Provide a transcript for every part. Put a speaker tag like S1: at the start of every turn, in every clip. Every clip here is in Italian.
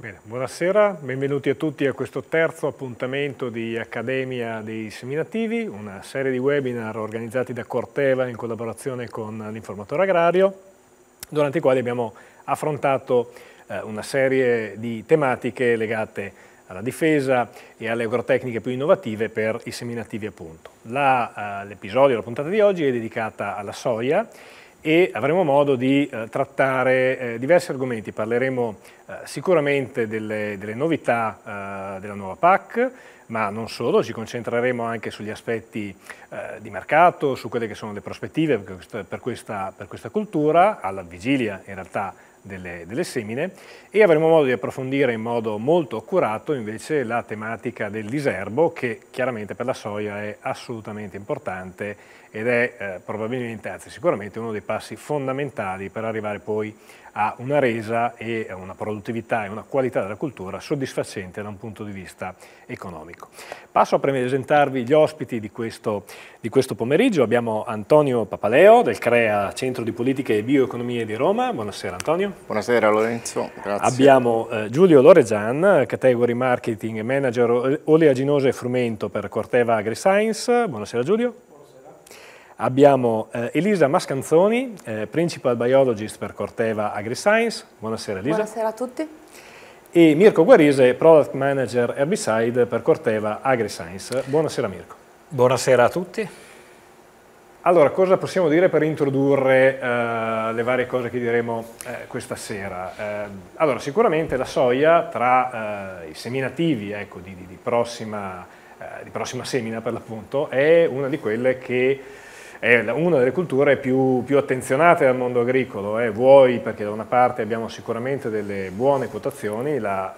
S1: Bene, buonasera, benvenuti a tutti a questo terzo appuntamento di Accademia dei Seminativi, una serie di webinar organizzati da Corteva in collaborazione con l'informatore agrario, durante i quali abbiamo affrontato eh, una serie di tematiche legate alla difesa e alle agrotecniche più innovative per i seminativi appunto. L'episodio, la, eh, la puntata di oggi è dedicata alla soia e avremo modo di eh, trattare eh, diversi argomenti. Parleremo eh, sicuramente delle, delle novità eh, della nuova PAC, ma non solo, ci concentreremo anche sugli aspetti eh, di mercato, su quelle che sono le prospettive per questa, per questa, per questa cultura, alla vigilia in realtà delle, delle, semine e avremo modo di approfondire in modo molto accurato invece la tematica del diserbo che chiaramente per la soia è assolutamente importante ed è eh, probabilmente, anzi sicuramente, uno dei passi fondamentali per arrivare poi a una resa e una produttività e una qualità della cultura soddisfacente da un punto di vista economico. Passo a presentarvi gli ospiti di questo, di questo pomeriggio. Abbiamo Antonio Papaleo del CREA Centro di Politiche e Bioeconomie di Roma. Buonasera Antonio. Buonasera Lorenzo, grazie. Abbiamo eh, Giulio Loregian, Category Marketing Manager Oleaginose e Frumento per Corteva AgriScience. Buonasera Giulio. Abbiamo eh, Elisa Mascanzoni, eh, Principal Biologist per Corteva AgriScience. Buonasera Elisa. Buonasera a tutti. E Mirko Guarise, Product Manager Herbicide per Corteva AgriScience. Buonasera Mirko. Buonasera a tutti. Allora, cosa possiamo dire per introdurre eh, le varie cose che diremo eh, questa sera? Eh, allora, sicuramente la soia tra eh, i seminativi ecco, di, di, di, prossima, eh, di, prossima, semina, per l'appunto, è una di quelle che è una delle culture più, più attenzionate al mondo agricolo, eh. vuoi perché da una parte abbiamo sicuramente delle buone quotazioni, la,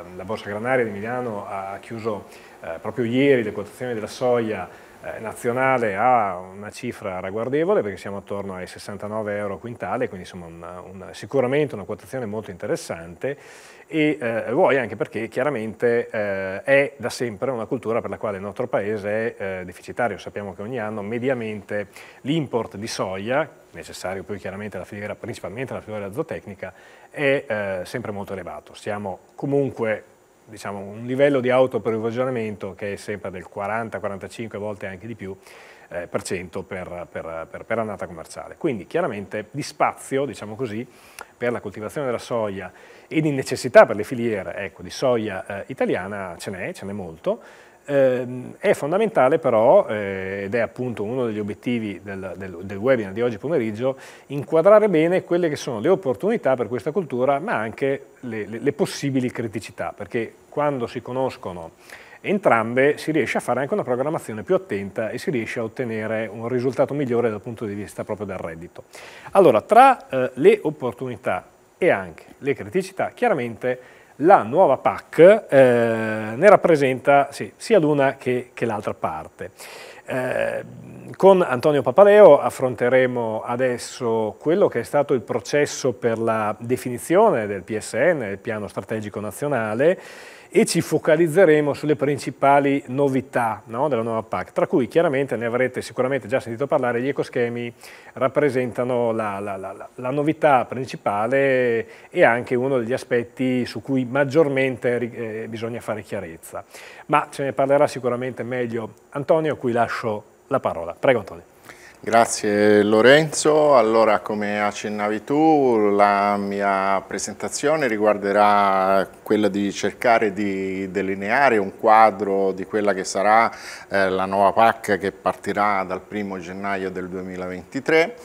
S1: eh, la Borsa Granaria di Milano ha chiuso eh, proprio ieri le quotazioni della soia eh, nazionale a una cifra ragguardevole perché siamo attorno ai 69 euro quintale, quindi insomma una, una, sicuramente una quotazione molto interessante e eh, vuoi anche perché chiaramente eh, è da sempre una cultura per la quale il nostro paese è eh, deficitario. Sappiamo che ogni anno mediamente l'import di soia, necessario poi chiaramente alla filiera, principalmente alla filiera zootecnica, è eh, sempre molto elevato. Siamo comunque diciamo, un livello di autoprovvigionamento che è sempre del 40-45 volte anche di più eh, per per, per, per, annata commerciale. Quindi chiaramente di spazio, diciamo così, per la coltivazione della soia e di necessità per le filiere ecco, di soia eh, italiana ce n'è, ce n'è molto, ehm, è fondamentale però, eh, ed è appunto uno degli obiettivi del, del, del, webinar di oggi pomeriggio, inquadrare bene quelle che sono le opportunità per questa cultura, ma anche le, le, le possibili criticità, perché quando si conoscono entrambe si riesce a fare anche una programmazione più attenta e si riesce a ottenere un risultato migliore dal punto di vista proprio del reddito. Allora, tra eh, le opportunità e anche le criticità, chiaramente la nuova PAC eh, ne rappresenta sì, sia l'una che, che l'altra parte. Eh, con Antonio Papaleo affronteremo adesso quello che è stato il processo per la definizione del PSN, il Piano Strategico Nazionale, e ci focalizzeremo sulle principali novità no, della nuova PAC, tra cui chiaramente ne avrete sicuramente già sentito parlare, gli ecoschemi rappresentano la, la, la, la novità principale e anche uno degli aspetti su cui maggiormente eh, bisogna fare chiarezza. Ma ce ne parlerà sicuramente meglio Antonio, a cui lascio la parola. Prego Antonio.
S2: Grazie Lorenzo, allora come accennavi tu la mia presentazione riguarderà quella di cercare di delineare un quadro di quella che sarà eh, la nuova PAC che partirà dal 1 gennaio del 2023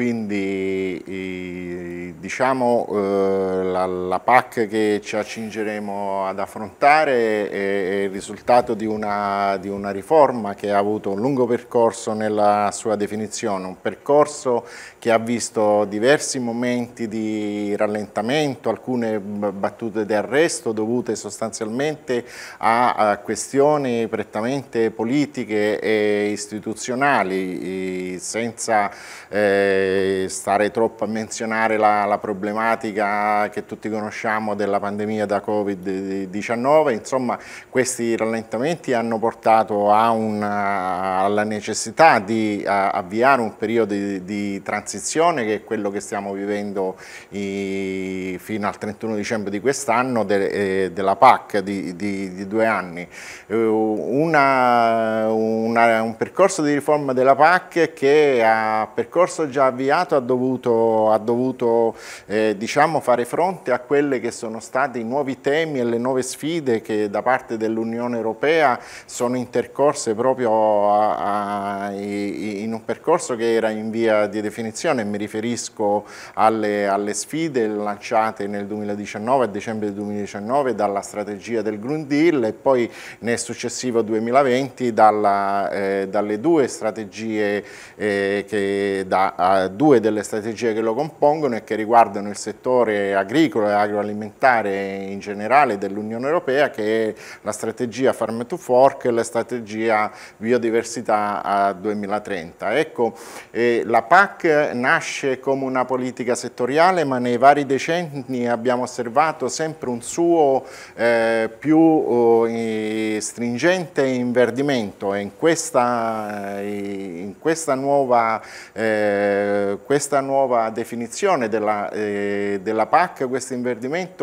S2: quindi diciamo, eh, la, la, PAC che ci accingeremo ad affrontare è, è il risultato di una, di una, riforma che ha avuto un lungo percorso nella sua definizione, un percorso che ha visto diversi momenti di rallentamento, alcune battute di arresto dovute sostanzialmente a, a questioni prettamente politiche e istituzionali, senza eh, stare troppo a menzionare la, la problematica che tutti conosciamo della pandemia da Covid-19, insomma questi rallentamenti hanno portato una, alla necessità di a, avviare un periodo di, di, transizione che è quello che stiamo vivendo i, fino al 31 dicembre di quest'anno de, eh, della PAC di, di, di due anni. Eh, una, una, un percorso di riforma della PAC che ha percorso già avviato ha dovuto, ha dovuto eh, diciamo fare fronte a quelli che sono stati i nuovi temi e le nuove sfide che da parte dell'Unione Europea sono intercorse proprio a, a, in un percorso che era in via di definizione, mi riferisco alle, alle sfide lanciate nel 2019, a dicembre 2019, dalla strategia del Green Deal e poi nel successivo 2020 dalla, eh, dalle due strategie eh, che da, due delle strategie che lo compongono e che riguardano il settore agricolo e agroalimentare in generale dell'Unione Europea che è la strategia Farm to Fork e la strategia Biodiversità 2030. Ecco, eh, la PAC nasce come una politica settoriale ma nei vari decenni abbiamo osservato sempre un suo eh, più eh, stringente inverdimento e in questa, eh, in questa nuova eh, eh, questa nuova definizione della, eh, della PAC, questo inverdimento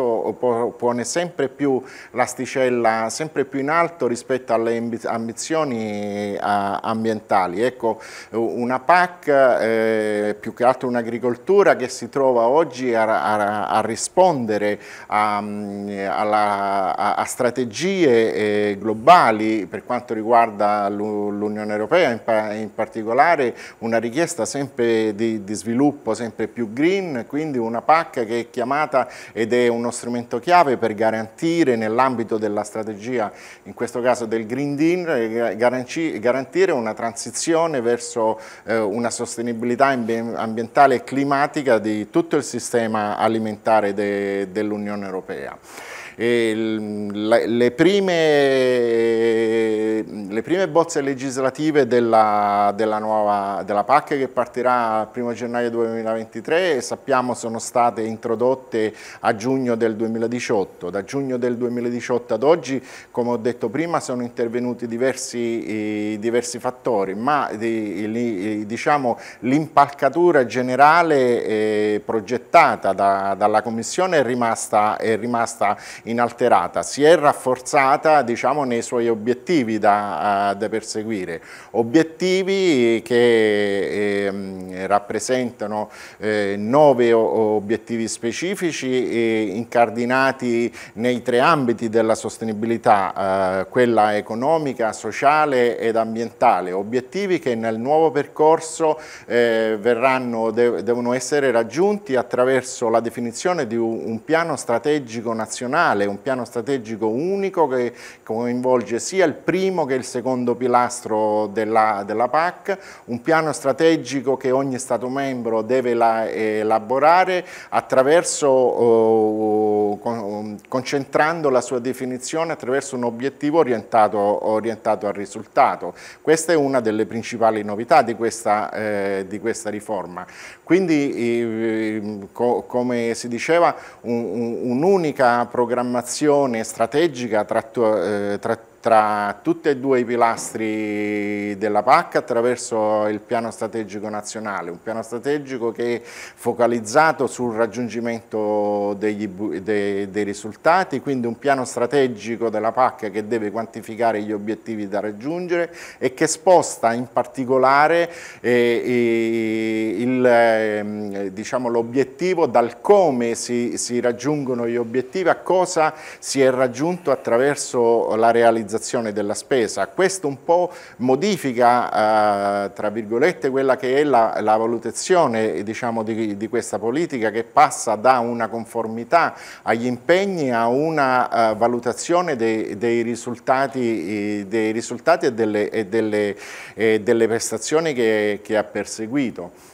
S2: pone sempre più l'asticella sempre più in alto rispetto alle ambizioni eh, ambientali. Ecco, una PAC eh, più che altro un'agricoltura che si trova oggi a, a, a rispondere a, mm, a strategie eh, globali per quanto riguarda l'Unione Europea, in, in particolare una richiesta sempre di, di, sviluppo sempre più green, quindi una PAC che è chiamata ed è uno strumento chiave per garantire nell'ambito della strategia, in questo caso del Green Deal, eh, garantire una transizione verso eh, una sostenibilità ambientale e climatica di tutto il sistema alimentare de, dell'Unione Europea le prime, le, prime, bozze legislative della, della, nuova, della PAC che partirà il 1 gennaio 2023 sappiamo sono state introdotte a giugno del 2018. Da giugno del 2018 ad oggi, come ho detto prima, sono intervenuti diversi, diversi fattori, ma diciamo, l'impalcatura generale eh, progettata da, dalla Commissione è rimasta, è rimasta inalterata, si è rafforzata diciamo, nei suoi obiettivi da, da perseguire, obiettivi che eh, rappresentano eh, nove obiettivi specifici eh, incardinati nei tre ambiti della sostenibilità, eh, quella economica, sociale ed ambientale, obiettivi che nel nuovo percorso eh, verranno, de devono essere raggiunti attraverso la definizione di un piano strategico nazionale generale, un piano strategico unico che coinvolge sia il primo che il secondo pilastro della, della PAC, un piano strategico che ogni Stato membro deve la, elaborare attraverso, oh, con, concentrando la sua definizione attraverso un obiettivo orientato, orientato al risultato. Questa è una delle principali novità di questa, eh, di questa riforma. Quindi, eh, co come si diceva, un'unica un programmazione programmazione strategica tra, eh, tra tra tutti e due i pilastri della PAC attraverso il piano strategico nazionale, un piano strategico che è focalizzato sul raggiungimento degli, dei, dei risultati, quindi un piano strategico della PAC che deve quantificare gli obiettivi da raggiungere e che sposta in particolare eh, eh, l'obiettivo diciamo, dal come si, si raggiungono gli obiettivi a cosa si è raggiunto attraverso la realizzazione razionalizzazione della spesa. Questo un po' modifica, eh, tra virgolette, quella che è la, la valutazione diciamo, di, di, questa politica che passa da una conformità agli impegni a una eh, valutazione dei, dei, risultati, dei, risultati, e delle, e delle, e delle prestazioni che, che ha perseguito.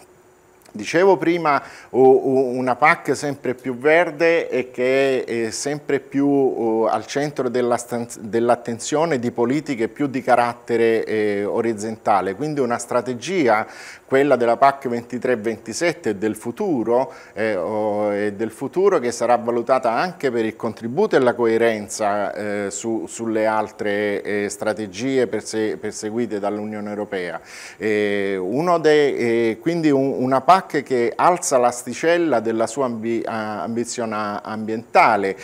S2: Dicevo prima una PAC sempre più verde e che è sempre più al centro dell'attenzione di politiche più di carattere eh, orizzontale, quindi una strategia quella della PAC 23-27 e del futuro, eh, oh, e del futuro che sarà valutata anche per il contributo e la coerenza eh, su, sulle altre eh, strategie perse, perseguite dall'Unione Europea. De, quindi un, una PAC che alza l'asticella della sua ambi, ambizione ambientale.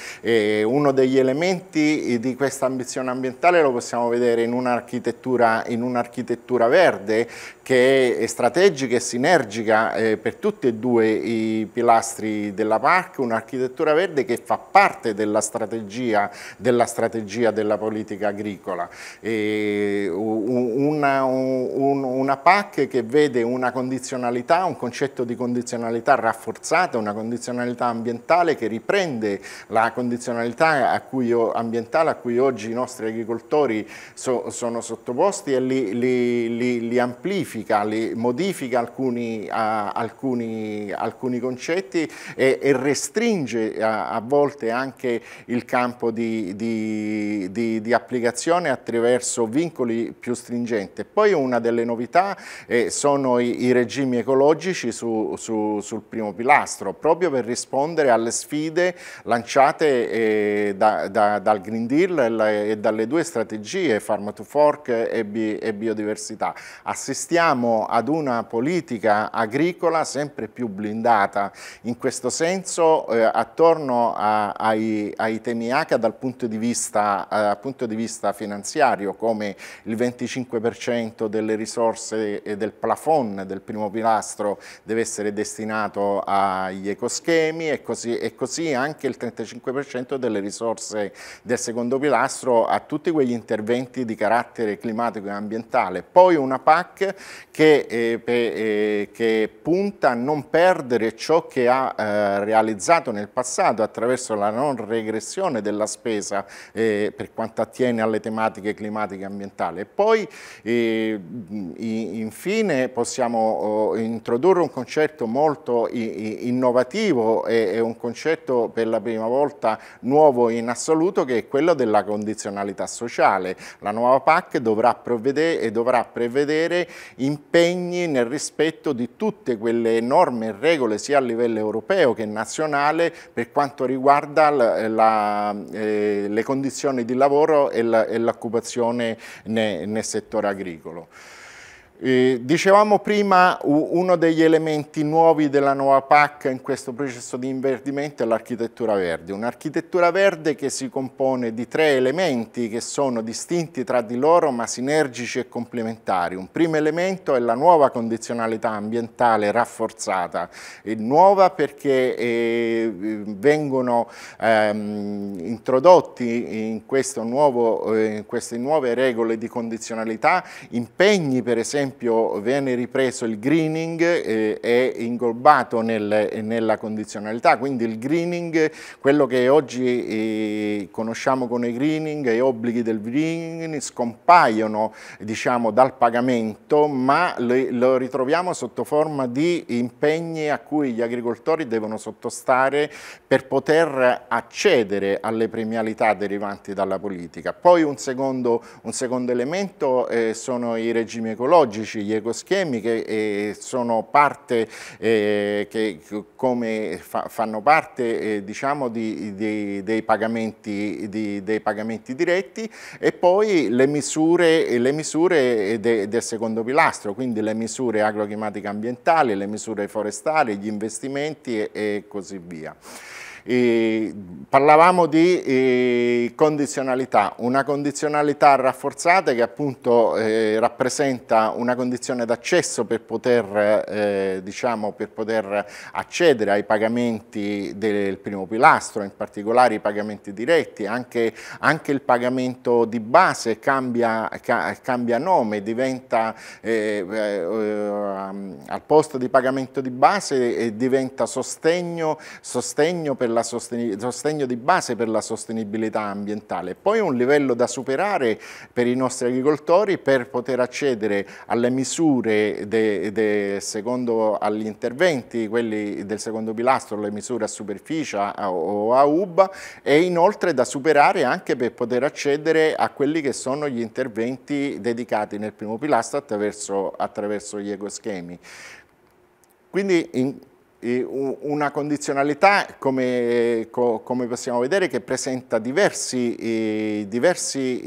S2: uno degli elementi di questa ambizione ambientale lo possiamo vedere in un'architettura un verde che è strategica strategica e sinergica eh, per tutti e due i pilastri della PAC, un'architettura verde che fa parte della strategia della, strategia della politica agricola, e una, un, una PAC che vede una condizionalità, un concetto di condizionalità rafforzata, una condizionalità ambientale che riprende la condizionalità a cui, ambientale a cui oggi i nostri agricoltori so, sono sottoposti e li, li, li, li amplifica, li modifica modifica alcuni, a, alcuni, alcuni concetti e, e restringe a, a, volte anche il campo di, di, di, di, applicazione attraverso vincoli più stringenti. Poi una delle novità eh, sono i, i, regimi ecologici su, su, sul primo pilastro, proprio per rispondere alle sfide lanciate eh, da, da, dal Green Deal e, e dalle due strategie, Farm to Fork e, bi, e biodiversità. Assistiamo ad una una politica agricola sempre più blindata. In questo senso eh, attorno a, ai, ai, temi ACA dal punto di, vista, eh, punto di vista finanziario come il 25% delle risorse e del plafond del primo pilastro deve essere destinato agli ecoschemi e così, e così anche il 35% delle risorse del secondo pilastro a tutti quegli interventi di carattere climatico e ambientale. Poi una PAC che eh, eh, che punta a non perdere ciò che ha eh, realizzato nel passato attraverso la non regressione della spesa eh, per quanto attiene alle tematiche climatiche e ambientali. E poi eh, infine possiamo oh, introdurre un concetto molto innovativo e, un concetto per la prima volta nuovo in assoluto che è quello della condizionalità sociale. La nuova PAC dovrà, dovrà prevedere impegni nel rispetto di tutte quelle norme e regole sia a livello europeo che nazionale per quanto riguarda la, eh, la, eh, le condizioni di lavoro e l'occupazione la, nel, nel settore agricolo. Eh, dicevamo prima uno degli elementi nuovi della nuova PAC in questo processo di invertimento è l'architettura verde, un'architettura verde che si compone di tre elementi che sono distinti tra di loro ma sinergici e complementari. Un primo elemento è la nuova condizionalità ambientale rafforzata, è nuova perché eh, vengono ehm, introdotti in, nuovo, eh, in queste nuove regole di condizionalità impegni per esempio esempio viene ripreso il greening e eh, inglobato nel, nella condizionalità, quindi il greening, quello che oggi eh, conosciamo con i greening e obblighi del greening scompaiono diciamo, dal pagamento ma le, lo ritroviamo sotto forma di impegni a cui gli agricoltori devono sottostare per poter accedere alle premialità derivanti dalla politica. Poi un secondo, un secondo elemento eh, sono i regimi ecologici, biologici, gli ecoschemi che eh, sono parte, eh, che come fa, fanno parte eh, diciamo di, di, dei, pagamenti, di, dei, pagamenti, diretti e poi le misure, le misure eh, de, del secondo pilastro, quindi le misure agroclimatiche ambientali, le misure forestali, gli investimenti e, e così via parlavamo di condizionalità, una condizionalità rafforzata che appunto eh, rappresenta una condizione d'accesso per, eh, diciamo, per poter, accedere ai pagamenti del primo pilastro, in particolare i pagamenti diretti, anche, anche il pagamento di base cambia, cambia nome, diventa eh, um, al posto di pagamento di base diventa sostegno, sostegno per la la sostegno di base per la sostenibilità ambientale, poi un livello da superare per i nostri agricoltori per poter accedere alle misure de, de, secondo agli interventi, quelli del secondo pilastro, le misure a superficie a, o a UBA e inoltre da superare anche per poter accedere a quelli che sono gli interventi dedicati nel primo pilastro attraverso, attraverso gli ecoschemi. Quindi in, una condizionalità, come, come, possiamo vedere, che presenta diversi, eh, diversi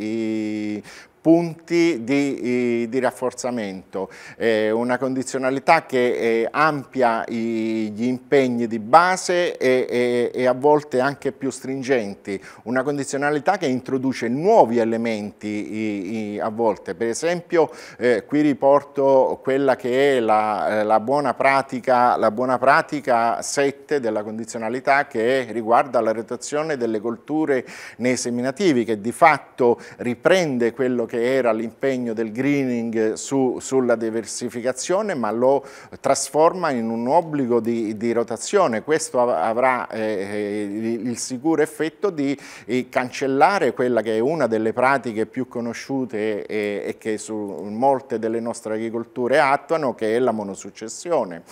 S2: eh, punti di, di rafforzamento, eh, una condizionalità che eh, ampia i, gli impegni di base e, e, e, a volte anche più stringenti, una condizionalità che introduce nuovi elementi i, i, a volte, per esempio eh, qui riporto quella che è la, eh, la, buona pratica, la buona pratica 7 della condizionalità che riguarda la rotazione delle colture nei seminativi che di fatto riprende quello che che era l'impegno del greening su, sulla diversificazione, ma lo trasforma in un obbligo di, di rotazione. Questo avrà eh, eh il sicuro effetto di eh, cancellare quella che è una delle pratiche più conosciute e, e che su molte delle nostre agricolture attuano, che è la monosuccessione.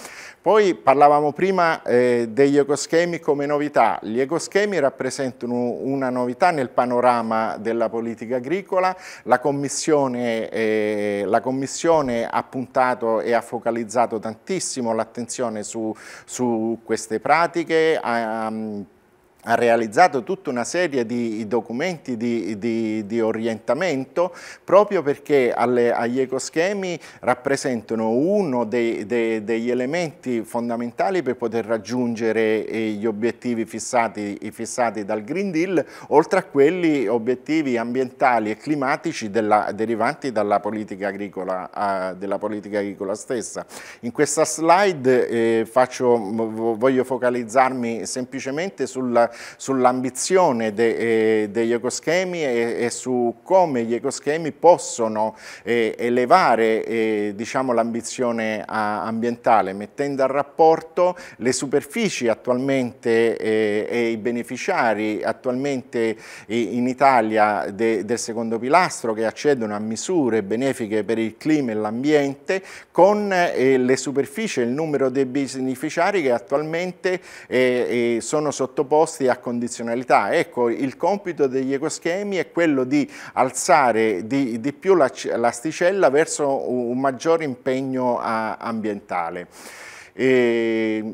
S2: Poi parlavamo prima eh, degli ecoschemi come novità. Gli ecoschemi rappresentano una novità nel panorama della politica agricola, la commissione, eh, la commissione ha puntato e ha focalizzato tantissimo l'attenzione su, su, queste pratiche, ha, ha realizzato tutta una serie di documenti di, di, di orientamento proprio perché alle, agli ecoschemi rappresentano uno dei, dei, degli elementi fondamentali per poter raggiungere eh, gli obiettivi fissati, fissati, dal Green Deal, oltre a quelli obiettivi ambientali e climatici della, derivanti dalla politica agricola, della politica agricola stessa. In questa slide eh, faccio, voglio focalizzarmi semplicemente sulla sull'ambizione eh, degli ecoschemi e, e, su come gli ecoschemi possono eh, elevare eh, diciamo, l'ambizione ambientale, mettendo a rapporto le superfici attualmente eh, e i beneficiari attualmente in Italia de, del secondo pilastro che accedono a misure benefiche per il clima e l'ambiente con le superfici e il numero dei beneficiari che attualmente sono sottoposti legati a condizionalità. Ecco, il compito degli ecoschemi è quello di alzare di, di più l'asticella verso un maggior impegno a, ambientale. E,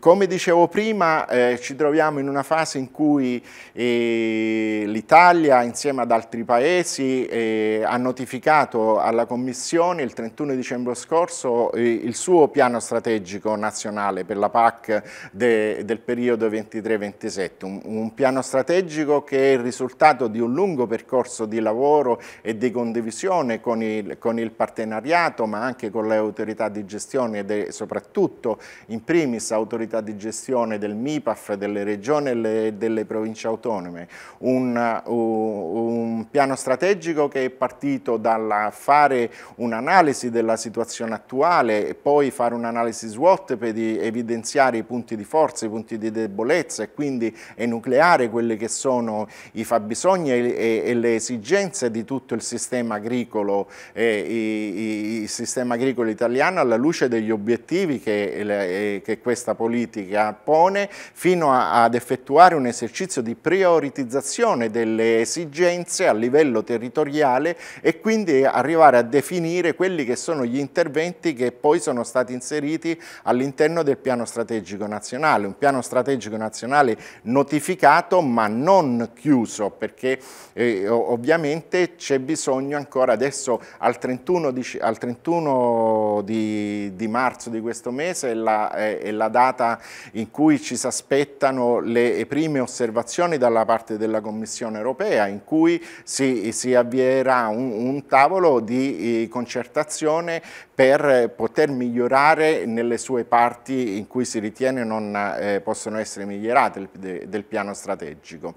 S2: come dicevo prima, eh, ci troviamo in una fase in cui eh, l'Italia, insieme ad altri paesi, eh, ha notificato alla Commissione il 31 dicembre scorso eh, il suo piano strategico nazionale per la PAC de, del periodo 23-27, un, un piano strategico che è il risultato di un lungo percorso di lavoro e di condivisione con il, con il partenariato, ma anche con le autorità di gestione e soprattutto soprattutto in primis autorità di gestione del MIPAF delle regioni e delle province autonome, un, uh, un piano strategico che è partito dal fare un'analisi della situazione attuale e poi fare un'analisi SWOT per evidenziare i punti di forza, i punti di debolezza e quindi enucleare quelli che sono i fabbisogni e, e le esigenze di tutto il sistema agricolo, eh, il sistema agricolo italiano alla luce degli obiettivi che che, questa politica pone fino a, ad effettuare un esercizio di prioritizzazione delle esigenze a livello territoriale e quindi arrivare a definire quelli che sono gli interventi che poi sono stati inseriti all'interno del piano strategico nazionale, un piano strategico nazionale notificato ma non chiuso perché eh, ovviamente c'è bisogno ancora adesso al 31, al 31 di, di marzo di questo mese mese è la, è, è la data in cui ci si aspettano le prime osservazioni dalla parte della Commissione europea, in cui si, si avvierà un, un tavolo di eh, concertazione per poter migliorare nelle sue parti in cui si ritiene non eh, possono essere migliorate del, del piano strategico.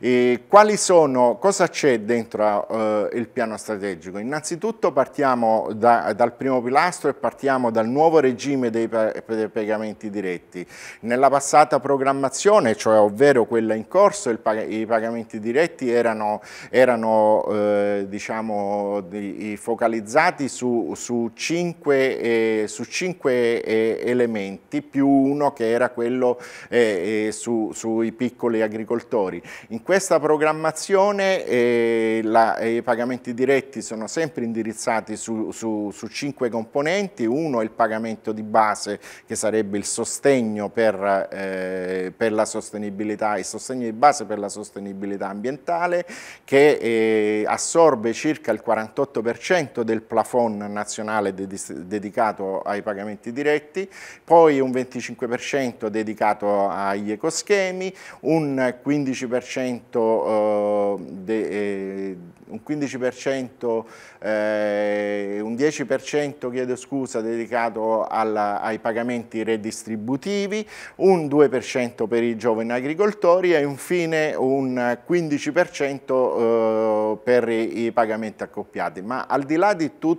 S2: E quali sono, cosa c'è dentro eh, il piano strategico? Innanzitutto partiamo da, dal primo pilastro e partiamo dal nuovo regime dei, paesi dei pagamenti diretti. Nella passata programmazione, cioè ovvero quella in corso, pag i pagamenti diretti erano, erano eh, diciamo, di, focalizzati su, su 5, eh, su 5 eh, elementi più uno che era quello eh, eh, su, sui piccoli agricoltori. In questa programmazione eh, la, i pagamenti diretti sono sempre indirizzati su, su 5 componenti, uno è il pagamento di base base che sarebbe il sostegno per, eh, per la sostenibilità, il sostegno di base per la sostenibilità ambientale che eh, assorbe circa il 48% del plafond nazionale dedicato ai pagamenti diretti, poi un 25% dedicato agli ecoschemi, un 15% eh, de, eh, un 15%, eh, un 10% chiedo scusa dedicato alla, ai pagamenti redistributivi, un 2% per i giovani agricoltori e infine un 15% eh, per i, i, pagamenti accoppiati. Ma al di là di tutti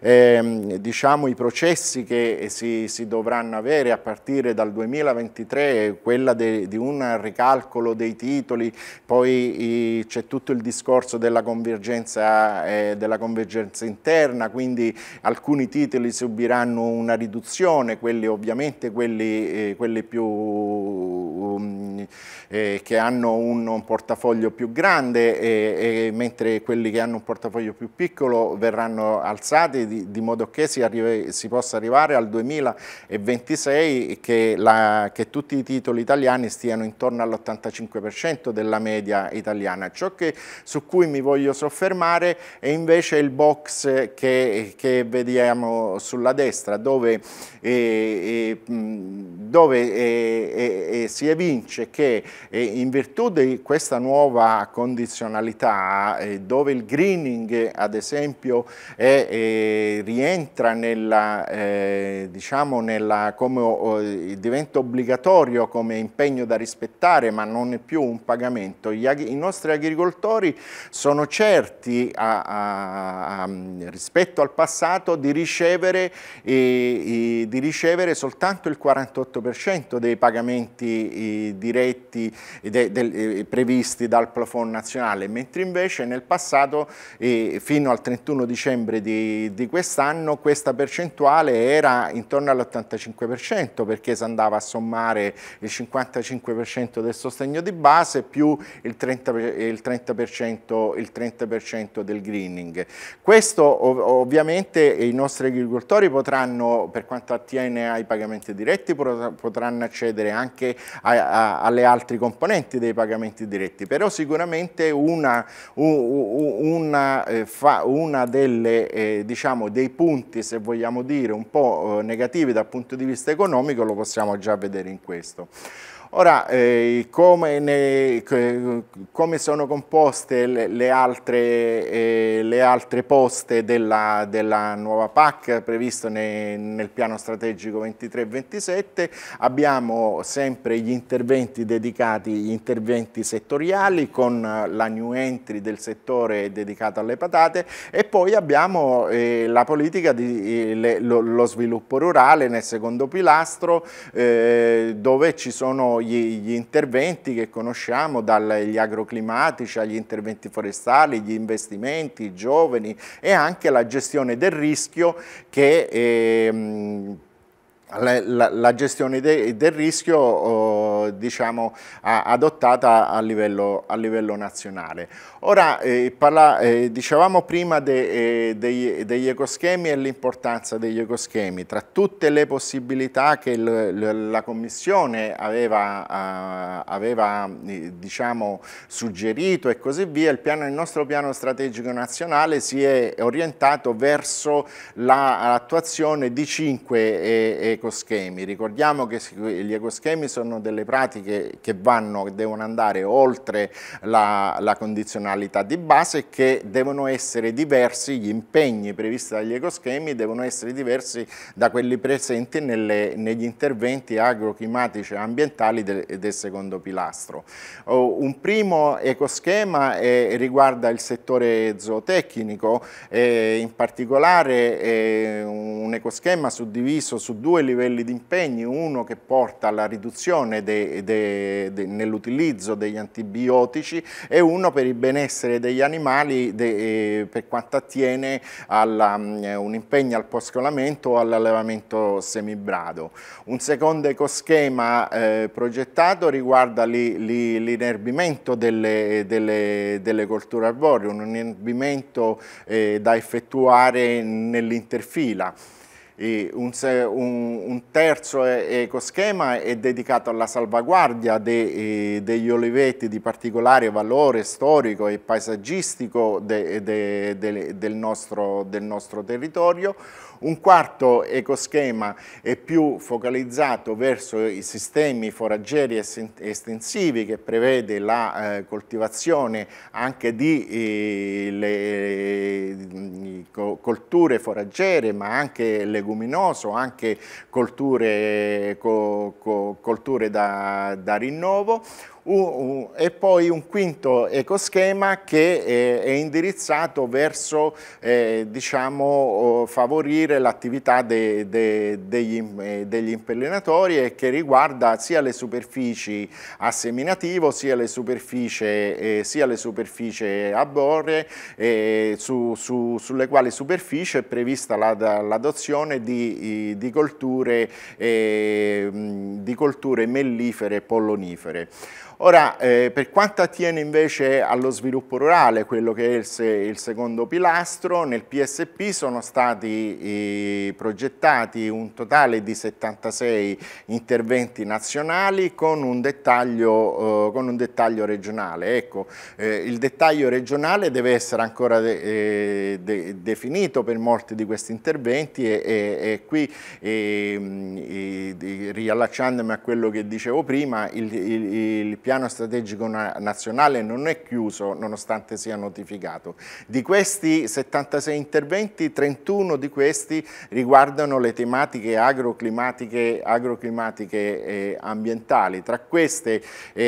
S2: eh, diciamo, i processi che si, si, dovranno avere a partire dal 2023, quella de, di un ricalcolo dei titoli, poi c'è tutto il discorso della competizione convergenza, eh, della convergenza interna, quindi alcuni titoli subiranno una riduzione, quelli ovviamente quelli, eh, quelli più, um, eh, che hanno un, un, portafoglio più grande, mentre quelli che hanno un portafoglio più piccolo verranno alzati di, di modo che si, arrivi, si, possa arrivare al 2026 che, la, che tutti i titoli italiani stiano intorno all'85% della media italiana. Ciò che, su cui mi voglio voglio soffermare è invece il box che, che vediamo sulla destra, dove, eh, eh dove eh, eh, eh, si evince che in virtù di questa nuova condizionalità, dove il greening ad esempio è, rientra nella, diciamo nella, come, oh, diventa obbligatorio come impegno da rispettare, ma non è più un pagamento, Gli, i nostri agricoltori sono certi a, a, mm, rispetto al passato di ricevere, eh, di ricevere soltanto il 48% dei pagamenti eh, diretti de, de, previsti dal plafond nazionale, mentre invece nel passato fino al 31 dicembre di, di quest'anno questa percentuale era intorno all'85% perché si andava a sommare il 55% del sostegno di base più il 30%, il 30%, il 30 30% del greening. Questo ov ovviamente i nostri agricoltori potranno, per quanto attiene ai pagamenti diretti, potranno accedere anche alle altre componenti dei pagamenti diretti, però sicuramente una, una, eh, una delle, eh, diciamo, dei punti, se vogliamo dire, un po' eh, negativi dal punto di vista economico lo possiamo già vedere in questo. Ora, eh, come, ne, come, sono composte le, le, altre, eh, le altre, poste della, della, nuova PAC previsto ne, nel piano strategico 23-27? Abbiamo sempre gli interventi dedicati, gli interventi settoriali con la new entry del settore dedicata alle patate e poi abbiamo eh, la politica di eh, le, lo, lo, sviluppo rurale nel secondo pilastro eh, dove ci sono gli, gli interventi che conosciamo, dagli agroclimatici agli interventi forestali, gli investimenti, i giovani e anche la gestione del rischio che eh, la, la, la, gestione de, del rischio oh, diciamo, adottata a livello, a livello nazionale. Ora eh, parla, eh, dicevamo prima de, eh, degli, degli, ecoschemi e l'importanza degli ecoschemi. Tra tutte le possibilità che il, la Commissione aveva, ah, aveva eh, diciamo, suggerito e così via, piano, il, nostro piano strategico nazionale si è orientato verso l'attuazione la, di cinque eh, eh, ecoschemi. Ricordiamo che gli ecoschemi sono delle pratiche che vanno, devono andare oltre la, la condizionalità di base e che devono essere diversi, gli impegni previsti dagli ecoschemi devono essere diversi da quelli presenti nelle, negli interventi agroclimatici e ambientali del, del secondo pilastro. Oh, un primo ecoschema eh, riguarda il settore zootecnico, eh, in particolare eh, un ecoschema suddiviso su due livelli di impegni, uno che porta alla riduzione nell'utilizzo degli antibiotici e uno per il benessere degli animali eh, per quanto attiene alla, um, un impegno al poscolamento o all'allevamento semibrado. Un secondo ecoschema eh, progettato riguarda l'inerbimento delle, delle, delle, colture arboree, un inerbimento eh, da effettuare nell'interfila un, un, terzo ecoschema è dedicato alla salvaguardia de, degli oliveti di particolare valore storico e paesaggistico de, de, del, nostro, del nostro territorio, un quarto ecoschema è più focalizzato verso i sistemi foraggeri estensivi che prevede la eh, coltivazione anche di eh, le, mm, co colture foraggere ma anche leguminoso, anche colture, co co colture da, da rinnovo e poi un quinto ecoschema che eh, è, indirizzato verso eh, diciamo, favorire l'attività de, de, degli, eh, degli impellinatori e che riguarda sia le superfici a seminativo sia le superfici, eh, sia le superfici a borre eh, su, su, sulle quali superficie è prevista l'adozione di, di, colture, eh, di colture mellifere e pollonifere. Ora, eh, per quanto attiene invece allo sviluppo rurale, quello che è il, se, il secondo pilastro, nel PSP sono stati eh, progettati un totale di 76 interventi nazionali con un dettaglio, eh, con un dettaglio regionale. Ecco, eh, il dettaglio regionale deve essere ancora de, eh, de, definito per molti di questi interventi e, e, e qui, e, riallacciandomi a quello che dicevo prima, il, il, il piano strategico nazionale non è chiuso nonostante sia notificato. Di questi 76 interventi, 31 di questi riguardano le tematiche agroclimatiche, agroclimatiche e eh, ambientali. Tra, queste, e, eh,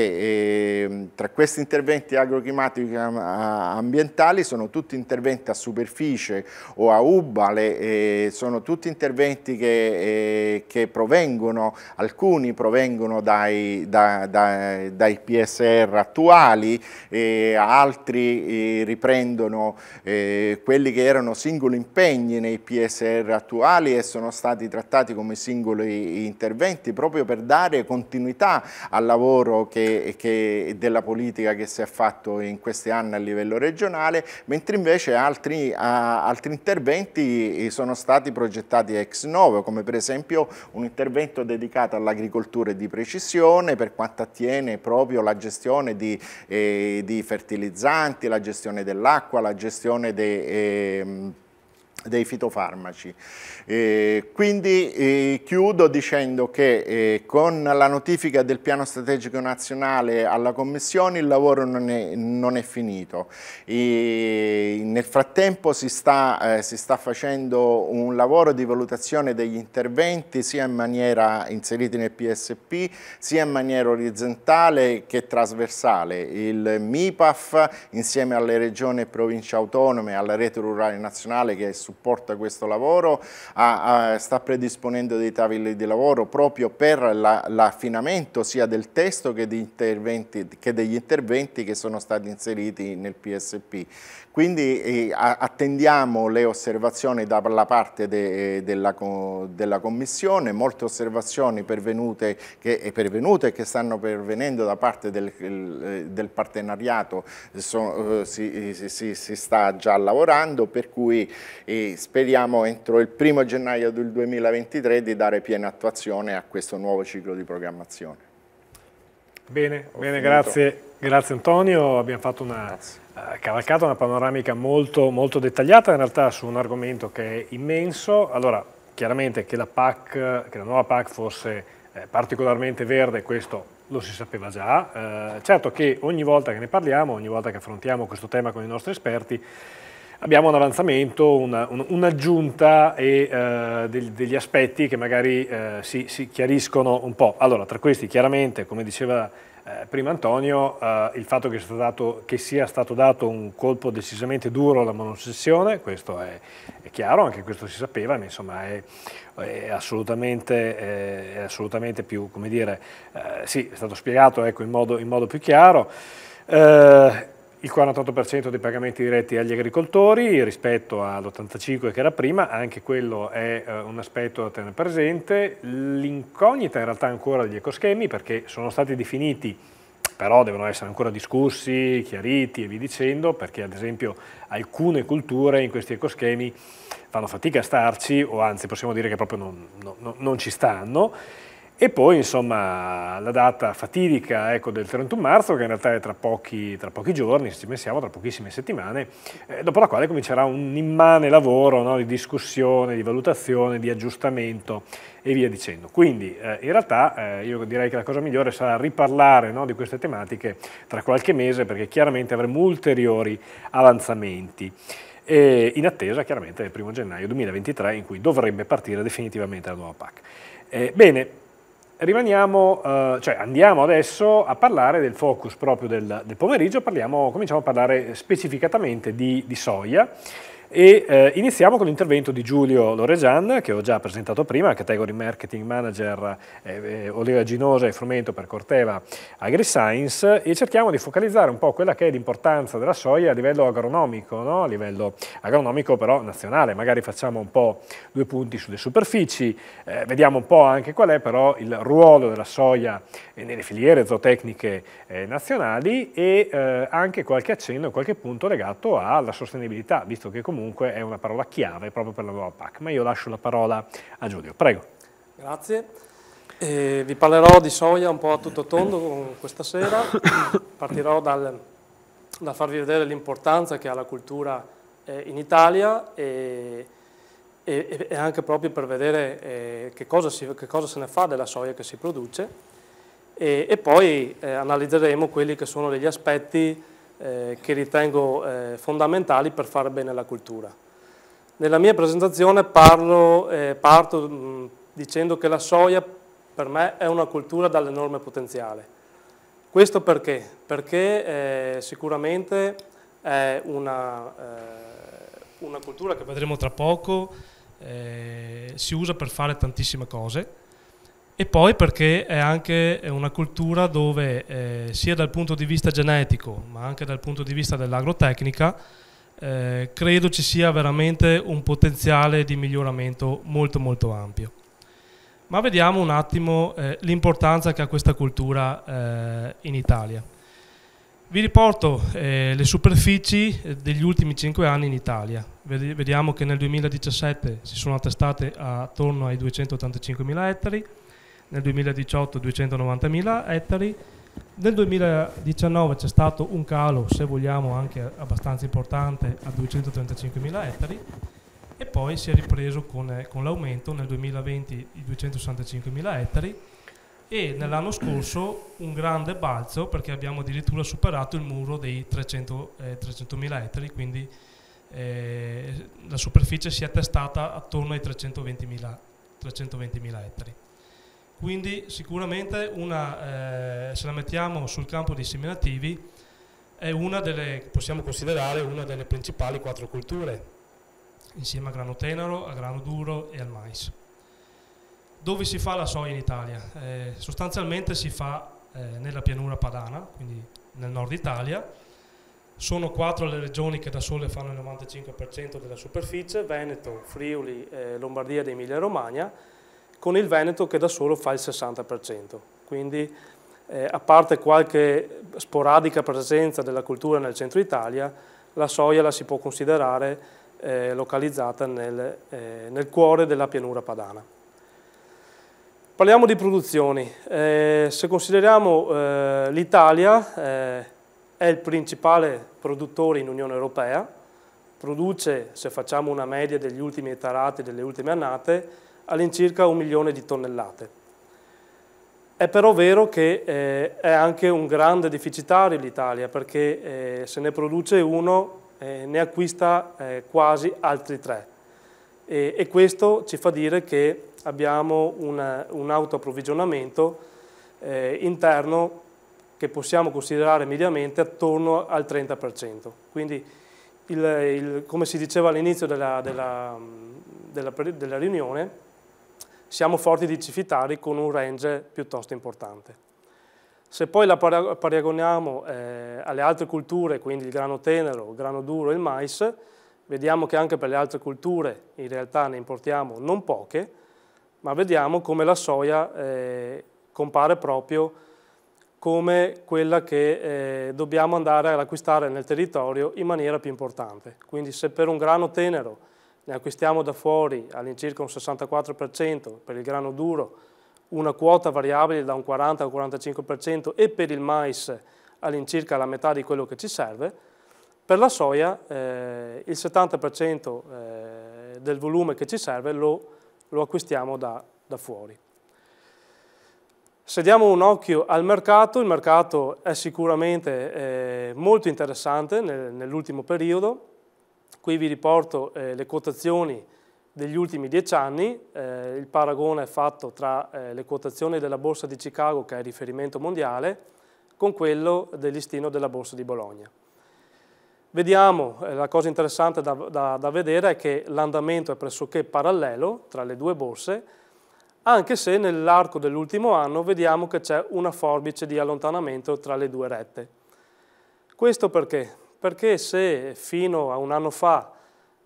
S2: e, ehm, tra questi interventi agroclimatici e ambientali sono tutti interventi a superficie o a ubale, e eh, sono tutti interventi che, che provengono, alcuni provengono dai, da, da, dai ai PSR attuali, altri riprendono quelli che erano singoli impegni nei PSR attuali e sono stati trattati come singoli interventi proprio per dare continuità al lavoro che, che della politica che si è fatto in questi anni a livello regionale, mentre invece altri, altri interventi sono stati progettati ex novo, come per esempio un intervento dedicato all'agricoltura di precisione per quanto attiene proprio proprio la gestione di, eh, di fertilizzanti, la gestione dell'acqua, la gestione dei, eh, dei fitofarmaci. Eh, quindi eh, chiudo dicendo che eh, con la notifica del piano strategico nazionale alla Commissione il lavoro non è, non è finito. E nel frattempo si sta, eh, si sta, facendo un lavoro di valutazione degli interventi sia in maniera inseriti nel PSP sia in maniera orizzontale che trasversale. Il MIPAF insieme alle regioni e province autonome, alla rete rurale nazionale che supporta questo lavoro a, a, sta predisponendo dei tavoli di lavoro proprio per l'affinamento la, sia del testo che, che degli interventi che sono stati inseriti nel PSP. Quindi eh, attendiamo le osservazioni dalla parte de, eh, della, della, Commissione, molte osservazioni pervenute che, eh, pervenute che stanno pervenendo da parte del, eh, del partenariato, so, si, si, si, sta già lavorando, per cui eh, speriamo entro il primo gennaio del 2023 di dare piena
S1: attuazione
S2: a questo nuovo ciclo di programmazione.
S1: Bene, bene grazie, grazie Antonio, abbiamo fatto una... Grazie cavalcato una panoramica molto, molto dettagliata in realtà su un argomento che è immenso. Allora, chiaramente che la, PAC, che la nuova PAC fosse eh, particolarmente verde, questo lo si sapeva già. Eh, certo che ogni volta che ne parliamo, ogni volta che affrontiamo questo tema con i nostri esperti, abbiamo un avanzamento, una, un, un'aggiunta e eh, degli, degli, aspetti che magari eh, si, si, chiariscono un po'. Allora, tra questi chiaramente, come diceva eh, prima Antonio, eh, il fatto che sia, dato, che sia, stato dato un colpo decisamente duro alla monossessione, questo è, è chiaro, anche questo si sapeva, ma insomma è, è, assolutamente, eh, è assolutamente, più, come dire, eh, sì, è stato spiegato ecco, in, modo, in, modo, più chiaro il 48% dei pagamenti diretti agli agricoltori rispetto all'85% che era prima, anche quello è eh, un aspetto da tenere presente. L'incognita in realtà ancora degli ecoschemi perché sono stati definiti però devono essere ancora discussi, chiariti e vi dicendo, perché ad esempio alcune culture in questi ecoschemi fanno fatica a starci o anzi possiamo dire che proprio non, no, non ci stanno e poi insomma la data fatidica ecco, del 31 marzo, che in realtà è tra pochi, tra pochi giorni, se ci pensiamo, tra pochissime settimane, eh, dopo la quale comincerà un immane lavoro no, di discussione, di valutazione, di aggiustamento e via dicendo. Quindi eh, in realtà eh, io direi che la cosa migliore sarà riparlare no, di queste tematiche tra qualche mese, perché chiaramente avremo ulteriori avanzamenti in attesa chiaramente del 1 gennaio 2023 in cui dovrebbe partire definitivamente la nuova PAC. Eh, bene, rimaniamo, eh, cioè andiamo adesso a parlare del focus proprio del, del pomeriggio, parliamo, cominciamo a parlare specificatamente di, di soia. E eh, iniziamo con l'intervento di Giulio Loregian, che ho già presentato prima, category marketing manager eh, eh, olea ginosa e frumento per Corteva AgriScience e cerchiamo di focalizzare un po' quella che è l'importanza della soia a livello agronomico, no? a livello agronomico però nazionale, magari facciamo un po' due punti sulle superfici, eh, vediamo un po' anche qual è però il ruolo della soia eh, nelle filiere zootecniche eh, nazionali e eh, anche qualche accenno, qualche punto legato alla sostenibilità, visto che comunque è una parola chiave proprio per la nuova PAC. Ma io lascio la parola a Giulio, prego. Grazie. Eh, vi parlerò di soia un po' a tutto tondo questa sera.
S3: Partirò dal, dal farvi vedere l'importanza che ha la cultura eh, in Italia e, e, e, anche proprio per vedere eh, che cosa, si, che cosa se ne fa della soia che si produce e, e poi eh, analizzeremo quelli che sono degli aspetti eh, che ritengo eh, fondamentali per fare bene la cultura. Nella mia presentazione parlo, eh, parto mh, mm, dicendo che la soia per me è una cultura dall'enorme potenziale. Questo perché? Perché eh, sicuramente è una, una cultura che vedremo tra poco, eh, si usa per fare tantissime cose e poi perché è anche una cultura dove eh, sia dal punto di vista genetico ma anche dal punto di vista dell'agrotecnica eh, credo ci sia veramente un potenziale di miglioramento molto molto ampio. Ma vediamo un attimo eh, l'importanza che ha questa cultura eh, in Italia. Vi riporto eh, le superfici eh, degli ultimi 5 anni in Italia. Vediamo che nel 2017 si sono attestate attorno ai 285.000 ettari, nel 2018 290.000 ettari, nel 2019 c'è stato un calo, se vogliamo anche abbastanza importante, a 235.000 ettari e poi si è ripreso con, eh, con l'aumento nel 2020 i 265.000 ettari e nell'anno scorso un grande balzo perché abbiamo addirittura superato il muro dei 300, eh, 300.000 ettari, quindi eh, la superficie si è attestata attorno ai 320.000, 320.000 ettari quindi sicuramente una, eh, se la mettiamo sul campo dei seminativi è una delle, possiamo considerare una delle principali quattro culture insieme a grano tenero, a grano duro e al mais. Dove si fa la soia in Italia? Eh, sostanzialmente si fa eh, nella pianura padana, quindi nel nord Italia. Sono quattro le regioni che da sole fanno il 95% della superficie, Veneto, Friuli, eh, Lombardia ed Emilia Romagna con il Veneto che da solo fa il 60%. Quindi eh, a parte qualche sporadica presenza della cultura nel centro Italia, la soia la si può considerare eh, localizzata nel, eh, nel, cuore della pianura padana. Parliamo di produzioni. Eh, se consideriamo eh, l'Italia eh, è il principale produttore in Unione Europea, produce, se facciamo una media degli ultimi tarati, delle ultime annate, all'incirca un milione di tonnellate. È però vero che eh, è anche un grande deficitario l'Italia perché eh, se ne produce uno eh, ne acquista eh, quasi altri tre e, e, questo ci fa dire che abbiamo una, un autoapprovvigionamento eh, interno che possiamo considerare mediamente attorno al 30%. Quindi il, il, come si diceva all'inizio della, della, della, della riunione, siamo forti di Cifitari con un range piuttosto importante. Se poi la paragoniamo eh, alle altre culture, quindi il grano tenero, il grano duro e il mais, vediamo che anche per le altre culture in realtà ne importiamo non poche, ma vediamo come la soia eh, compare proprio come quella che eh, dobbiamo andare ad acquistare nel territorio in maniera più importante. Quindi se per un grano tenero ne acquistiamo da fuori all'incirca un 64% per il grano duro, una quota variabile da un 40 al 45% e per il mais all'incirca la metà di quello che ci serve. Per la soia eh, il 70% eh, del volume che ci serve lo, lo acquistiamo da, da fuori. Se diamo un occhio al mercato, il mercato è sicuramente eh, molto interessante nel, nell'ultimo periodo, Qui vi riporto eh, le quotazioni degli ultimi dieci anni, eh, il paragone è fatto tra eh, le quotazioni della Borsa di Chicago, che è il riferimento mondiale, con quello del listino della Borsa di Bologna. Vediamo, eh, la cosa interessante da, da, da vedere è che l'andamento è pressoché parallelo tra le due borse, anche se nell'arco dell'ultimo anno vediamo che c'è una forbice di allontanamento tra le due rette. Questo perché? perché se fino a un anno fa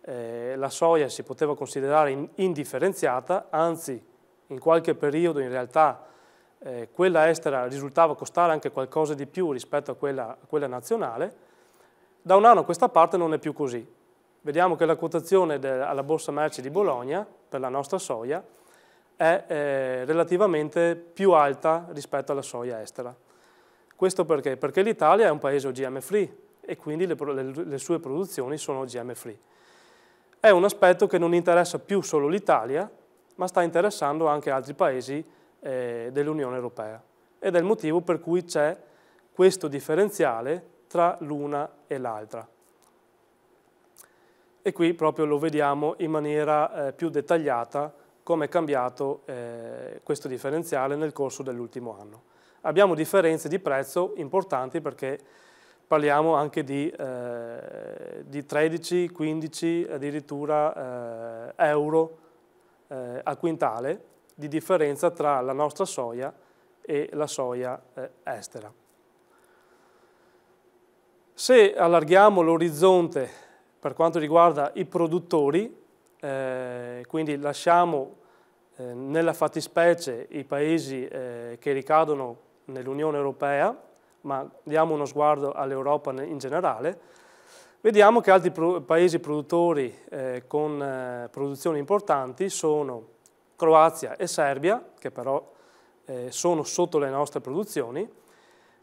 S3: eh, la soia si poteva considerare indifferenziata, anzi in qualche periodo in realtà eh, quella estera risultava costare anche qualcosa di più rispetto a quella, a quella nazionale, da un anno a questa parte non è più così. Vediamo che la quotazione alla borsa merci di Bologna per la nostra soia è eh, relativamente più alta rispetto alla soia estera. Questo perché? Perché l'Italia è un paese OGM free, e quindi le, le, le sue produzioni sono GM free. È un aspetto che non interessa più solo l'Italia, ma sta interessando anche altri paesi eh, dell'Unione Europea ed è il motivo per cui c'è questo differenziale tra l'una e l'altra. E qui proprio lo vediamo in maniera eh, più dettagliata come è cambiato eh, questo differenziale nel corso dell'ultimo anno. Abbiamo differenze di prezzo importanti perché parliamo anche di, eh, di 13, 15, addirittura eh, euro eh, a quintale di differenza tra la nostra soia e la soia eh, estera. Se allarghiamo l'orizzonte per quanto riguarda i produttori, eh, quindi lasciamo eh, nella fattispecie i paesi che ricadono nell'Unione Europea, ma diamo uno sguardo all'Europa in generale, vediamo che altri paesi produttori eh, con eh, produzioni importanti sono Croazia e Serbia, che però eh, sono sotto le nostre produzioni,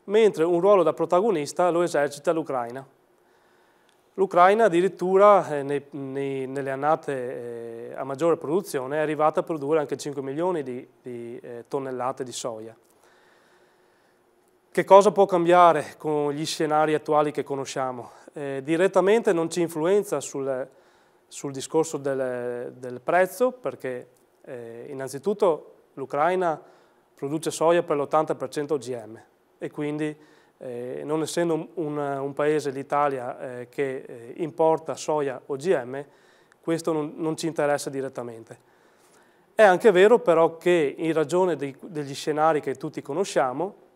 S3: mentre un ruolo da protagonista lo esercita l'Ucraina. L'Ucraina addirittura nei, nei, nelle annate a maggiore produzione è arrivata a produrre anche 5 milioni di, di tonnellate di soia. Che cosa può cambiare con gli scenari attuali che conosciamo? Eh, direttamente non ci influenza sul, sul discorso del, del, prezzo perché eh, innanzitutto l'Ucraina produce soia per l'80% OGM e quindi eh, non essendo un, un, paese l'Italia eh, che eh, importa soia OGM questo non, non, ci interessa direttamente. È anche vero però che in ragione dei, degli scenari che tutti conosciamo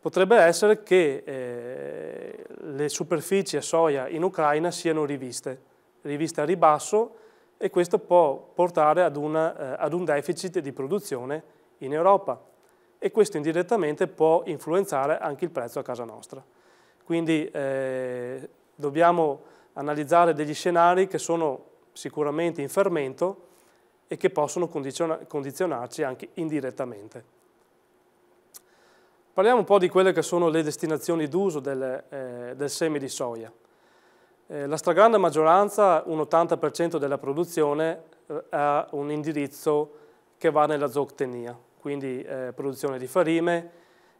S3: potrebbe essere che eh, le superfici a soia in Ucraina siano riviste, riviste a ribasso e questo può portare ad, una, eh, ad un deficit di produzione in Europa e questo indirettamente può influenzare anche il prezzo a casa nostra. Quindi eh, dobbiamo analizzare degli scenari che sono sicuramente in fermento e che possono condiziona condizionarci anche indirettamente. Parliamo un po' di quelle che sono le destinazioni d'uso del, eh, del, seme di soia. Eh, la stragrande maggioranza, un 80% della produzione, eh, ha un indirizzo che va nella zootecnia, quindi eh, produzione di farime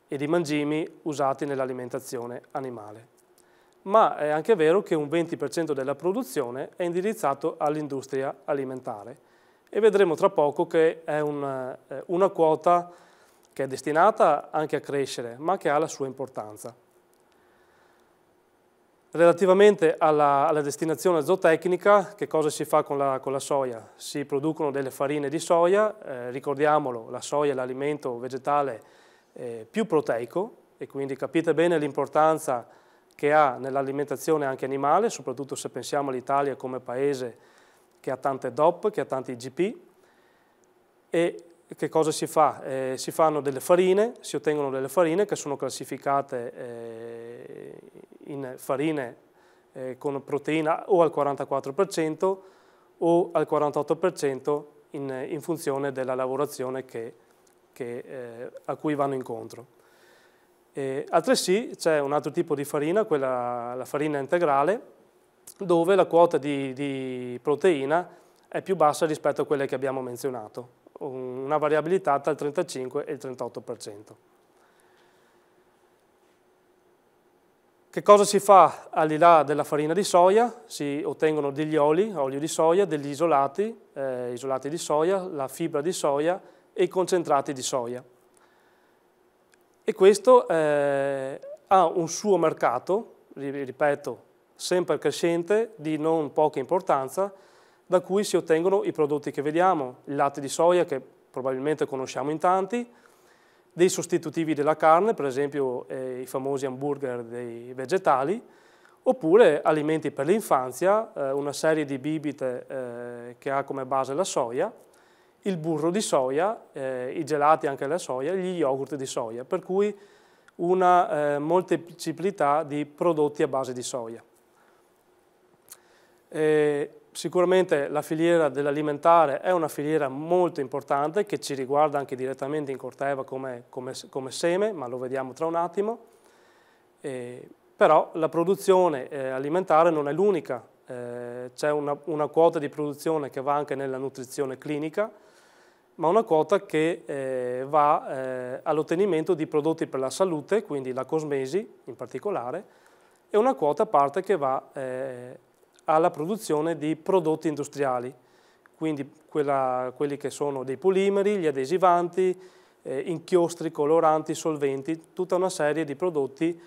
S3: e di mangimi usati nell'alimentazione animale. Ma è anche vero che un 20% della produzione è indirizzato all'industria alimentare e vedremo tra poco che è una, eh, una quota che è destinata anche a crescere, ma che ha la sua importanza. Relativamente alla, alla destinazione zootecnica, che cosa si fa con la, con la, soia? Si producono delle farine di soia, eh, ricordiamolo, la soia è l'alimento vegetale eh, più proteico e quindi capite bene l'importanza che ha nell'alimentazione anche animale, soprattutto se pensiamo all'Italia come paese che ha tante DOP, che ha tanti IGP e che cosa si fa? Eh, si fanno delle farine, si ottengono delle farine che sono classificate eh, in farine eh, con proteina o al 44% o al 48% in, in funzione della lavorazione che, che, eh, a cui vanno incontro. E altresì c'è un altro tipo di farina, quella, la farina integrale, dove la quota di, di proteina è più bassa rispetto a quelle che abbiamo menzionato una variabilità tra il 35 e il 38%. Che cosa si fa al di là della farina di soia? Si ottengono degli oli, olio di soia, degli isolati, eh, isolati di soia, la fibra di soia e i concentrati di soia. E questo eh, ha un suo mercato, ripeto, sempre crescente, di non poca importanza, da cui si ottengono i prodotti che vediamo, il latte di soia che probabilmente conosciamo in tanti, dei sostitutivi della carne, per esempio eh, i famosi hamburger dei vegetali, oppure alimenti per l'infanzia, eh, una serie di bibite eh, che ha come base la soia, il burro di soia, eh, i gelati anche alla soia, gli yogurt di soia, per cui una eh, molteplicità di prodotti a base di soia. E eh, sicuramente la filiera dell'alimentare è una filiera molto importante che ci riguarda anche direttamente in Corteva come, come, come seme, ma lo vediamo tra un attimo. Eh, però la produzione eh, alimentare non è l'unica, eh, c'è una, una, quota di produzione che va anche nella nutrizione clinica, ma una quota che eh, va eh, all'ottenimento di prodotti per la salute, quindi la cosmesi in particolare, e una quota a parte che va eh, alla produzione di prodotti industriali, quindi quella, quelli che sono dei polimeri, gli adesivanti, eh, inchiostri, coloranti, solventi, tutta una serie di prodotti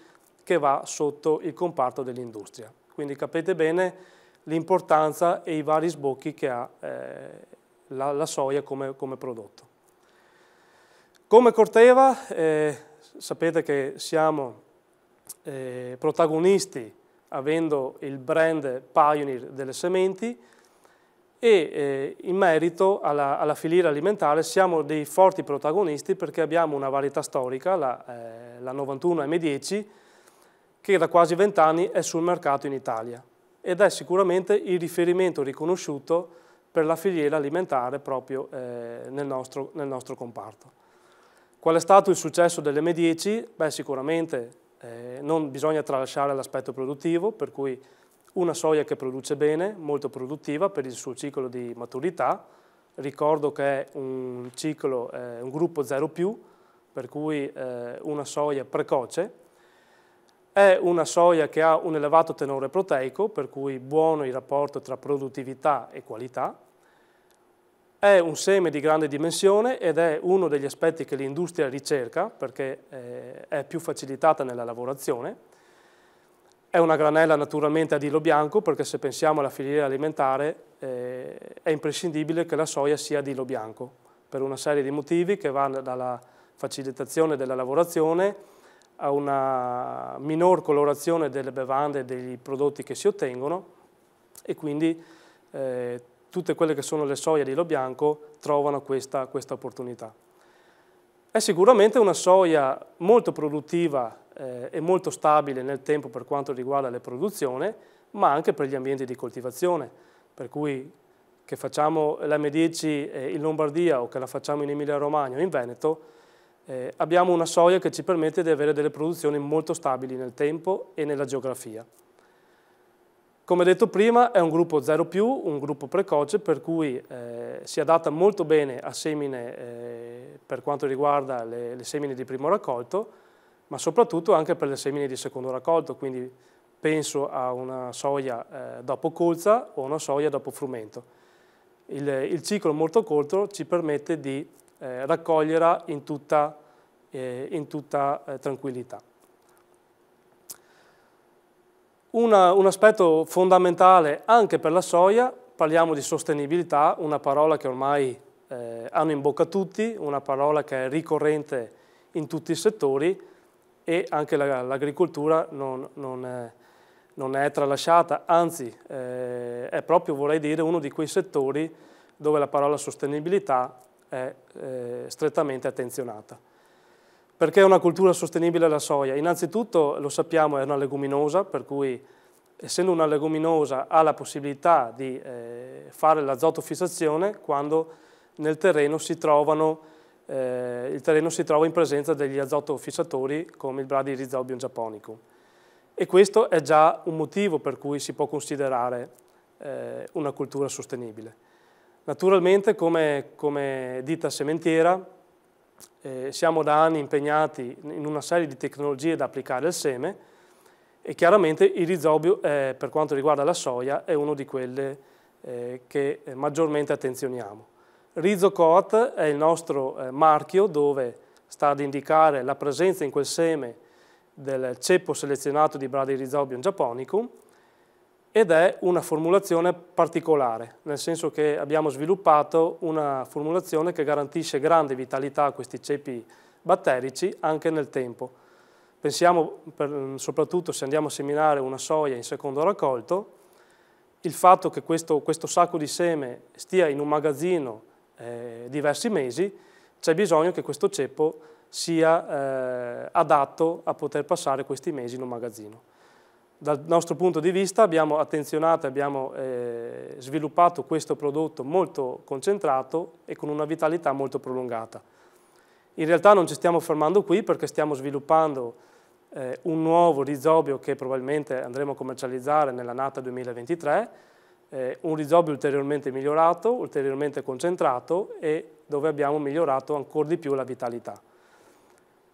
S3: che va sotto il comparto dell'industria. Quindi capite bene l'importanza e i vari sbocchi che ha eh, la, la, soia come, come, prodotto. Come Corteva eh, sapete che siamo eh, protagonisti avendo il brand Pioneer delle sementi e eh, in merito alla, alla, filiera alimentare siamo dei forti protagonisti perché abbiamo una varietà storica, la, eh, la 91 M10, che da quasi 20 anni è sul mercato in Italia ed è sicuramente il riferimento riconosciuto per la filiera alimentare proprio eh, nel, nostro, nel nostro comparto. Qual è stato il successo dell'M10? Beh, sicuramente eh, non bisogna tralasciare l'aspetto produttivo, per cui una soia che produce bene, molto produttiva per il suo ciclo di maturità, ricordo che è un, ciclo, eh, un gruppo 0 più, per cui eh, una soia precoce, è una soia che ha un elevato tenore proteico, per cui buono il rapporto tra produttività e qualità, è un seme di grande dimensione ed è uno degli aspetti che l'industria ricerca perché eh, è più facilitata nella lavorazione. È una granella naturalmente a ilo bianco perché se pensiamo alla filiera alimentare eh, è imprescindibile che la soia sia a ilo bianco per una serie di motivi che vanno dalla facilitazione della lavorazione a una minor colorazione delle bevande e dei prodotti che si ottengono e quindi eh, tutte quelle che sono le soia di lo bianco trovano questa, questa opportunità. È sicuramente una soia molto produttiva eh, e molto stabile nel tempo per quanto riguarda le produzioni, ma anche per gli ambienti di coltivazione, per cui che facciamo l'M10 eh, in Lombardia o che la facciamo in Emilia Romagna o in Veneto, eh, abbiamo una soia che ci permette di avere delle produzioni molto stabili nel tempo e nella geografia. Come detto prima è un gruppo 0+, un gruppo precoce per cui eh, si adatta molto bene a semine eh, per quanto riguarda le, le, semine di primo raccolto, ma soprattutto anche per le semine di secondo raccolto, quindi penso a una soia eh, dopo colza o una soia dopo frumento. Il, il ciclo molto corto ci permette di eh, raccoglierla in tutta, eh, in tutta eh, tranquillità. Una, un aspetto fondamentale anche per la soia, parliamo di sostenibilità, una parola che ormai eh, hanno in bocca tutti, una parola che è ricorrente in tutti i settori e anche l'agricoltura la, non, non, non, è tralasciata, anzi eh, è proprio, vorrei dire, uno di quei settori dove la parola sostenibilità è eh, strettamente attenzionata. Perché è una cultura sostenibile la soia? Innanzitutto, lo sappiamo, è una leguminosa, per cui essendo una leguminosa ha la possibilità di eh, fare l'azotofissazione quando nel terreno si trovano, eh, il terreno si trova in presenza degli azotofissatori come il bradirizobium giapponico. E questo è già un motivo per cui si può considerare eh, una cultura sostenibile. Naturalmente come, come ditta sementiera eh, siamo da anni impegnati in una serie di tecnologie da applicare al seme e chiaramente il rizobio è, eh, per quanto riguarda la soia è uno di quelle eh, che maggiormente attenzioniamo. Rizocoat è il nostro eh, marchio dove sta ad indicare la presenza in quel seme del ceppo selezionato di Bradyrhizobium japonicum ed è una formulazione particolare, nel senso che abbiamo sviluppato una formulazione che garantisce grande vitalità a questi ceppi batterici anche nel tempo. Pensiamo per, soprattutto se andiamo a seminare una soia in secondo raccolto, il fatto che questo, questo sacco di seme stia in un magazzino eh, diversi mesi, c'è bisogno che questo ceppo sia eh, adatto a poter passare questi mesi in un magazzino dal nostro punto di vista abbiamo attenzionato, e abbiamo eh, sviluppato questo prodotto molto concentrato e con una vitalità molto prolungata. In realtà non ci stiamo fermando qui perché stiamo sviluppando eh, un nuovo rizobio che probabilmente andremo a commercializzare nella nata 2023, eh, un rizobio ulteriormente migliorato, ulteriormente concentrato e dove abbiamo migliorato ancora di più la vitalità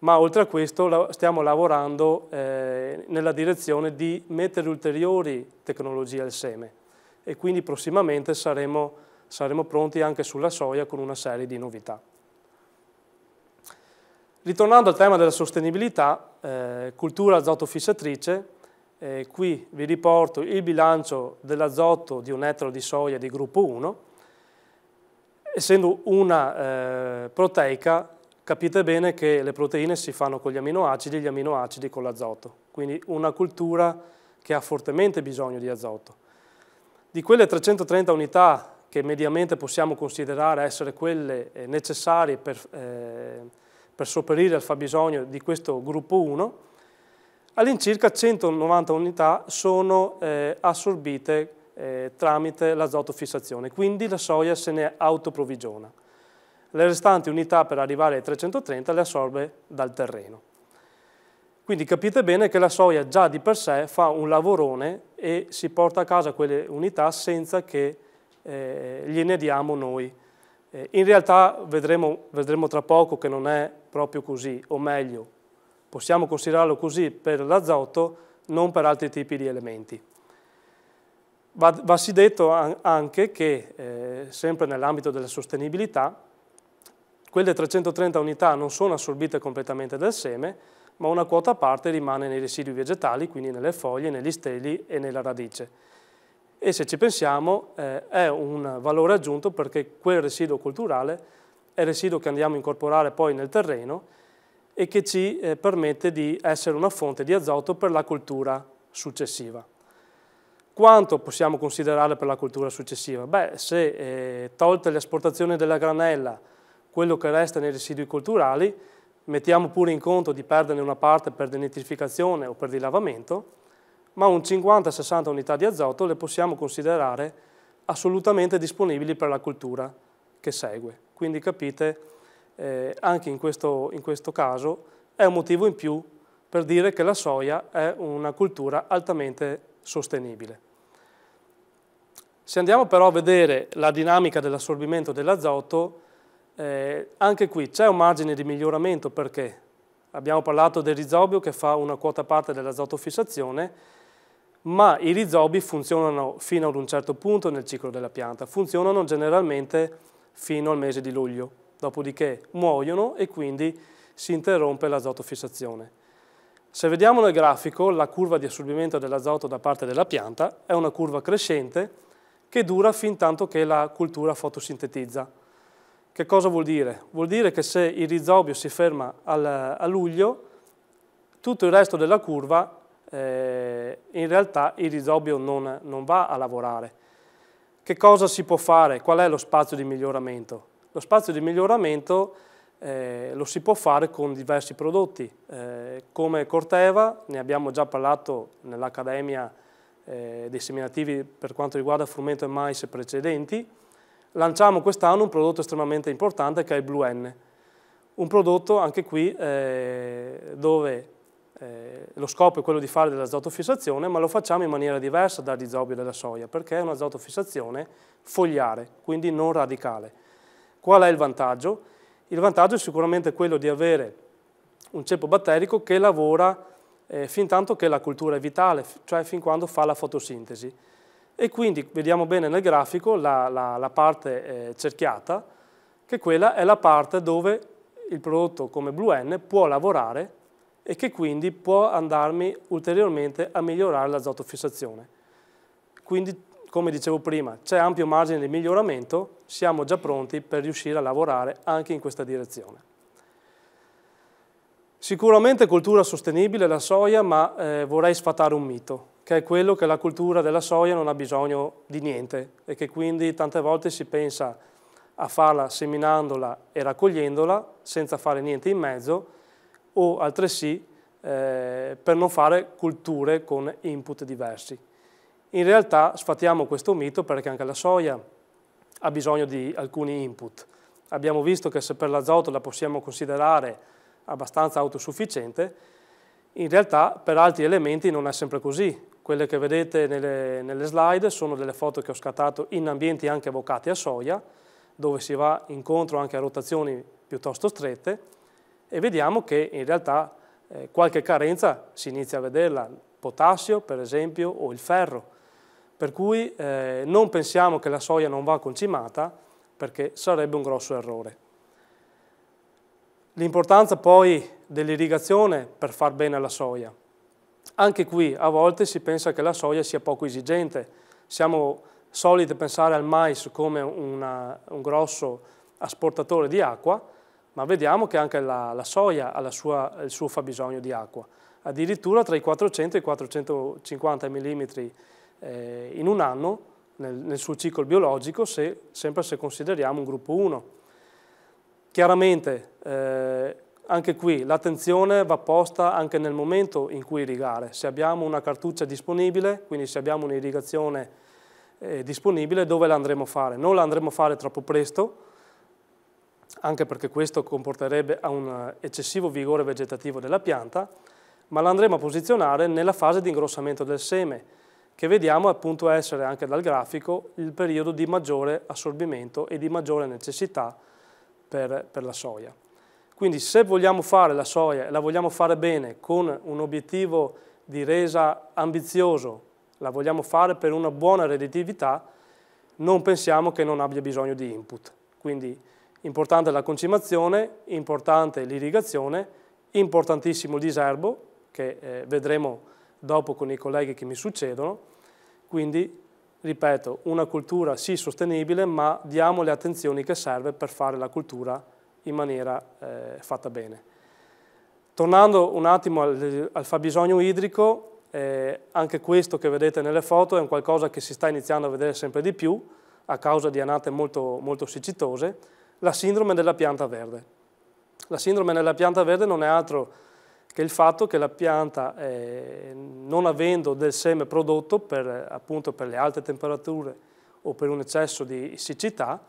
S3: ma oltre a questo stiamo lavorando eh, nella direzione di mettere ulteriori tecnologie al seme e quindi prossimamente saremo, saremo pronti anche sulla soia con una serie di novità. Ritornando al tema della sostenibilità, eh, cultura azotofissatrice, eh, qui vi riporto il bilancio dell'azoto di un ettaro di soia di gruppo 1, essendo una eh, proteica capite bene che le proteine si fanno con gli aminoacidi e gli aminoacidi con l'azoto, quindi una cultura che ha fortemente bisogno di azoto. Di quelle 330 unità che mediamente possiamo considerare essere quelle eh, necessarie per, eh, per sopperire al fabbisogno di questo gruppo 1, all'incirca 190 unità sono eh, assorbite eh, tramite l'azoto fissazione, quindi la soia se ne autoprovvigiona le restanti unità per arrivare ai 330 le assorbe dal terreno. Quindi capite bene che la soia già di per sé fa un lavorone e si porta a casa quelle unità senza che eh, gliene diamo noi. Eh, in realtà vedremo, vedremo tra poco che non è proprio così, o meglio, possiamo considerarlo così per l'azoto, non per altri tipi di elementi. Va, va si detto anche che, eh, sempre nell'ambito della sostenibilità, quelle 330 unità non sono assorbite completamente dal seme, ma una quota a parte rimane nei residui vegetali, quindi nelle foglie, negli steli e nella radice. E se ci pensiamo eh, è un valore aggiunto perché quel residuo culturale è il residuo che andiamo a incorporare poi nel terreno e che ci eh, permette di essere una fonte di azoto per la cultura successiva. Quanto possiamo considerare per la cultura successiva? Beh, se eh, tolte l'esportazione della granella, quello che resta nei residui culturali, mettiamo pure in conto di perderne una parte per denitrificazione o per dilavamento, ma un 50-60 unità di azoto le possiamo considerare assolutamente disponibili per la cultura che segue. Quindi capite, eh, anche in questo, in questo caso, è un motivo in più per dire che la soia è una cultura altamente sostenibile. Se andiamo però a vedere la dinamica dell'assorbimento dell'azoto, eh, anche qui c'è un margine di miglioramento perché abbiamo parlato del rizobio che fa una quota parte dell'azotofissazione, ma i rizobi funzionano fino ad un certo punto nel ciclo della pianta, funzionano generalmente fino al mese di luglio, dopodiché muoiono e quindi si interrompe l'azotofissazione. Se vediamo nel grafico, la curva di assorbimento dell'azoto da parte della pianta è una curva crescente che dura fin tanto che la cultura fotosintetizza che cosa vuol dire? Vuol dire che se il rizobio si ferma al, a luglio, tutto il resto della curva eh, in realtà il rizobio non, non va a lavorare. Che cosa si può fare? Qual è lo spazio di miglioramento? Lo spazio di miglioramento eh, lo si può fare con diversi prodotti, eh, come Corteva, ne abbiamo già parlato nell'Accademia eh, dei Seminativi per quanto riguarda frumento e mais precedenti, lanciamo quest'anno un prodotto estremamente importante che è il Blue N, un prodotto anche qui eh, dove eh, lo scopo è quello di fare dell'azotofissazione, ma lo facciamo in maniera diversa dal disobio della soia, perché è un'azotofissazione fogliare, quindi non radicale. Qual è il vantaggio? Il vantaggio è sicuramente quello di avere un ceppo batterico che lavora eh, fin tanto che la cultura è vitale, cioè fin quando fa la fotosintesi e quindi vediamo bene nel grafico la, la, la parte eh, cerchiata, che quella è la parte dove il prodotto come Blue N può lavorare e che quindi può andarmi ulteriormente a migliorare l'azoto fissazione. Quindi, come dicevo prima, c'è ampio margine di miglioramento, siamo già pronti per riuscire a lavorare anche in questa direzione. Sicuramente coltura sostenibile la soia, ma eh, vorrei sfatare un mito che è quello che la cultura della soia non ha bisogno di niente e che quindi tante volte si pensa a farla seminandola e raccogliendola senza fare niente in mezzo o altresì eh, per non fare culture con input diversi. In realtà sfatiamo questo mito perché anche la soia ha bisogno di alcuni input. Abbiamo visto che se per l'azoto la possiamo considerare abbastanza autosufficiente, in realtà per altri elementi non è sempre così quelle che vedete nelle, nelle slide sono delle foto che ho scattato in ambienti anche avvocati a soia, dove si va incontro anche a rotazioni piuttosto strette e vediamo che in realtà eh, qualche carenza si inizia a vederla, potassio per esempio o il ferro, per cui eh, non pensiamo che la soia non va concimata perché sarebbe un grosso errore. L'importanza poi dell'irrigazione per far bene alla soia. Anche qui a volte si pensa che la soia sia poco esigente. Siamo soliti pensare al mais come una, un grosso asportatore di acqua, ma vediamo che anche la, la soia ha la sua, il suo fabbisogno di acqua. Addirittura tra i 400 e i 450 mm eh, in un anno nel, nel suo ciclo biologico, se, sempre se consideriamo un gruppo 1. Chiaramente eh, anche qui l'attenzione va posta anche nel momento in cui irrigare. Se abbiamo una cartuccia disponibile, quindi se abbiamo un'irrigazione eh, disponibile, dove la andremo a fare? Non la andremo a fare troppo presto, anche perché questo comporterebbe un eccessivo vigore vegetativo della pianta, ma la andremo a posizionare nella fase di ingrossamento del seme, che vediamo appunto essere anche dal grafico il periodo di maggiore assorbimento e di maggiore necessità per, per la soia. Quindi se vogliamo fare la soia e la vogliamo fare bene con un obiettivo di resa ambizioso, la vogliamo fare per una buona redditività, non pensiamo che non abbia bisogno di input. Quindi importante la concimazione, importante l'irrigazione, importantissimo il diserbo, che eh, vedremo dopo con i colleghi che mi succedono. Quindi, ripeto, una cultura sì sostenibile, ma diamo le attenzioni che serve per fare la cultura sostenibile in maniera eh, fatta bene. Tornando un attimo al, al fabbisogno idrico, eh, anche questo che vedete nelle foto è un qualcosa che si sta iniziando a vedere sempre di più a causa di annate molto, molto siccitose, la sindrome della pianta verde. La sindrome della pianta verde non è altro che il fatto che la pianta, eh, non avendo del seme prodotto per, appunto, per le alte temperature o per un eccesso di siccità,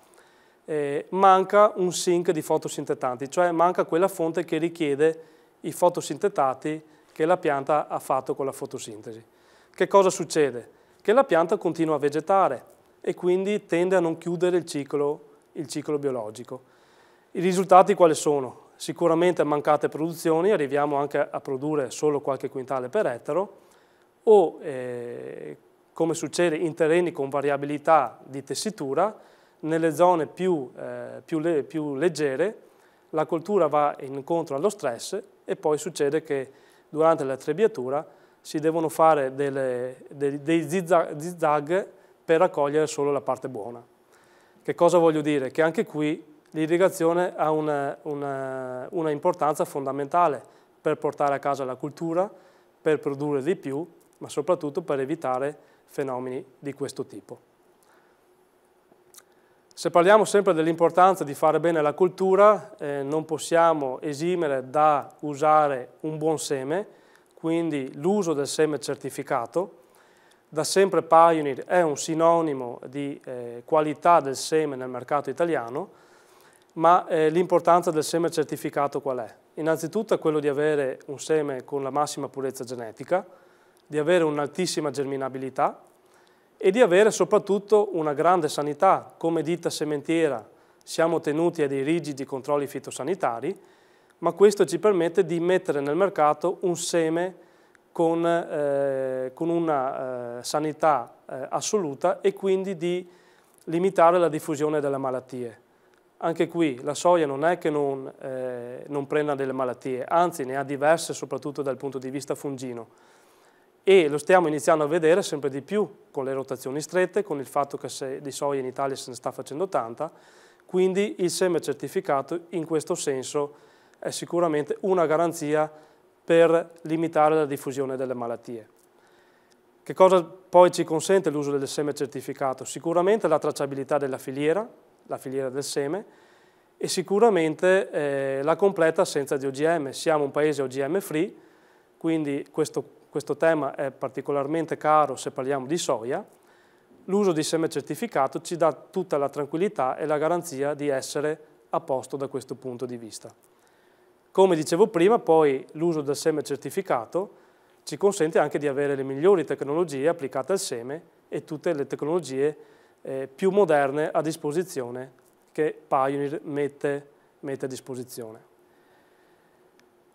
S3: eh, manca un sink di fotosintetanti, cioè manca quella fonte che richiede i fotosintetati che la pianta ha fatto con la fotosintesi. Che cosa succede? Che la pianta continua a vegetare e quindi tende a non chiudere il ciclo, il ciclo biologico. I risultati quali sono? Sicuramente mancate produzioni, arriviamo anche a produrre solo qualche quintale per ettaro, o eh, come succede in terreni con variabilità di tessitura, nelle zone più, eh, più, le, più leggere la coltura va incontro allo stress e poi succede che durante la trebbiatura si devono fare delle, dei, dei zigzag, zigzag per raccogliere solo la parte buona. Che cosa voglio dire? Che anche qui l'irrigazione ha una, una, una, importanza fondamentale per portare a casa la cultura, per produrre di più, ma soprattutto per evitare fenomeni di questo tipo. Se parliamo sempre dell'importanza di fare bene la cultura, eh, non possiamo esimere da usare un buon seme, quindi l'uso del seme certificato. Da sempre Pioneer è un sinonimo di eh, qualità del seme nel mercato italiano, ma eh, l'importanza del seme certificato qual è? Innanzitutto è quello di avere un seme con la massima purezza genetica, di avere un'altissima germinabilità, e di avere soprattutto una grande sanità. Come ditta sementiera siamo tenuti a dei rigidi controlli fitosanitari, ma questo ci permette di mettere nel mercato un seme con, eh, con una eh, sanità eh, assoluta e quindi di limitare la diffusione delle malattie. Anche qui la soia non è che non, eh, non prenda delle malattie, anzi ne ha diverse soprattutto dal punto di vista fungino e lo stiamo iniziando a vedere sempre di più con le rotazioni strette, con il fatto che se di soia in Italia se ne sta facendo tanta, quindi il seme certificato in questo senso è sicuramente una garanzia per limitare la diffusione delle malattie. Che cosa poi ci consente l'uso del seme certificato? Sicuramente la tracciabilità della filiera, la filiera del seme, e sicuramente eh, la completa assenza di OGM. Siamo un paese OGM free, quindi questo questo tema è particolarmente caro se parliamo di soia, l'uso di seme certificato ci dà tutta la tranquillità e la garanzia di essere a posto da questo punto di vista. Come dicevo prima, poi l'uso del seme certificato ci consente anche di avere le migliori tecnologie applicate al seme e tutte le tecnologie eh, più moderne a disposizione che Pioneer mette, mette a disposizione.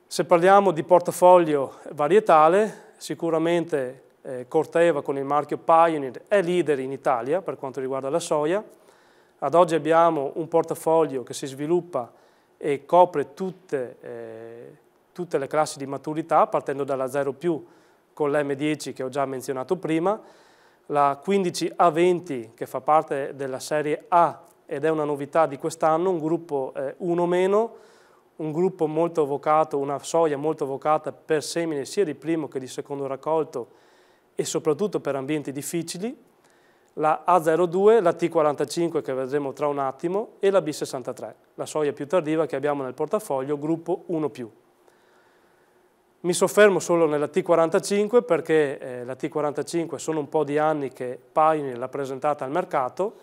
S3: Se parliamo di portafoglio varietale, sicuramente eh, Corteva con il marchio Pioneer è leader in Italia per quanto riguarda la soia. Ad oggi abbiamo un portafoglio che si sviluppa e copre tutte, eh, tutte le classi di maturità, partendo dalla 0 con l'M10 che ho già menzionato prima, la 15A20 che fa parte della serie A ed è una novità di quest'anno, un gruppo 1 eh, meno, un gruppo molto avvocato, una soia molto avvocata per semine sia di primo che di secondo raccolto e soprattutto per ambienti difficili, la A02, la T45 che vedremo tra un attimo e la B63, la soia più tardiva che abbiamo nel portafoglio, gruppo 1 ⁇ mi soffermo solo nella T45 perché eh, la T45 sono un po' di anni che Pioneer l'ha presentata al mercato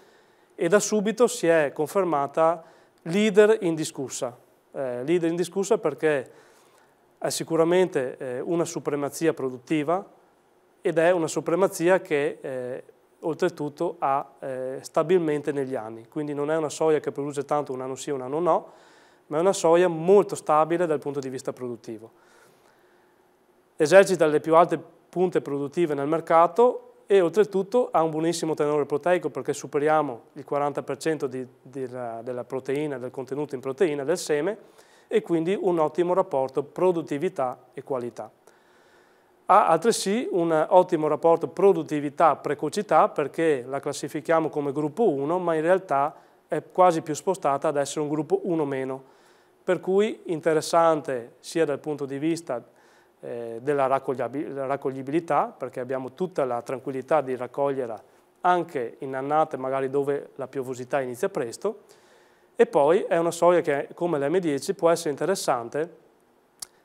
S3: e da subito si è confermata leader indiscussa eh, leader indiscussa perché ha sicuramente eh, una supremazia produttiva ed è una supremazia che eh, oltretutto ha eh, stabilmente negli anni, quindi non è una soia che produce tanto un anno sì e un anno no, ma è una soia molto stabile dal punto di vista produttivo. Esercita le più alte punte produttive nel mercato e oltretutto ha un buonissimo tenore proteico perché superiamo il 40% di, di la, della proteina, del contenuto in proteina del seme e quindi un ottimo rapporto produttività e qualità. Ha altresì un ottimo rapporto produttività-precocità perché la classifichiamo come gruppo 1 ma in realtà è quasi più spostata ad essere un gruppo 1 meno per cui interessante sia dal punto di vista eh, della raccoglibilità, perché abbiamo tutta la tranquillità di raccogliere anche in annate magari dove la piovosità inizia presto, e poi è una soia che come l'M10 può essere interessante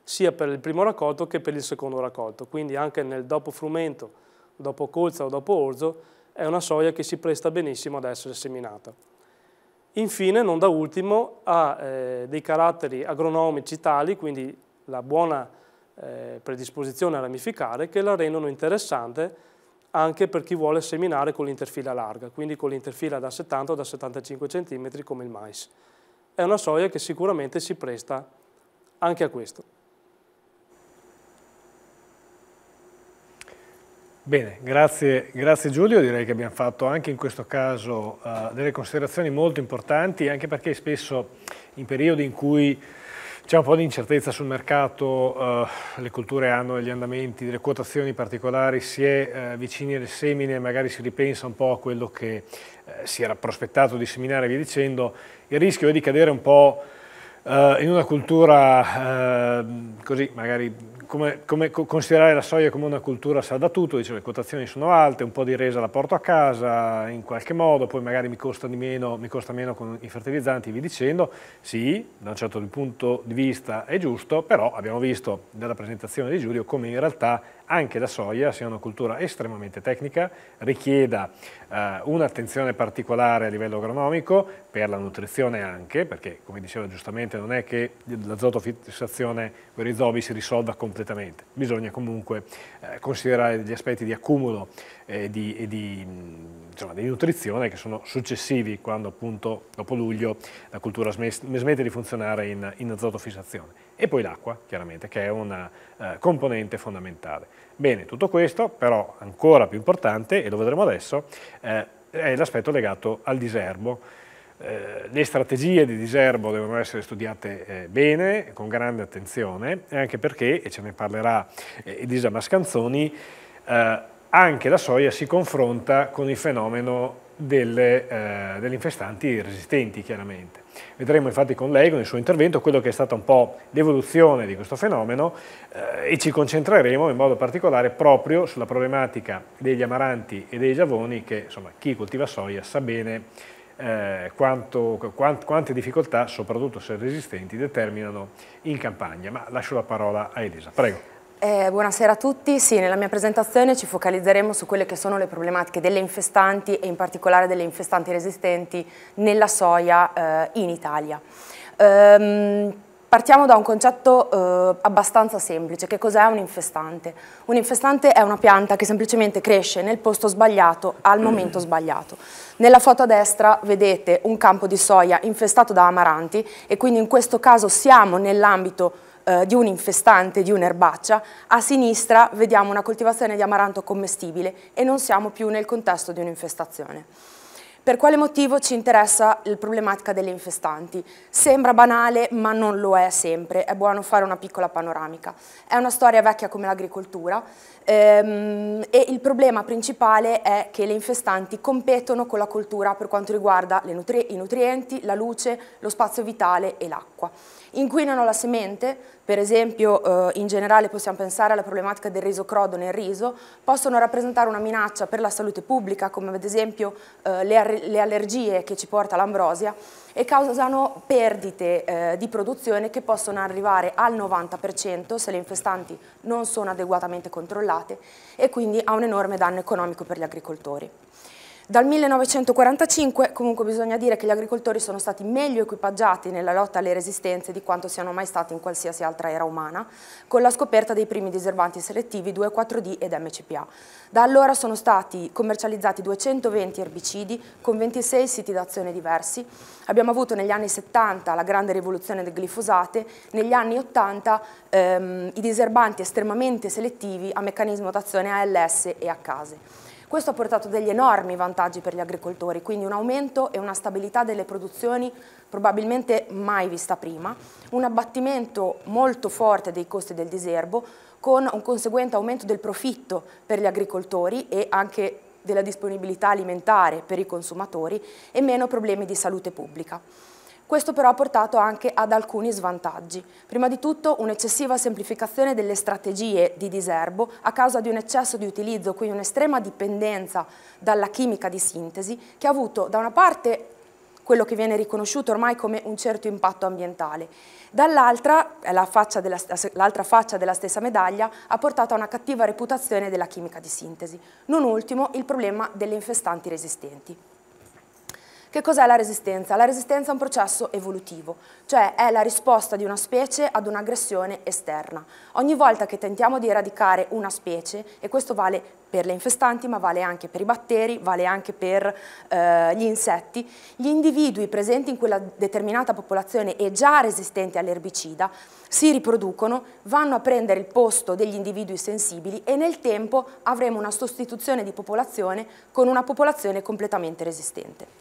S3: sia per il primo raccolto che per il secondo raccolto, quindi anche nel dopo frumento, dopo colza o dopo orzo, è una soia che si presta benissimo ad essere seminata. Infine, non da ultimo, ha eh, dei caratteri agronomici tali, quindi la buona eh, predisposizione a ramificare che la rendono interessante anche per chi vuole seminare con l'interfila larga, quindi con l'interfila da 70 o da 75 cm come il mais. È una soia che sicuramente si presta anche a questo.
S1: Bene, grazie, grazie, Giulio, direi che abbiamo fatto anche in questo caso uh, delle considerazioni molto importanti, anche perché spesso in periodi in cui c'è un po' di incertezza sul mercato, eh, le culture hanno degli andamenti, delle quotazioni particolari, si è eh, vicini alle semine, magari si ripensa un po' a quello che eh, si era prospettato di seminare, via dicendo, il rischio è di cadere un po' eh, in una cultura eh, così, magari come, come, considerare la soia come una cultura sa da tutto, dice le quotazioni sono alte, un po' di resa la porto a casa in qualche modo, poi magari mi costa, meno, mi costa meno con i fertilizzanti, vi dicendo, sì, da un certo punto di vista è giusto, però abbiamo visto nella presentazione di Giulio come in realtà anche la soia sia una cultura estremamente tecnica, richieda eh, un'attenzione particolare a livello agronomico, per la nutrizione anche, perché come diceva giustamente non è che l'azotofissazione per i zobi si risolva completamente, bisogna comunque eh, considerare gli aspetti di accumulo e di, e di, insomma, di nutrizione che sono successivi quando appunto dopo luglio la cultura smette di funzionare in, in azotofissazione e poi l'acqua, chiaramente, che è una eh, componente fondamentale. Bene, tutto questo, però ancora più importante, e lo vedremo adesso, eh, è l'aspetto legato al diserbo. Eh, le strategie di diserbo devono essere studiate eh, bene, con grande attenzione, anche perché, e ce ne parlerà eh, Elisa Mascanzoni, eh, anche la soia si confronta con il fenomeno delle, eh, degli infestanti resistenti chiaramente. Vedremo infatti con lei, con il suo intervento, quello che è stata un po' l'evoluzione di questo fenomeno eh, e ci concentreremo in modo particolare proprio sulla problematica degli amaranti e dei giavoni che insomma, chi coltiva soia sa bene eh, quanto, quant, quante difficoltà, soprattutto se resistenti, determinano in campagna. Ma lascio la parola a Elisa, prego.
S4: Eh, buonasera a tutti, sì, nella mia presentazione ci focalizzeremo su quelle che sono le problematiche delle infestanti e in particolare delle infestanti resistenti nella soia eh, in Italia. Ehm, partiamo da un concetto eh, abbastanza semplice, che cos'è un infestante? Un infestante è una pianta che semplicemente cresce nel posto sbagliato al momento sbagliato. Nella foto a destra vedete un campo di soia infestato da amaranti e quindi in questo caso siamo nell'ambito eh, di un infestante, di un'erbaccia, a sinistra vediamo una coltivazione di amaranto commestibile e non siamo più nel contesto di un'infestazione. Per quale motivo ci interessa la problematica delle infestanti? Sembra banale, ma non lo è sempre. È buono fare una piccola panoramica. È una storia vecchia come l'agricoltura ehm, e il problema principale è che le infestanti competono con la coltura per quanto riguarda nutri i nutrienti, la luce, lo spazio vitale e l'acqua. Inquinano la semente, per esempio eh, in generale possiamo pensare alla problematica del riso crodo nel riso, possono rappresentare una minaccia per la salute pubblica come ad esempio eh, le, le, allergie che ci porta l'ambrosia e causano perdite eh, di produzione che possono arrivare al 90% se le infestanti non sono adeguatamente controllate e quindi ha un enorme danno economico per gli agricoltori. Dal 1945 comunque bisogna dire che gli agricoltori sono stati meglio equipaggiati nella lotta alle resistenze di quanto siano mai stati in qualsiasi altra era umana, con la scoperta dei primi diserbanti selettivi 2,4-D ed MCPA. Da allora sono stati commercializzati 220 erbicidi con 26 siti d'azione diversi. Abbiamo avuto negli anni 70 la grande rivoluzione del glifosate, negli anni 80 ehm, i diserbanti estremamente selettivi a meccanismo d'azione ALS e a case. Questo ha portato degli enormi vantaggi per gli agricoltori, quindi un aumento e una stabilità delle produzioni probabilmente mai vista prima, un abbattimento molto forte dei costi del diserbo con un conseguente aumento del profitto per gli agricoltori e anche della disponibilità alimentare per i consumatori e meno problemi di salute pubblica. Questo però ha portato anche ad alcuni svantaggi. Prima di tutto un'eccessiva semplificazione delle strategie di diserbo a causa di un eccesso di utilizzo, quindi un'estrema dipendenza dalla chimica di sintesi, che ha avuto da una parte quello che viene riconosciuto ormai come un certo impatto ambientale. Dall'altra, l'altra la faccia della stessa medaglia, ha portato a una cattiva reputazione della chimica di sintesi. Non ultimo il problema delle infestanti resistenti. Che cos'è la resistenza? La resistenza è un processo evolutivo, cioè è la risposta di una specie ad un'aggressione esterna. Ogni volta che tentiamo di eradicare una specie, e questo vale per le infestanti, ma vale anche per i batteri, vale anche per eh, gli insetti, gli individui presenti in quella determinata popolazione e già resistenti all'erbicida si riproducono, vanno a prendere il posto degli individui sensibili e nel tempo avremo una sostituzione di popolazione con una popolazione completamente resistente.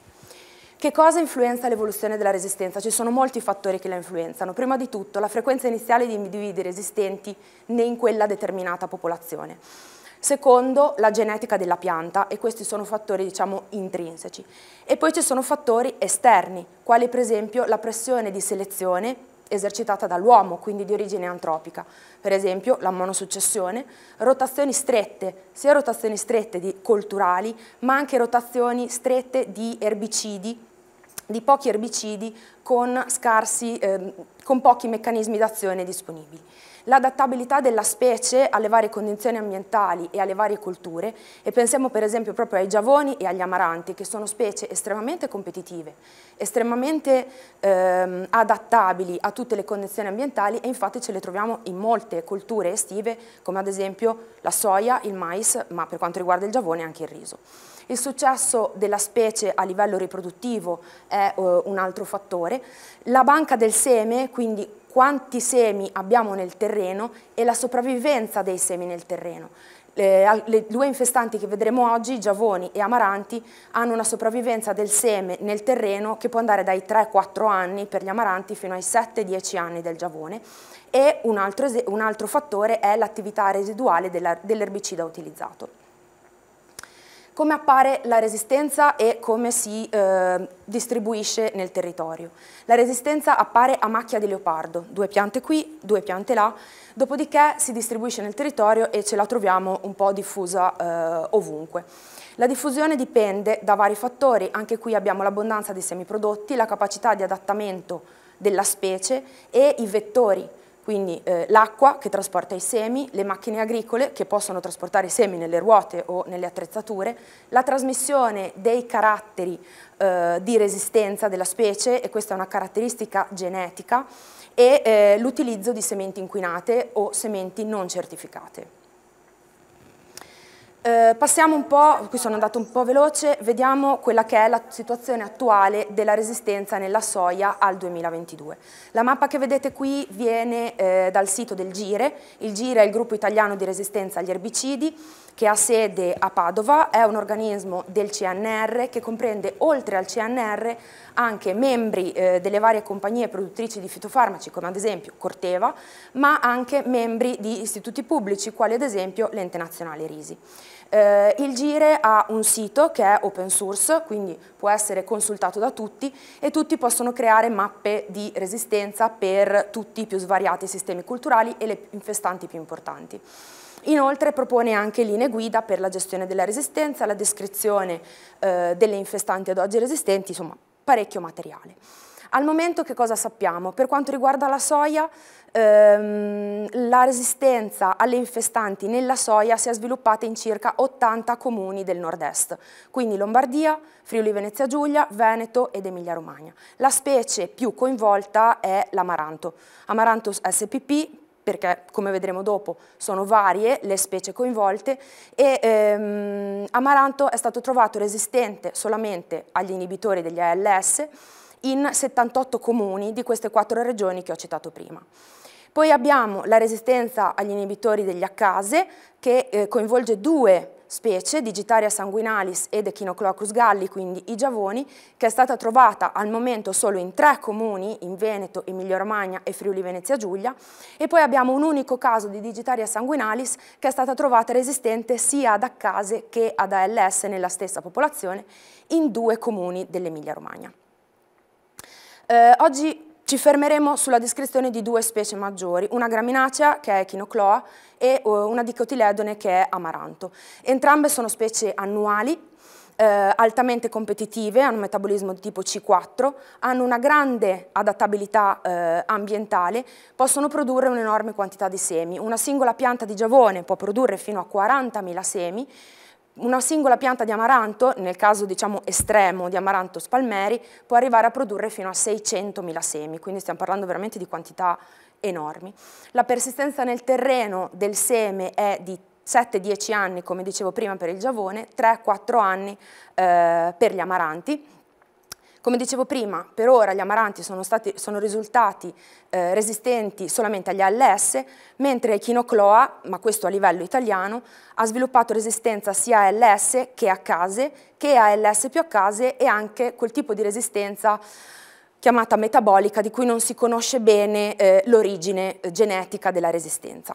S4: Che cosa influenza l'evoluzione della resistenza? Ci sono molti fattori che la influenzano. Prima di tutto la frequenza iniziale di individui resistenti né in quella determinata popolazione. Secondo, la genetica della pianta e questi sono fattori diciamo intrinseci. E poi ci sono fattori esterni, quali per esempio la pressione di selezione esercitata dall'uomo, quindi di origine antropica, per esempio la monosuccessione, rotazioni strette, sia rotazioni strette di colturali, ma anche rotazioni strette di erbicidi di pochi erbicidi con, scarsi, eh, con pochi meccanismi d'azione disponibili. L'adattabilità della specie alle varie condizioni ambientali e alle varie culture, e pensiamo per esempio proprio ai giavoni e agli amaranti, che sono specie estremamente competitive, estremamente eh, adattabili a tutte le condizioni ambientali e infatti ce le troviamo in molte culture estive, come ad esempio la soia, il mais, ma per quanto riguarda il giavone anche il riso. Il successo della specie a livello riproduttivo è eh, un altro fattore. La banca del seme, quindi quanti semi abbiamo nel terreno e la sopravvivenza dei semi nel terreno. Le, due infestanti che vedremo oggi, giavoni e amaranti, hanno una sopravvivenza del seme nel terreno che può andare dai 3-4 anni per gli amaranti fino ai 7-10 anni del giavone e un altro, un altro fattore è l'attività residuale dell'erbicida utilizzato come appare la resistenza e come si eh, distribuisce nel territorio. La resistenza appare a macchia di leopardo, due piante qui, due piante là, dopodiché si distribuisce nel territorio e ce la troviamo un po' diffusa eh, ovunque. La diffusione dipende da vari fattori, anche qui abbiamo l'abbondanza di semiprodotti, la capacità di adattamento della specie e i vettori quindi eh, l'acqua che trasporta i semi, le macchine agricole che possono trasportare i semi nelle ruote o nelle attrezzature, la trasmissione dei caratteri eh, di resistenza della specie, e questa è una caratteristica genetica, e eh, l'utilizzo di sementi inquinate o sementi non certificate. Eh, passiamo un po', qui sono andato un po' veloce, vediamo quella che è la situazione attuale della resistenza nella soia al 2022. La mappa che vedete qui viene eh, dal sito del GIRE, il GIRE è il gruppo italiano di resistenza agli erbicidi, che ha sede a Padova, è un organismo del CNR che comprende oltre al CNR anche membri eh, delle varie compagnie produttrici di fitofarmaci come ad esempio Corteva, ma anche membri di istituti pubblici quali ad esempio l'ente nazionale Risi. Eh, il Gire ha un sito che è open source, quindi può essere consultato da tutti e tutti possono creare mappe di resistenza per tutti i più svariati sistemi culturali e le infestanti più importanti. Inoltre propone anche linee guida per la gestione della resistenza, la descrizione eh, delle infestanti ad oggi resistenti, insomma parecchio materiale. Al momento che cosa sappiamo? Per quanto riguarda la soia, ehm, la resistenza alle infestanti nella soia si è sviluppata in circa 80 comuni del nord-est, quindi Lombardia, Friuli Venezia Giulia, Veneto ed Emilia Romagna. La specie più coinvolta è l'amaranto. Amaranto SPP perché come vedremo dopo sono varie le specie coinvolte e ehm, amaranto è stato trovato resistente solamente agli inibitori degli ALS in 78 comuni di queste quattro regioni che ho citato prima. Poi abbiamo la resistenza agli inibitori degli accase che eh, coinvolge due specie, Digitaria sanguinalis ed Echinoclocus galli, quindi i giavoni, che è stata trovata al momento solo in tre comuni, in Veneto, Emilia-Romagna e Friuli-Venezia Giulia, e poi abbiamo un unico caso di Digitaria sanguinalis che è stata trovata resistente sia ad accase che ad ALS nella stessa popolazione, in due comuni dell'Emilia-Romagna. Eh, oggi ci fermeremo sulla descrizione di due specie maggiori, una graminacea che è Echinocloa e eh, una dicotiledone che è Amaranto. Entrambe sono specie annuali, eh, altamente competitive, hanno un metabolismo di tipo C4, hanno una grande adattabilità eh, ambientale, possono produrre un'enorme quantità di semi. Una singola pianta di giavone può produrre fino a 40.000 semi, una singola pianta di amaranto, nel caso diciamo, estremo di amaranto spalmeri, può arrivare a produrre fino a 600.000 semi, quindi stiamo parlando veramente di quantità enormi. La persistenza nel terreno del seme è di 7-10 anni, come dicevo prima per il giavone, 3-4 anni eh, per gli amaranti, come dicevo prima, per ora gli amaranti sono, stati, sono risultati eh, resistenti solamente agli ALS, mentre Echinocloa, ma questo a livello italiano, ha sviluppato resistenza sia a ALS che a case, che a ALS più a case e anche quel tipo di resistenza chiamata metabolica di cui non si conosce bene eh, l'origine genetica della resistenza.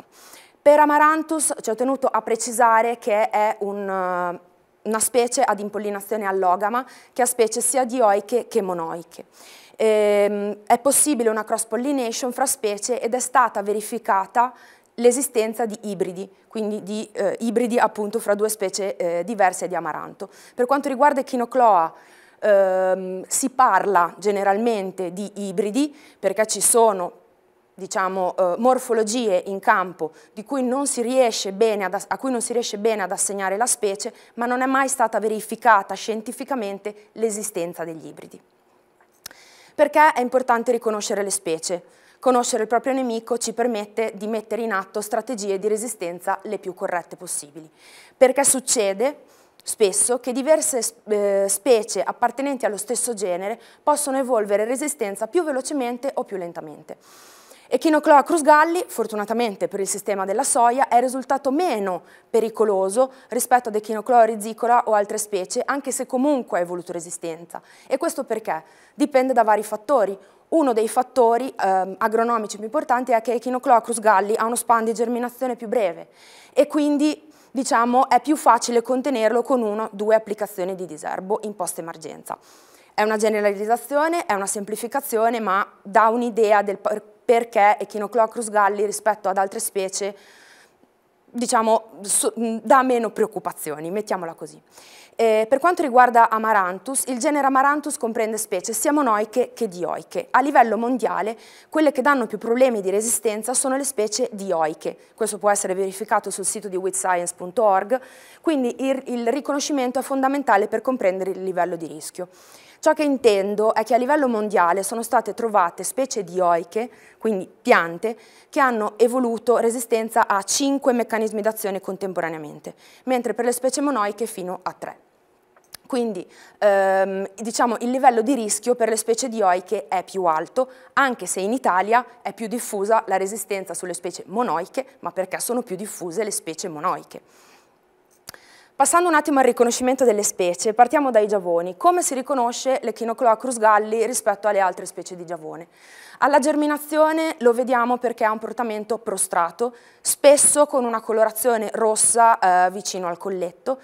S4: Per Amaranthus ci ho tenuto a precisare che è un una specie ad impollinazione allogama che ha specie sia dioiche che monoiche. Ehm, è possibile una cross pollination fra specie ed è stata verificata l'esistenza di ibridi, quindi di eh, ibridi appunto fra due specie eh, diverse di amaranto. Per quanto riguarda Echinocloa, ehm, si parla generalmente di ibridi perché ci sono diciamo, eh, morfologie in campo cui ad, a cui non si riesce bene ad assegnare la specie, ma non è mai stata verificata scientificamente l'esistenza degli ibridi. Perché è importante riconoscere le specie? Conoscere il proprio nemico ci permette di mettere in atto strategie di resistenza le più corrette possibili. Perché succede spesso che diverse eh, specie appartenenti allo stesso genere possono evolvere resistenza più velocemente o più lentamente. Echinochloa crusgalli, fortunatamente per il sistema della soia, è risultato meno pericoloso rispetto ad Echinocloa rizicola o altre specie, anche se comunque ha evoluto resistenza. E questo perché? Dipende da vari fattori. Uno dei fattori eh, agronomici più importanti è che Echinochloa crusgalli ha uno span di germinazione più breve e quindi diciamo, è più facile contenerlo con una o due applicazioni di diserbo in post-emergenza. È una generalizzazione, è una semplificazione, ma dà un'idea del perché Echinoclocrus galli rispetto ad altre specie diciamo, dà meno preoccupazioni, mettiamola così. Eh, per quanto riguarda Amaranthus, il genere Amaranthus comprende specie sia monoiche che dioiche. A livello mondiale, quelle che danno più problemi di resistenza sono le specie dioiche. Questo può essere verificato sul sito di witscience.org, quindi il, il riconoscimento è fondamentale per comprendere il livello di rischio. Ciò che intendo è che a livello mondiale sono state trovate specie dioiche, quindi piante, che hanno evoluto resistenza a 5 meccanismi d'azione contemporaneamente, mentre per le specie monoiche fino a 3. Quindi ehm, diciamo, il livello di rischio per le specie dioiche è più alto, anche se in Italia è più diffusa la resistenza sulle specie monoiche, ma perché sono più diffuse le specie monoiche. Passando un attimo al riconoscimento delle specie, partiamo dai giavoni. Come si riconosce l'Echinocloacrus galli rispetto alle altre specie di giavone? Alla germinazione lo vediamo perché ha un portamento prostrato, spesso con una colorazione rossa eh, vicino al colletto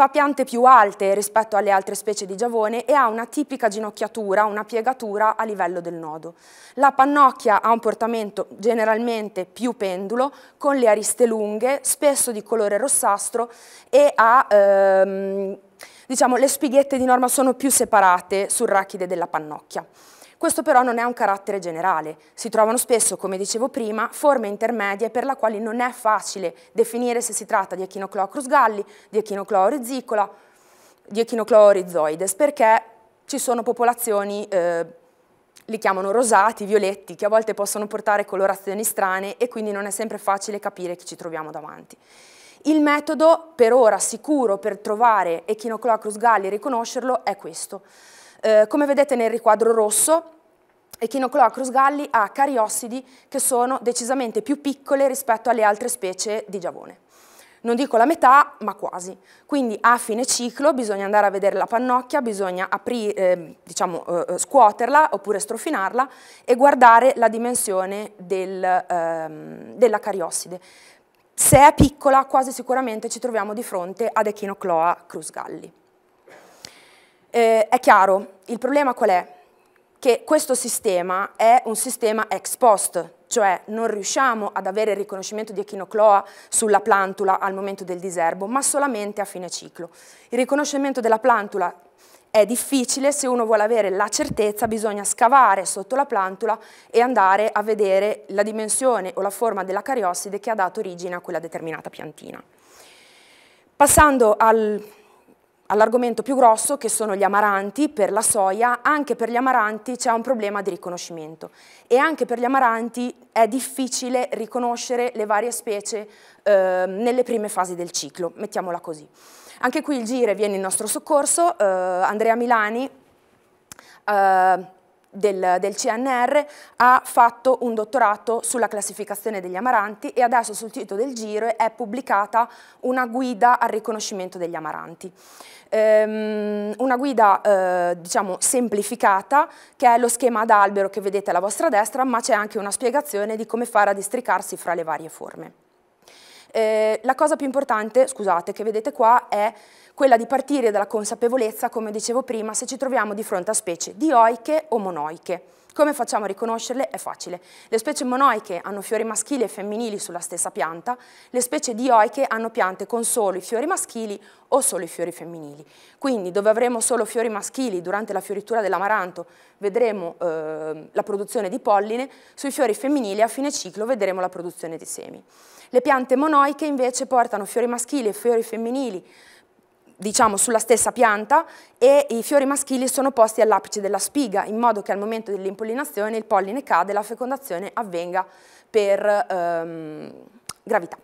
S4: fa piante più alte rispetto alle altre specie di giavone e ha una tipica ginocchiatura, una piegatura a livello del nodo. La pannocchia ha un portamento generalmente più pendulo, con le ariste lunghe, spesso di colore rossastro e ha... Ehm, diciamo, le spighette di norma sono più separate sul rachide della pannocchia. Questo però non è un carattere generale, si trovano spesso, come dicevo prima, forme intermedie per le quali non è facile definire se si tratta di Echinocloa crusgalli, di Echinocloa orizicola, di Echinocloa orizoides, perché ci sono popolazioni, eh, li chiamano rosati, violetti, che a volte possono portare colorazioni strane e quindi non è sempre facile capire chi ci troviamo davanti. Il metodo per ora sicuro per trovare Echinocloa crusgalli e riconoscerlo è questo eh, come vedete nel riquadro rosso, Echinochloa crusgalli ha cariossidi che sono decisamente più piccole rispetto alle altre specie di giavone. Non dico la metà, ma quasi. Quindi a fine ciclo bisogna andare a vedere la pannocchia, bisogna aprire, ehm, diciamo, eh, diciamo, eh, scuoterla oppure strofinarla e guardare la dimensione del, ehm, della cariosside. Se è piccola, quasi sicuramente ci troviamo di fronte ad Echinocloa crusgalli. Eh, è chiaro, il problema qual è? Che questo sistema è un sistema ex post, cioè non riusciamo ad avere il riconoscimento di echinocloa sulla plantula al momento del diserbo, ma solamente a fine ciclo. Il riconoscimento della plantula è difficile, se uno vuole avere la certezza bisogna scavare sotto la plantula e andare a vedere la dimensione o la forma della cariosside che ha dato origine a quella determinata piantina. Passando al all'argomento più grosso che sono gli amaranti per la soia, anche per gli amaranti c'è un problema di riconoscimento e anche per gli amaranti è difficile riconoscere le varie specie eh, nelle prime fasi del ciclo, mettiamola così. Anche qui il Gire viene in nostro soccorso, eh, Andrea Milani eh, del, del, CNR ha fatto un dottorato sulla classificazione degli amaranti e adesso sul sito del Giro è pubblicata una guida al riconoscimento degli amaranti. Ehm, una guida eh, diciamo semplificata che è lo schema ad albero che vedete alla vostra destra ma c'è anche una spiegazione di come fare a districarsi fra le varie forme. Ehm, la cosa più importante, scusate, che vedete qua è quella di partire dalla consapevolezza, come dicevo prima, se ci troviamo di fronte a specie dioiche o monoiche. Come facciamo a riconoscerle? È facile. Le specie monoiche hanno fiori maschili e femminili sulla stessa pianta, le specie dioiche hanno piante con solo i fiori maschili o solo i fiori femminili. Quindi dove avremo solo fiori maschili durante la fioritura dell'amaranto vedremo eh, la produzione di polline, sui fiori femminili a fine ciclo vedremo la produzione di semi. Le piante monoiche invece portano fiori maschili e fiori femminili diciamo sulla stessa pianta e i fiori maschili sono posti all'apice della spiga in modo che al momento dell'impollinazione il polline cade e la fecondazione avvenga per ehm, gravità.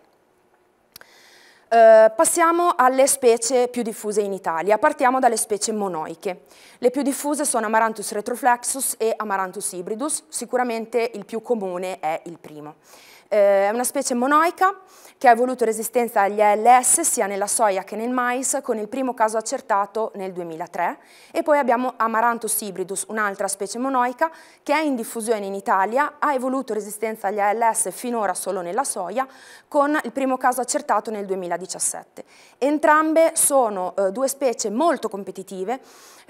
S4: Eh, passiamo alle specie più diffuse in Italia, partiamo dalle specie monoiche. Le più diffuse sono Amaranthus retroflexus e Amaranthus hybridus, sicuramente il più comune è il primo. Eh, è una specie monoica che ha evoluto resistenza agli ALS sia nella soia che nel mais, con il primo caso accertato nel 2003. E poi abbiamo Amaranthus hybridus, un'altra specie monoica che è in diffusione in Italia, ha evoluto resistenza agli ALS finora solo nella soia, con il primo caso accertato nel 2017. Entrambe sono eh, due specie molto competitive,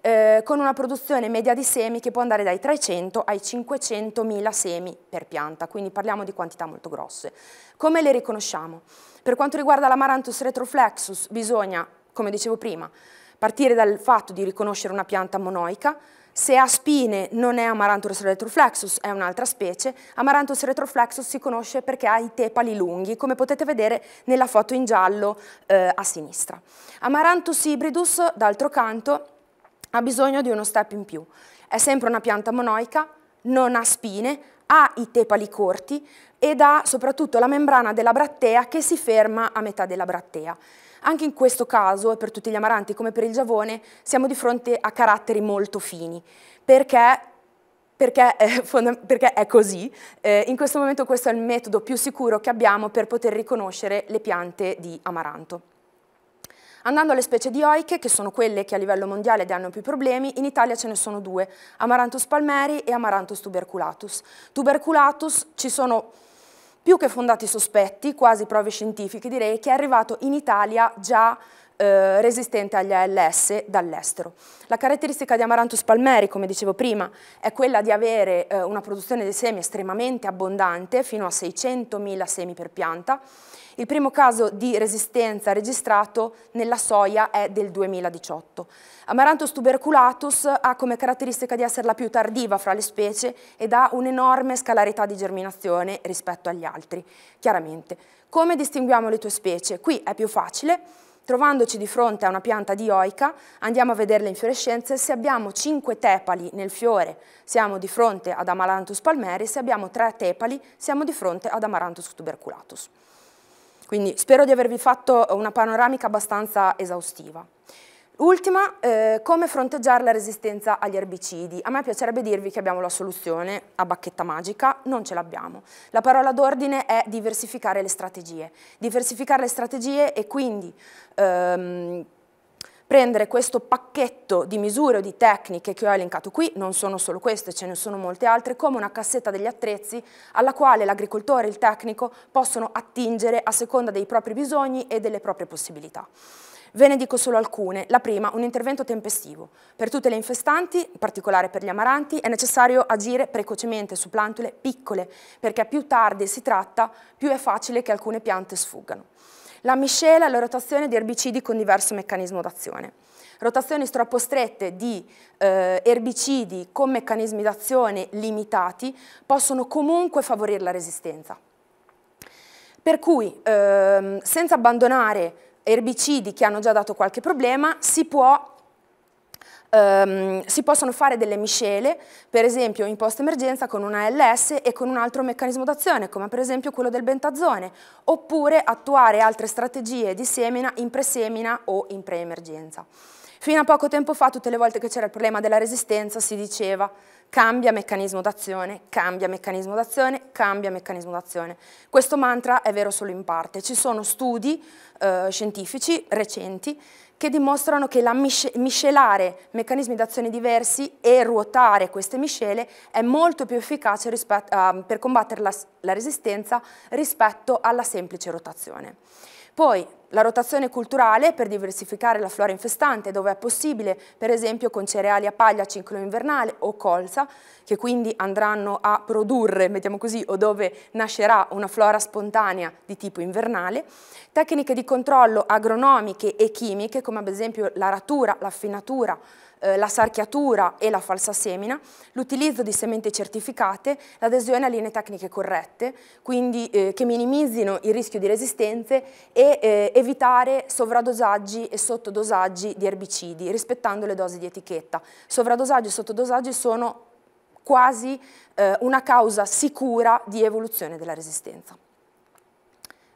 S4: eh, con una produzione media di semi che può andare dai 300 ai 500.000 semi per pianta, quindi parliamo di quantità molto grosse. Come le riconosciamo? Per quanto riguarda l'Amaranthus retroflexus bisogna, come dicevo prima, partire dal fatto di riconoscere una pianta monoica, se ha spine non è Amaranthus retroflexus, è un'altra specie. Amaranthus retroflexus si conosce perché ha i tepali lunghi, come potete vedere nella foto in giallo eh, a sinistra. Amaranthus hybridus, d'altro canto, ha bisogno di uno step in più. È sempre una pianta monoica, non ha spine, ha i tepali corti ed ha soprattutto la membrana della brattea che si ferma a metà della brattea. Anche in questo caso, e per tutti gli amaranti come per il giavone, siamo di fronte a caratteri molto fini, perché perché, eh, perché, è così. Eh, in questo momento questo è il metodo più sicuro che abbiamo per poter riconoscere le piante di amaranto. Andando alle specie dioiche, che sono quelle che a livello mondiale danno più problemi, in Italia ce ne sono due, Amaranthus palmeri e Amaranthus tuberculatus. Tuberculatus ci sono più che fondati sospetti, quasi prove scientifiche direi, che è arrivato in Italia già eh, resistente agli ALS dall'estero. La caratteristica di Amaranthus palmeri, come dicevo prima, è quella di avere eh, una produzione di semi estremamente abbondante, fino a 600.000 semi per pianta, il primo caso di resistenza registrato nella soia è del 2018. Amaranthus tuberculatus ha come caratteristica di essere la più tardiva fra le specie ed ha un'enorme scalarità di germinazione rispetto agli altri, chiaramente. Come distinguiamo le tue specie? Qui è più facile. Trovandoci di fronte a una pianta dioica, andiamo a vedere le infiorescenze, se abbiamo 5 tepali nel fiore siamo di fronte ad Amaranthus palmeri, se abbiamo 3 tepali siamo di fronte ad Amaranthus tuberculatus. Quindi spero di avervi fatto una panoramica abbastanza esaustiva. Ultima, eh, come fronteggiare la resistenza agli erbicidi. A me piacerebbe dirvi che abbiamo la soluzione a bacchetta magica, non ce l'abbiamo. La parola d'ordine è diversificare le strategie. Diversificare le strategie e quindi ehm, prendere questo pacchetto di misure o di tecniche che ho elencato qui, non sono solo queste, ce ne sono molte altre, come una cassetta degli attrezzi alla quale l'agricoltore e il tecnico possono attingere a seconda dei propri bisogni e delle proprie possibilità. Ve ne dico solo alcune. La prima, un intervento tempestivo. Per tutte le infestanti, in particolare per gli amaranti, è necessario agire precocemente su plantule piccole, perché più tardi si tratta, più è facile che alcune piante sfuggano. La miscela è la rotazione di erbicidi con diverso meccanismo d'azione. Rotazioni troppo strette di eh, erbicidi con meccanismi d'azione limitati possono comunque favorire la resistenza. Per cui, ehm, senza abbandonare erbicidi che hanno già dato qualche problema, si può Um, si possono fare delle miscele, per esempio in post-emergenza con una LS e con un altro meccanismo d'azione, come per esempio quello del bentazone, oppure attuare altre strategie di semina in presemina o in pre-emergenza. Fino a poco tempo fa, tutte le volte che c'era il problema della resistenza, si diceva cambia meccanismo d'azione, cambia meccanismo d'azione, cambia meccanismo d'azione. Questo mantra è vero solo in parte. Ci sono studi eh, scientifici recenti che dimostrano che miscelare meccanismi d'azione diversi e ruotare queste miscele è molto più efficace uh, per combattere la, la resistenza rispetto alla semplice rotazione. Poi la rotazione culturale per diversificare la flora infestante dove è possibile, per esempio con cereali a paglia ciclo invernale o colza, che quindi andranno a produrre, mettiamo così, o dove nascerà una flora spontanea di tipo invernale, tecniche di controllo agronomiche e chimiche come ad esempio l'aratura, ratura, l'affinatura, eh, la sarchiatura e la falsa semina, l'utilizzo di sementi certificate, l'adesione a linee tecniche corrette, quindi eh, che minimizzino il rischio di resistenze e eh, evitare sovradosaggi e sottodosaggi di erbicidi, rispettando le dosi di etichetta. Sovradosaggi e sottodosaggi sono quasi eh, una causa sicura di evoluzione della resistenza.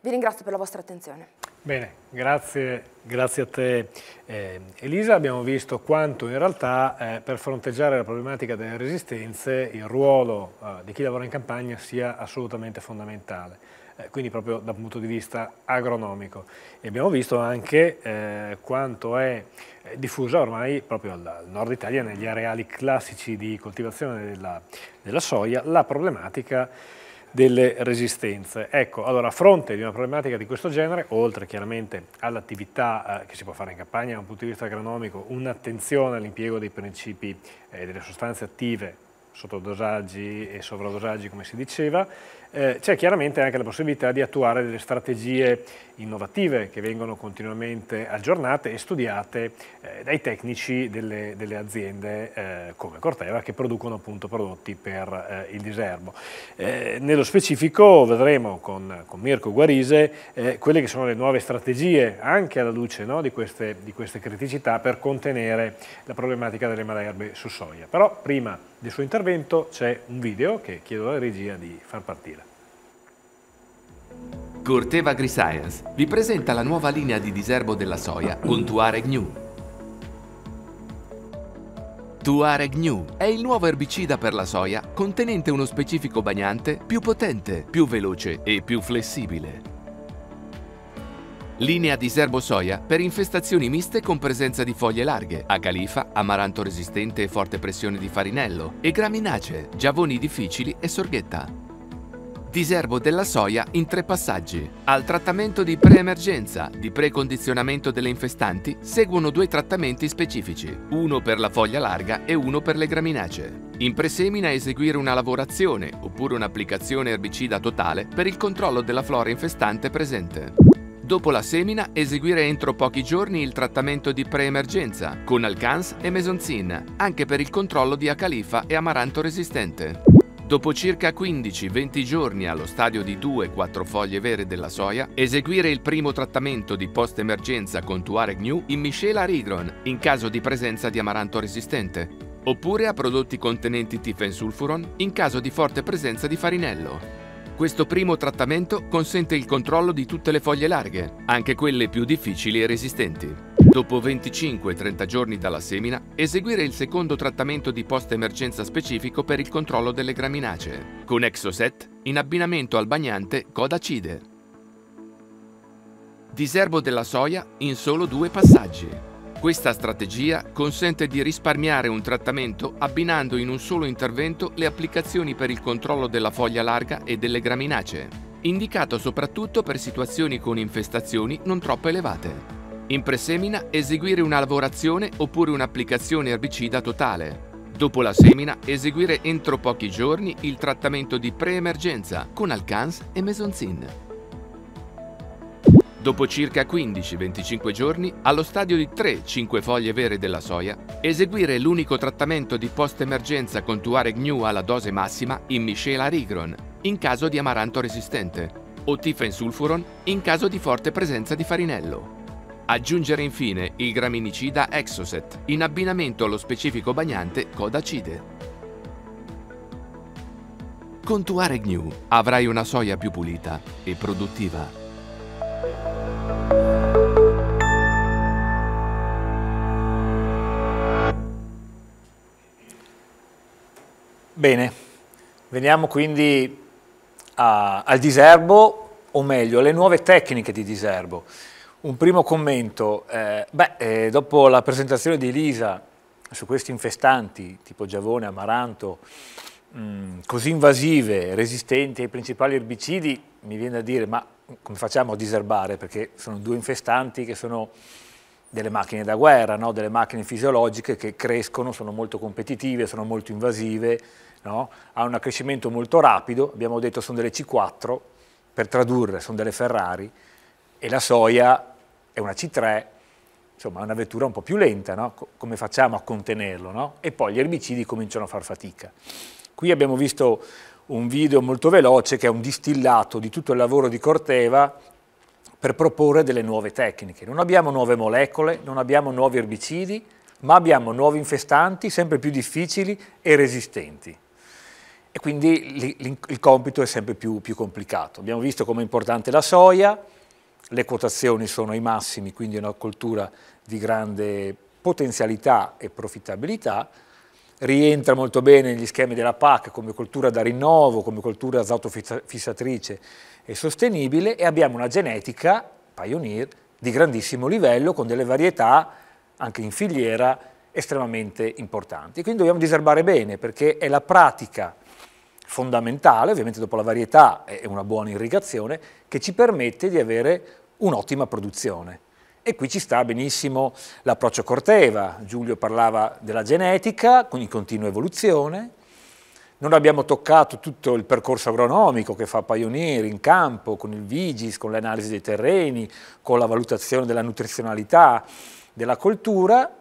S4: Vi ringrazio per la vostra attenzione.
S1: Bene, grazie, grazie a te eh, Elisa. Abbiamo visto quanto in realtà eh, per fronteggiare la problematica delle resistenze il ruolo eh, di chi lavora in campagna sia assolutamente fondamentale eh, quindi proprio dal punto di vista agronomico. E abbiamo visto anche eh, quanto è eh, diffusa ormai proprio al, nord Italia, negli areali classici di coltivazione della, della soia, la problematica delle resistenze. Ecco, allora a fronte di una problematica di questo genere, oltre chiaramente all'attività eh, che si può fare in campagna da un punto di vista agronomico, un'attenzione all'impiego dei principi eh, delle sostanze attive sottodosaggi e sovradosaggi come si diceva, eh, c'è chiaramente anche la possibilità di attuare delle strategie innovative che vengono continuamente aggiornate e studiate eh, dai tecnici delle, delle aziende eh, come Corteva che producono appunto prodotti per eh, il diserbo. Eh, nello specifico vedremo con, con Mirko Guarise eh, quelle che sono le nuove strategie anche alla luce no, di, queste, di queste criticità per contenere la problematica delle malerbe su soia. Però prima del suo
S5: intervento c'è un video che chiedo alla regia di far partire. Corteva AgriScience vi presenta la nuova linea di diserbo della soia con Tuareg New. Tuareg New è il nuovo erbicida per la soia contenente uno specifico bagnante più potente, più veloce e più flessibile. Linea di serbo soia per infestazioni miste con presenza di foglie larghe, a califa, amaranto resistente e forte pressione di farinello, e graminace, giavoni difficili e sorghetta. Diserbo della soia in tre passaggi. Al trattamento di preemergenza, di precondizionamento delle infestanti, seguono due trattamenti specifici, uno per la foglia larga e uno per le graminacee. In presemina eseguire una lavorazione oppure un'applicazione erbicida totale per il controllo della flora infestante presente. Dopo la semina, eseguire entro pochi giorni il trattamento di preemergenza, con Alcans e Mesonzin, anche per il controllo di Acalifa e Amaranto resistente. Dopo circa 15-20 giorni allo stadio di 2-4 foglie vere della soia, eseguire il primo trattamento di post-emergenza con Tuareg New in miscela Ridron in caso di presenza di amaranto resistente, oppure a prodotti contenenti tifensulfuron in caso di forte presenza di farinello. Questo primo trattamento consente il controllo di tutte le foglie larghe, anche quelle più difficili e resistenti. Dopo 25-30 giorni dalla semina, eseguire il secondo trattamento di post-emergenza specifico per il controllo delle graminacee, con Exoset in abbinamento al bagnante Codacide. Diserbo della soia in solo due passaggi. Questa strategia consente di risparmiare un trattamento abbinando in un solo intervento le applicazioni per il controllo della foglia larga e delle graminacee, indicato soprattutto per situazioni con infestazioni non troppo elevate. In presemina eseguire una lavorazione oppure un'applicazione erbicida totale. Dopo la semina eseguire entro pochi giorni il trattamento di pre-emergenza con Alcans e Mesonzin. Dopo circa 15-25 giorni, allo stadio di 3-5 foglie vere della soia, eseguire l'unico trattamento di post-emergenza con Tuareg New alla dose massima in miscela Rigron, in caso di amaranto resistente, o Tifen sulfuron in caso di forte presenza di farinello. Aggiungere infine il graminicida Exocet in abbinamento allo specifico bagnante Codacide. Con Tuare Gnu avrai una soia più pulita e produttiva.
S6: Bene, veniamo quindi a, al diserbo, o meglio alle nuove tecniche di diserbo. Un primo commento, eh, beh, eh, dopo la presentazione di Elisa su questi infestanti tipo giavone, amaranto, mh, mm, così invasive, resistenti ai principali erbicidi, mi viene da dire ma come facciamo a diserbare? Perché sono due infestanti che sono delle macchine da guerra, no? delle macchine fisiologiche che crescono, sono molto competitive, sono molto invasive, no? hanno un accrescimento molto rapido, abbiamo detto sono delle C4, per tradurre sono delle Ferrari, e la soia è una C3, insomma è una vettura un po' più lenta, no? come facciamo a contenerlo? No? E poi gli erbicidi cominciano a far fatica. Qui abbiamo visto un video molto veloce che è un distillato di tutto il lavoro di Corteva per proporre delle nuove tecniche. Non abbiamo nuove molecole, non abbiamo nuovi erbicidi, ma abbiamo nuovi infestanti sempre più difficili e resistenti. E quindi il compito è sempre più, più complicato. Abbiamo visto come è importante la soia, le quotazioni sono ai massimi, quindi è una coltura di grande potenzialità e profittabilità, rientra molto bene negli schemi della PAC come coltura da rinnovo, come coltura autofissatrice e sostenibile e abbiamo una genetica, Pioneer, di grandissimo livello con delle varietà anche in filiera estremamente importanti. Quindi dobbiamo diserbare bene perché è la pratica fondamentale, ovviamente dopo la varietà e una buona irrigazione, che ci permette di avere un'ottima produzione. E qui ci sta benissimo l'approccio Corteva. Giulio parlava della genetica, quindi continua evoluzione. Non abbiamo toccato tutto il percorso agronomico che fa Paionieri in campo, con il Vigis, con l'analisi dei terreni, con la valutazione della nutrizionalità della coltura.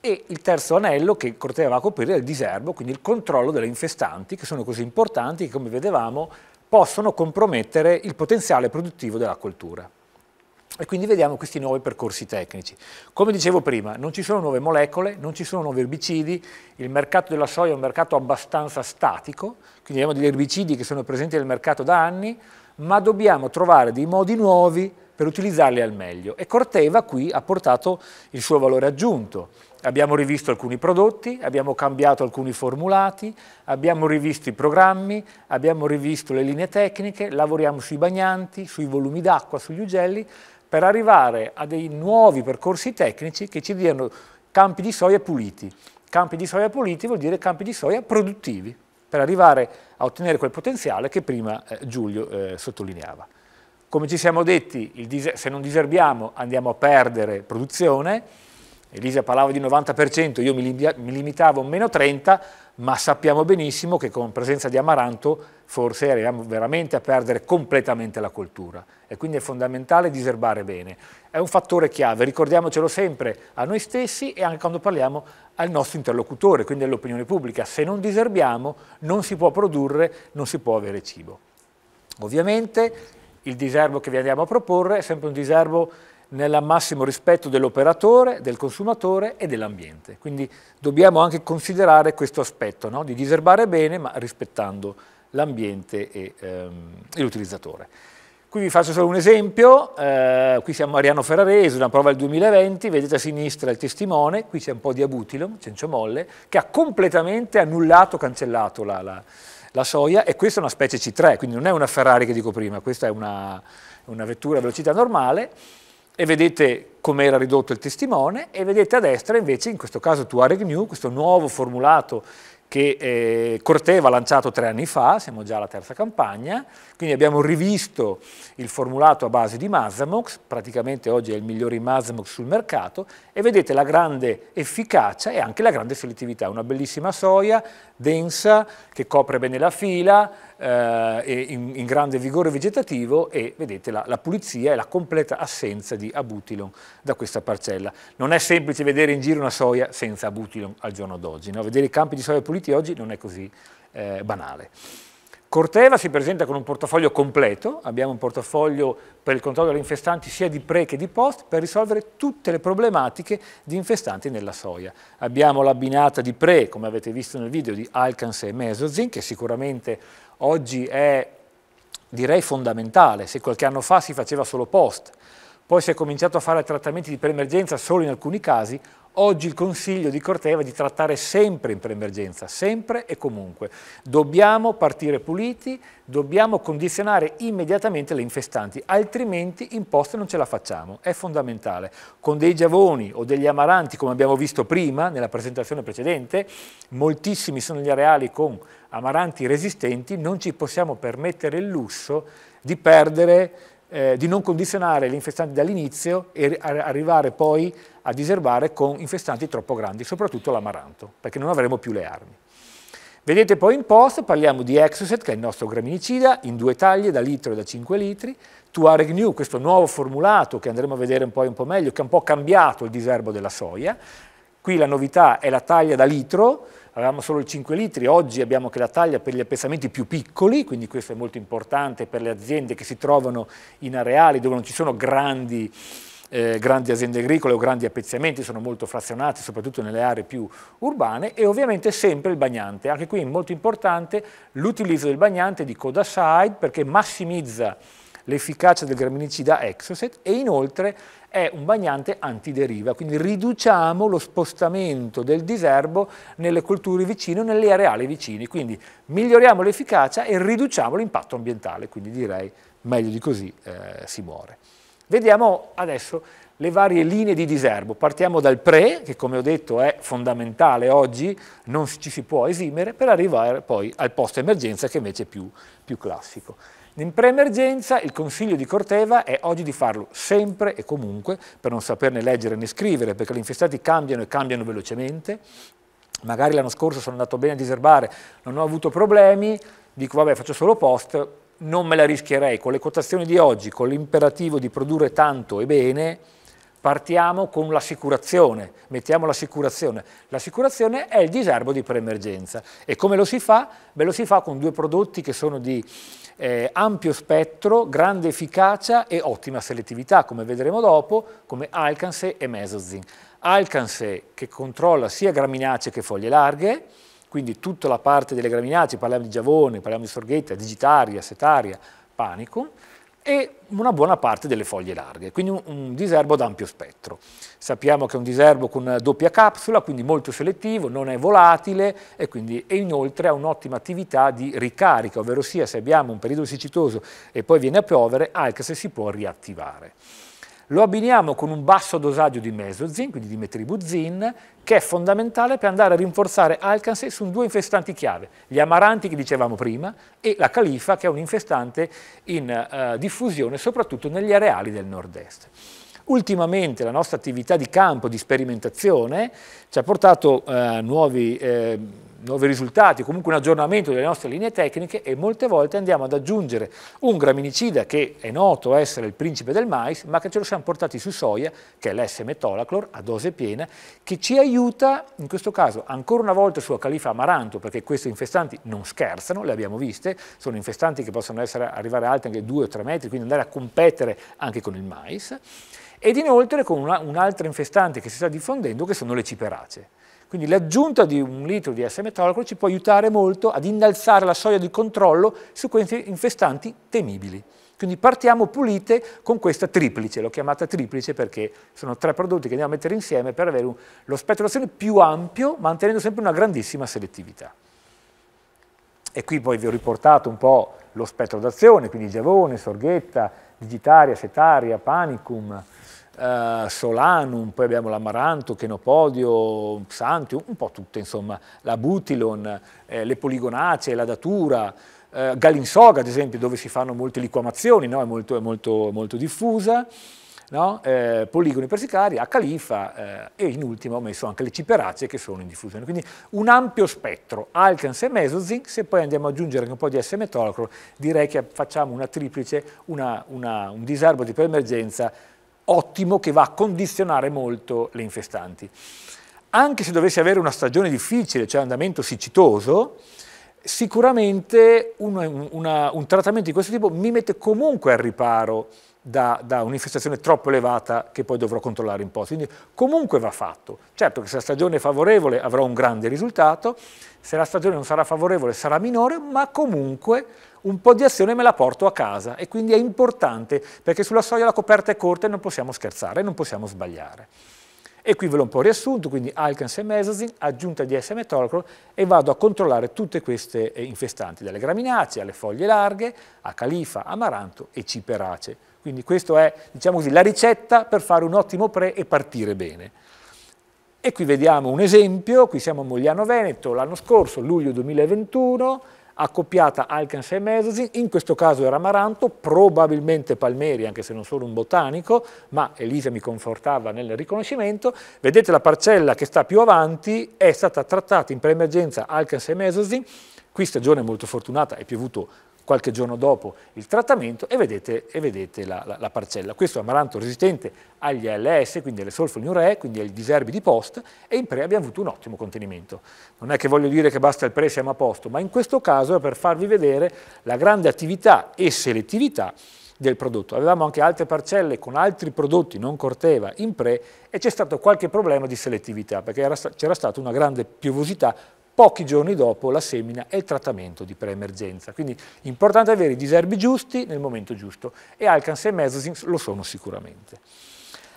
S6: E il terzo anello che Corteva va a coprire è il diserbo, quindi il controllo delle infestanti, che sono così importanti che, come vedevamo, possono compromettere il potenziale produttivo della coltura. E quindi vediamo questi nuovi percorsi tecnici. Come dicevo prima, non ci sono nuove molecole, non ci sono nuovi erbicidi, il mercato della soia è un mercato abbastanza statico, quindi abbiamo degli erbicidi che sono presenti nel mercato da anni, ma dobbiamo trovare dei modi nuovi per utilizzarli al meglio. E Corteva qui ha portato il suo valore aggiunto, Abbiamo rivisto alcuni prodotti, abbiamo cambiato alcuni formulati, abbiamo rivisto i programmi, abbiamo rivisto le linee tecniche, lavoriamo sui bagnanti, sui volumi d'acqua, sugli ugelli, per arrivare a dei nuovi percorsi tecnici che ci diano campi di soia puliti. Campi di soia puliti vuol dire campi di soia produttivi, per arrivare a ottenere quel potenziale che prima eh, Giulio eh, sottolineava. Come ci siamo detti, se non diserbiamo andiamo a perdere produzione, Elisa parlava di 90%, io mi, limitavo a meno 30%, ma sappiamo benissimo che con presenza di amaranto forse arriviamo veramente a perdere completamente la coltura e quindi è fondamentale diserbare bene. È un fattore chiave, ricordiamocelo sempre a noi stessi e anche quando parliamo al nostro interlocutore, quindi all'opinione pubblica. Se non diserbiamo non si può produrre, non si può avere cibo. Ovviamente il diserbo che vi andiamo a proporre è sempre un diserbo nel massimo rispetto dell'operatore, del consumatore e dell'ambiente. Quindi dobbiamo anche considerare questo aspetto no? di diserbare bene ma rispettando l'ambiente e, ehm, l'utilizzatore. Qui vi faccio solo un esempio, eh, qui siamo a Ariano Ferrarese, una prova del 2020, vedete a sinistra il testimone, qui c'è un po' di abutilum, cencio molle, che ha completamente annullato, cancellato la, la, la, soia e questa è una specie C3, quindi non è una Ferrari che dico prima, questa è una, una vettura a velocità normale, e vedete come era ridotto il testimone e vedete a destra invece in questo caso Tuareg New, questo nuovo formulato che eh, Corteva ha lanciato tre anni fa, siamo già alla terza campagna, quindi abbiamo rivisto il formulato a base di Mazamox, praticamente oggi è il migliore Mazamox sul mercato, e vedete la grande efficacia e anche la grande selettività, una bellissima soia densa che copre bene la fila, eh, in, in, grande vigore vegetativo e vedete la, la pulizia e la completa assenza di abutilon da questa parcella. Non è semplice vedere in giro una soia senza abutilon al giorno d'oggi, no? vedere i campi di soia puliti oggi non è così eh, banale. Corteva si presenta con un portafoglio completo, abbiamo un portafoglio per il controllo degli infestanti sia di pre che di post per risolvere tutte le problematiche di infestanti nella soia. Abbiamo l'abbinata di pre, come avete visto nel video, di Alcans e Mesozinc, che sicuramente oggi è direi fondamentale, se qualche anno fa si faceva solo post, poi si è cominciato a fare trattamenti di preemergenza solo in alcuni casi, oggi il consiglio di Corteva è di trattare sempre in preemergenza, sempre e comunque. Dobbiamo partire puliti, dobbiamo condizionare immediatamente le infestanti, altrimenti in posta non ce la facciamo, è fondamentale. Con dei giavoni o degli amaranti, come abbiamo visto prima nella presentazione precedente, moltissimi sono gli areali con amaranti resistenti, non ci possiamo permettere il lusso di perdere eh, di non condizionare gli infestanti dall'inizio e arrivare poi a diserbare con infestanti troppo grandi, soprattutto l'amaranto, perché non avremo più le armi. Vedete poi in post, parliamo di Exocet, che è il nostro graminicida, in due taglie, da litro e da 5 litri, Tuareg New, questo nuovo formulato che andremo a vedere un po', un po meglio, che ha un po' cambiato il diserbo della soia. Qui la novità è la taglia da litro, avevamo solo il 5 litri, oggi abbiamo anche la taglia per gli appezzamenti più piccoli, quindi questo è molto importante per le aziende che si trovano in areali dove non ci sono grandi, eh, grandi aziende agricole o grandi appezzamenti, sono molto frazionati soprattutto nelle aree più urbane e ovviamente sempre il bagnante, anche qui è molto importante l'utilizzo del bagnante di coda side perché massimizza l'efficacia del graminicida Exocet e inoltre è un bagnante antideriva, quindi riduciamo lo spostamento del diserbo nelle colture vicine o nelle areali vicine, quindi miglioriamo l'efficacia e riduciamo l'impatto ambientale, quindi direi meglio di così eh, si muore. Vediamo adesso le varie linee di diserbo. Partiamo dal pre, che come ho detto è fondamentale oggi, non ci si può esimere, per arrivare poi al post emergenza che invece è più, più classico. In preemergenza il consiglio di Corteva è oggi di farlo sempre e comunque per non saperne leggere né scrivere perché gli infestati cambiano e cambiano velocemente. Magari l'anno scorso sono andato bene a diserbare, non ho avuto problemi, dico vabbè faccio solo post, non me la rischierei. Con le quotazioni di oggi, con l'imperativo di produrre tanto e bene, partiamo con l'assicurazione, mettiamo l'assicurazione. L'assicurazione è il diserbo di preemergenza e come lo si fa? Beh lo si fa con due prodotti che sono di eh, ampio spettro, grande efficacia e ottima selettività, come vedremo dopo, come Alcanse e Mesozin. Alcanse che controlla sia graminacee che foglie larghe, quindi tutta la parte delle graminacee, parliamo di giavone, parliamo di sorghetta, digitaria, setaria, panicum, e una buona parte delle foglie larghe, quindi un, un diserbo ad ampio spettro. Sappiamo che è un diserbo con doppia capsula, quindi molto selettivo, non è volatile e, quindi, e inoltre ha un'ottima attività di ricarica, ovvero sia se abbiamo un periodo siccitoso e poi viene a piovere, anche se si può riattivare lo abbiniamo con un basso dosaggio di mesozin, quindi di metribuzin, che è fondamentale per andare a rinforzare Alcansey su due infestanti chiave, gli amaranti che dicevamo prima e la califa che è un infestante in eh, diffusione soprattutto negli areali del nord-est. Ultimamente la nostra attività di campo, di sperimentazione, ci ha portato eh, nuovi... Eh, nuovi risultati, comunque un aggiornamento delle nostre linee tecniche e molte volte andiamo ad aggiungere un graminicida che è noto essere il principe del mais, ma che ce lo siamo portati su soia, che è l'S-metolaclor a dose piena, che ci aiuta in questo caso ancora una volta sulla califa amaranto, perché questi infestanti non scherzano, le abbiamo viste, sono infestanti che possono essere, arrivare alti anche 2 o 3 metri, quindi andare a competere anche con il mais, ed inoltre con un'altra un infestante che si sta diffondendo che sono le ciperacee. Quindi l'aggiunta di un litro di S-metralcolo ci può aiutare molto ad innalzare la soglia di controllo su questi infestanti temibili. Quindi partiamo pulite con questa triplice, l'ho chiamata triplice perché sono tre prodotti che andiamo a mettere insieme per avere un, lo spettro d'azione più ampio, mantenendo sempre una grandissima selettività. E qui poi vi ho riportato un po' lo spettro d'azione, quindi giavone, sorghetta, digitaria, setaria, panicum, eh, Solanum, poi abbiamo l'Amaranto, Chenopodio, Santi, un po' tutte insomma, la Butilon, eh, le poligonacee, la Datura, eh, Galinsoga ad esempio dove si fanno molte liquamazioni, no? è, molto, è molto, molto diffusa. No? Eh, poligoni persicari, a califa eh, e in ultimo ho messo anche le ciperacee che sono in diffusione. Quindi un ampio spettro, Alcans e Mesozin, se poi andiamo ad aggiungere anche un po' di S. metolacro, direi che facciamo una triplice, una, una, un disarbo di preemergenza ottimo che va a condizionare molto le infestanti. Anche se dovesse avere una stagione difficile, cioè andamento siccitoso, sicuramente un, una, un trattamento di questo tipo mi mette comunque al riparo da, da un'infestazione troppo elevata che poi dovrò controllare in posto. Quindi comunque va fatto. Certo che se la stagione è favorevole avrò un grande risultato, se la stagione non sarà favorevole sarà minore, ma comunque un po' di azione me la porto a casa e quindi è importante perché sulla soglia la coperta è corta e non possiamo scherzare, non possiamo sbagliare. E qui ve l'ho un po' riassunto, quindi Alkens e Mesasin, aggiunta di SM Torcol e vado a controllare tutte queste eh, infestanti, dalle graminacee alle foglie larghe, a califa, amaranto e ciperace. Quindi questa è, diciamo così, la ricetta per fare un ottimo pre e partire bene. E qui vediamo un esempio, qui siamo a Mogliano Veneto l'anno scorso, luglio 2021, accoppiata Alcans e Mesosin, in questo caso era Amaranto, probabilmente Palmeri, anche se non sono un botanico, ma Elisa mi confortava nel riconoscimento. Vedete la parcella che sta più avanti, è stata trattata in preemergenza Alcans e Mesosin, qui stagione molto fortunata, è piovuto qualche giorno dopo il trattamento e vedete, e vedete la, la, la, parcella. Questo è amaranto resistente agli ALS, quindi alle solfoniuree, quindi ai diserbi di post, e in pre abbiamo avuto un ottimo contenimento. Non è che voglio dire che basta il pre siamo a posto, ma in questo caso è per farvi vedere la grande attività e selettività del prodotto. Avevamo anche altre parcelle con altri prodotti non corteva in pre e c'è stato qualche problema di selettività perché c'era stata una grande piovosità pochi giorni dopo la semina e il trattamento di preemergenza. Quindi è importante avere i diserbi giusti nel momento giusto e Alcans e Mesosin lo sono sicuramente.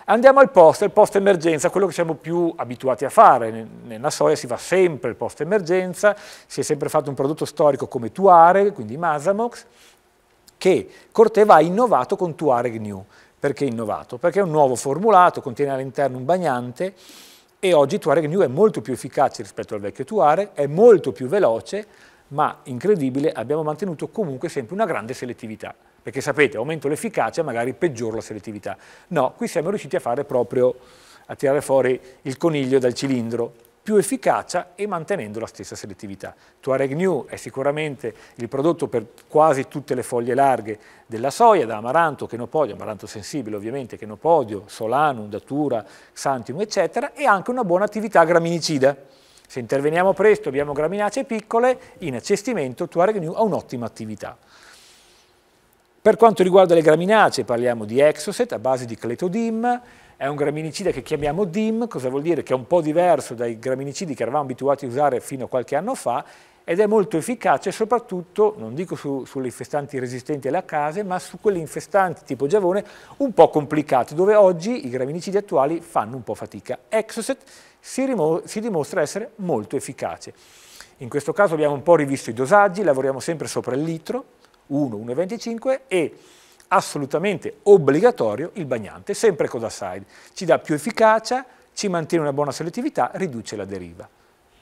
S6: Andiamo al post, il post emergenza, quello che siamo più abituati a fare. Nella soia si fa sempre il post emergenza, si è sempre fatto un prodotto storico come Tuareg, quindi Masamox, che Corteva ha innovato con Tuareg New. Perché innovato? Perché è un nuovo formulato, contiene all'interno un bagnante, e oggi Tuareg New è molto più efficace rispetto al vecchio Tuareg, è molto più veloce, ma incredibile abbiamo mantenuto comunque sempre una grande selettività, perché sapete, aumento l'efficacia, magari peggioro la selettività. No, qui siamo riusciti a fare proprio, a tirare fuori il coniglio dal cilindro più efficacia e mantenendo la stessa selettività. Tuareg New è sicuramente il prodotto per quasi tutte le foglie larghe della soia, da amaranto, chenopodio, amaranto sensibile ovviamente, chenopodio, solanum, datura, xantium, eccetera, e anche una buona attività graminicida. Se interveniamo presto, abbiamo graminacee piccole, in accestimento Tuareg New ha un'ottima attività. Per quanto riguarda le graminacee, parliamo di Exocet a base di cletodim, è un graminicida che chiamiamo DIM, cosa vuol dire? Che è un po' diverso dai graminicidi che eravamo abituati a usare fino a qualche anno fa ed è molto efficace soprattutto, non dico su, sulle infestanti resistenti alla case, ma su quelle infestanti tipo giavone un po' complicate, dove oggi i graminicidi attuali fanno un po' fatica. Exocet si, si dimostra essere molto efficace. In questo caso abbiamo un po' rivisto i dosaggi, lavoriamo sempre sopra il litro, 1, 1,25 e assolutamente obbligatorio il bagnante, sempre cosa side. Ci dà più efficacia, ci mantiene una buona selettività, riduce la deriva.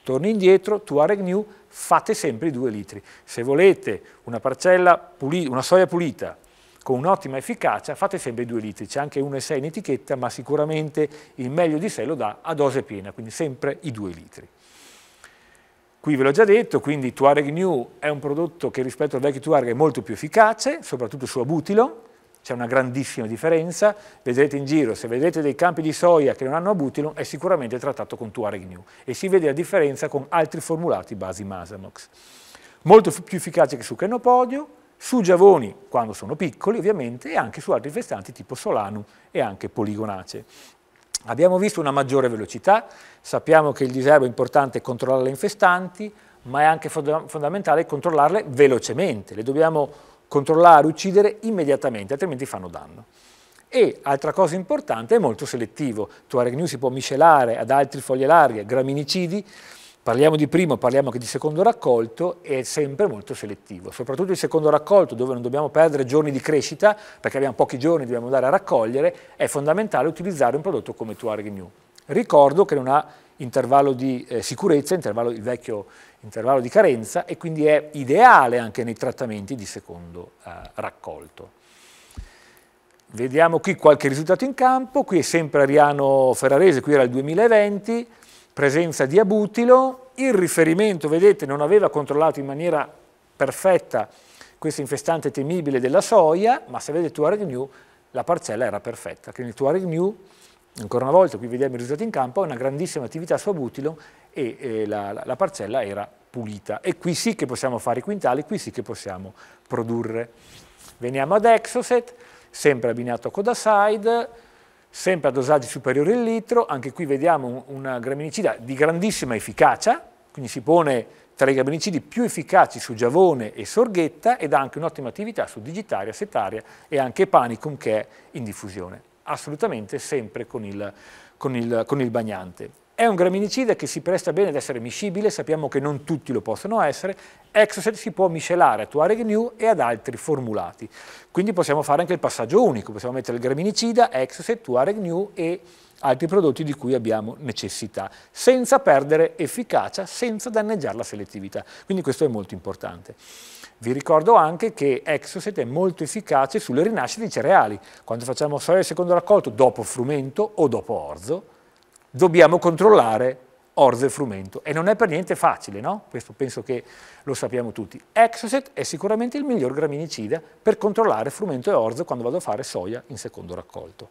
S6: Torni indietro, Reg New, fate sempre i due litri. Se volete una parcella, pulita, una soia pulita, con un'ottima efficacia, fate sempre i due litri, c'è anche 1,6 in etichetta, ma sicuramente il meglio di sé lo dà a dose piena, quindi sempre i due litri. Qui ve l'ho già detto, quindi Tuareg New è un prodotto che rispetto al vecchio Tuareg è molto più efficace, soprattutto su abutilon, c'è una grandissima differenza, vedrete in giro, se vedete dei campi di soia che non hanno abutilon, è sicuramente trattato con Tuareg New e si vede la differenza con altri formulati basi Masamox. Molto più efficace che su Chenopodio, su giavoni quando sono piccoli ovviamente e anche su altri festanti tipo Solanu e anche poligonace. Abbiamo visto una maggiore velocità, Sappiamo che il diserbo è importante controllare le infestanti, ma è anche fondamentale controllarle velocemente, le dobbiamo controllare, uccidere immediatamente, altrimenti fanno danno. E, altra cosa importante, è molto selettivo. Tuareg New si può miscelare ad altri foglie larghe, graminicidi, parliamo di primo, parliamo anche di secondo raccolto, è sempre molto selettivo. Soprattutto il secondo raccolto, dove non dobbiamo perdere giorni di crescita, perché abbiamo pochi giorni, e dobbiamo andare a raccogliere, è fondamentale utilizzare un prodotto come Tuareg New. Ricordo che non ha intervallo di eh, sicurezza, intervallo, il vecchio intervallo di carenza e quindi è ideale anche nei trattamenti di secondo eh, raccolto. Vediamo qui qualche risultato in campo, qui è sempre Ariano Ferrarese, qui era il 2020, presenza di abutilo, il riferimento, vedete, non aveva controllato in maniera perfetta questo infestante temibile della soia, ma se vedete Tuareg New la parcella era perfetta, quindi Tuareg New Ancora una volta, qui vediamo i risultati in campo, è una grandissima attività su suabutilo e eh, la, la parcella era pulita. E qui sì che possiamo fare i quintali, qui sì che possiamo produrre. Veniamo ad Exoset, sempre abbinato a Codaside, sempre a dosaggi superiori al litro, anche qui vediamo una graminicida di grandissima efficacia, quindi si pone tra i graminicidi più efficaci su Giavone e Sorghetta ed ha anche un'ottima attività su Digitaria, Setaria e anche Panicum che è in diffusione assolutamente sempre con il, con il, con il bagnante. È un graminicida che si presta bene ad essere miscibile, sappiamo che non tutti lo possono essere, Exocet si può miscelare a Tuareg New e ad altri formulati. Quindi possiamo fare anche il passaggio unico, possiamo mettere il graminicida, Exocet, Tuareg New e altri prodotti di cui abbiamo necessità, senza perdere efficacia, senza danneggiare la selettività. Quindi questo è molto importante. Vi ricordo anche che Exocet è molto efficace sulle rinascite di cereali. Quando facciamo soia secondo raccolto dopo frumento o dopo orzo, dobbiamo controllare orzo e frumento. E non è per niente facile, no? Questo penso che lo sappiamo tutti. Exocet è sicuramente il miglior graminicida per controllare frumento e orzo quando vado a fare soia in secondo raccolto.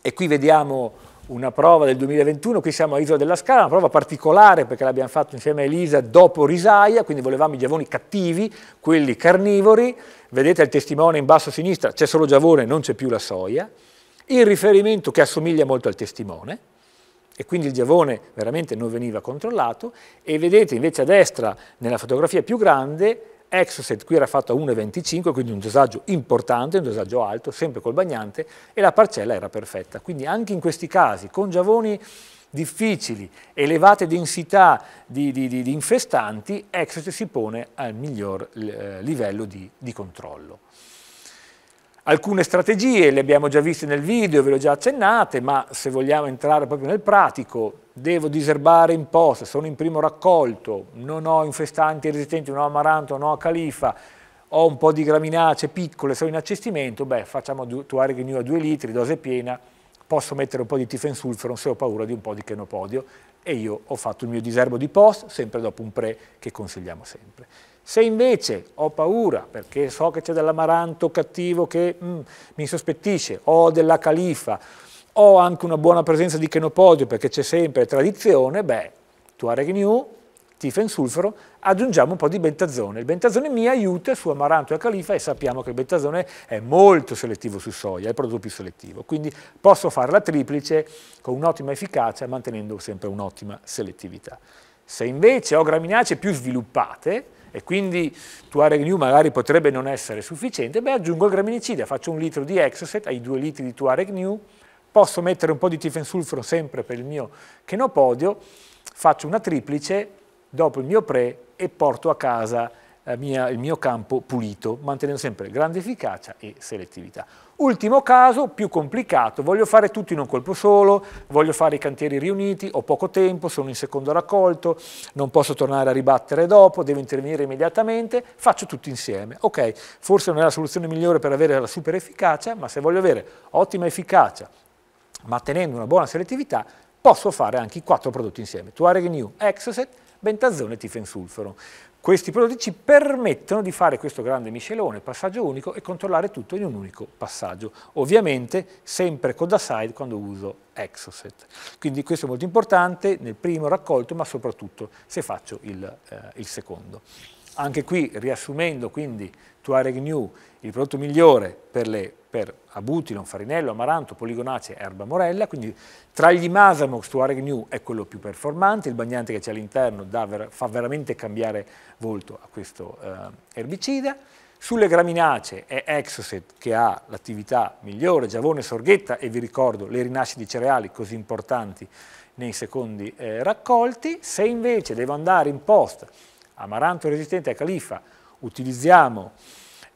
S6: E qui vediamo una prova del 2021, qui siamo a Isola della Scala, una prova particolare perché l'abbiamo fatto insieme a Elisa dopo Risaia, quindi volevamo i giavoni cattivi, quelli carnivori, vedete il testimone in basso a sinistra, c'è solo giavone, non c'è più la soia, il riferimento che assomiglia molto al testimone, e quindi il giavone veramente non veniva controllato, e vedete invece a destra, nella fotografia più grande, Exocet qui era fatto a 1,25, quindi un dosaggio importante, un dosaggio alto, sempre col bagnante, e la parcella era perfetta. Quindi anche in questi casi, con giavoni difficili, elevate densità di, di, di, di infestanti, Exocet si pone al miglior eh, livello di controllo. Alcune strategie le abbiamo già viste nel video, ve le ho già accennate, ma se vogliamo entrare proprio nel pratico, devo diserbare in posta, sono in primo raccolto, non ho infestanti resistenti, non ho amaranto, non ho califa, ho un po' di graminace piccole, sono in accestimento, beh facciamo attuare renew a 2 litri, dose piena, posso mettere un po' di tifensulfuron se ho paura di un po' di chenopodio e io ho fatto il mio diserbo di post, sempre dopo un pre che consigliamo sempre. Se invece ho paura perché so che c'è dell'amaranto cattivo che mm, mi sospettisce, ho della califa, ho anche una buona presenza di chenopodio perché c'è sempre tradizione, beh, Tuareg New, tifen sulfuro, aggiungiamo un po' di bentazone. Il bentazone mi aiuta su amaranto e califa e sappiamo che il bentazone è molto selettivo su soia, è il prodotto più selettivo, quindi posso fare la triplice con un'ottima efficacia mantenendo sempre un'ottima selettività. Se invece ho graminacee più sviluppate, e quindi Tuareg New magari potrebbe non essere sufficiente, beh aggiungo il graminicida, faccio un litro di Exocet ai due litri di Tuareg New, posso mettere un po' di tifensulfuro sempre per il mio chenopodio, faccio una triplice, dopo il mio pre e porto a casa eh, mia, il mio campo pulito, mantenendo sempre grande efficacia e selettività. Ultimo caso, più complicato, voglio fare tutto in un colpo solo, voglio fare i cantieri riuniti, ho poco tempo, sono in secondo raccolto, non posso tornare a ribattere dopo, devo intervenire immediatamente, faccio tutto insieme. Ok, forse non è la soluzione migliore per avere la super efficacia, ma se voglio avere ottima efficacia, ma tenendo una buona selettività posso fare anche i quattro prodotti insieme, Tuareg New, Exocet, Bentazone e Tifensulfuro. Questi prodotti ci permettono di fare questo grande miscelone, passaggio unico e controllare tutto in un unico passaggio. Ovviamente sempre coda side quando uso Exocet. Quindi questo è molto importante nel primo raccolto, ma soprattutto se faccio il, eh, il secondo. Anche qui, riassumendo quindi Tuareg New, il prodotto migliore per, le, per abutilon, farinello, amaranto, Poligonace e erba morella, quindi tra gli Masamox Tuareg New è quello più performante, il bagnante che c'è all'interno ver fa veramente cambiare volto a questo eh, erbicida. Sulle graminacee è Exocet che ha l'attività migliore, Giavone, Sorghetta e vi ricordo le rinascite di cereali così importanti nei secondi eh, raccolti. Se invece devo andare in posta amaranto resistente a califa, utilizziamo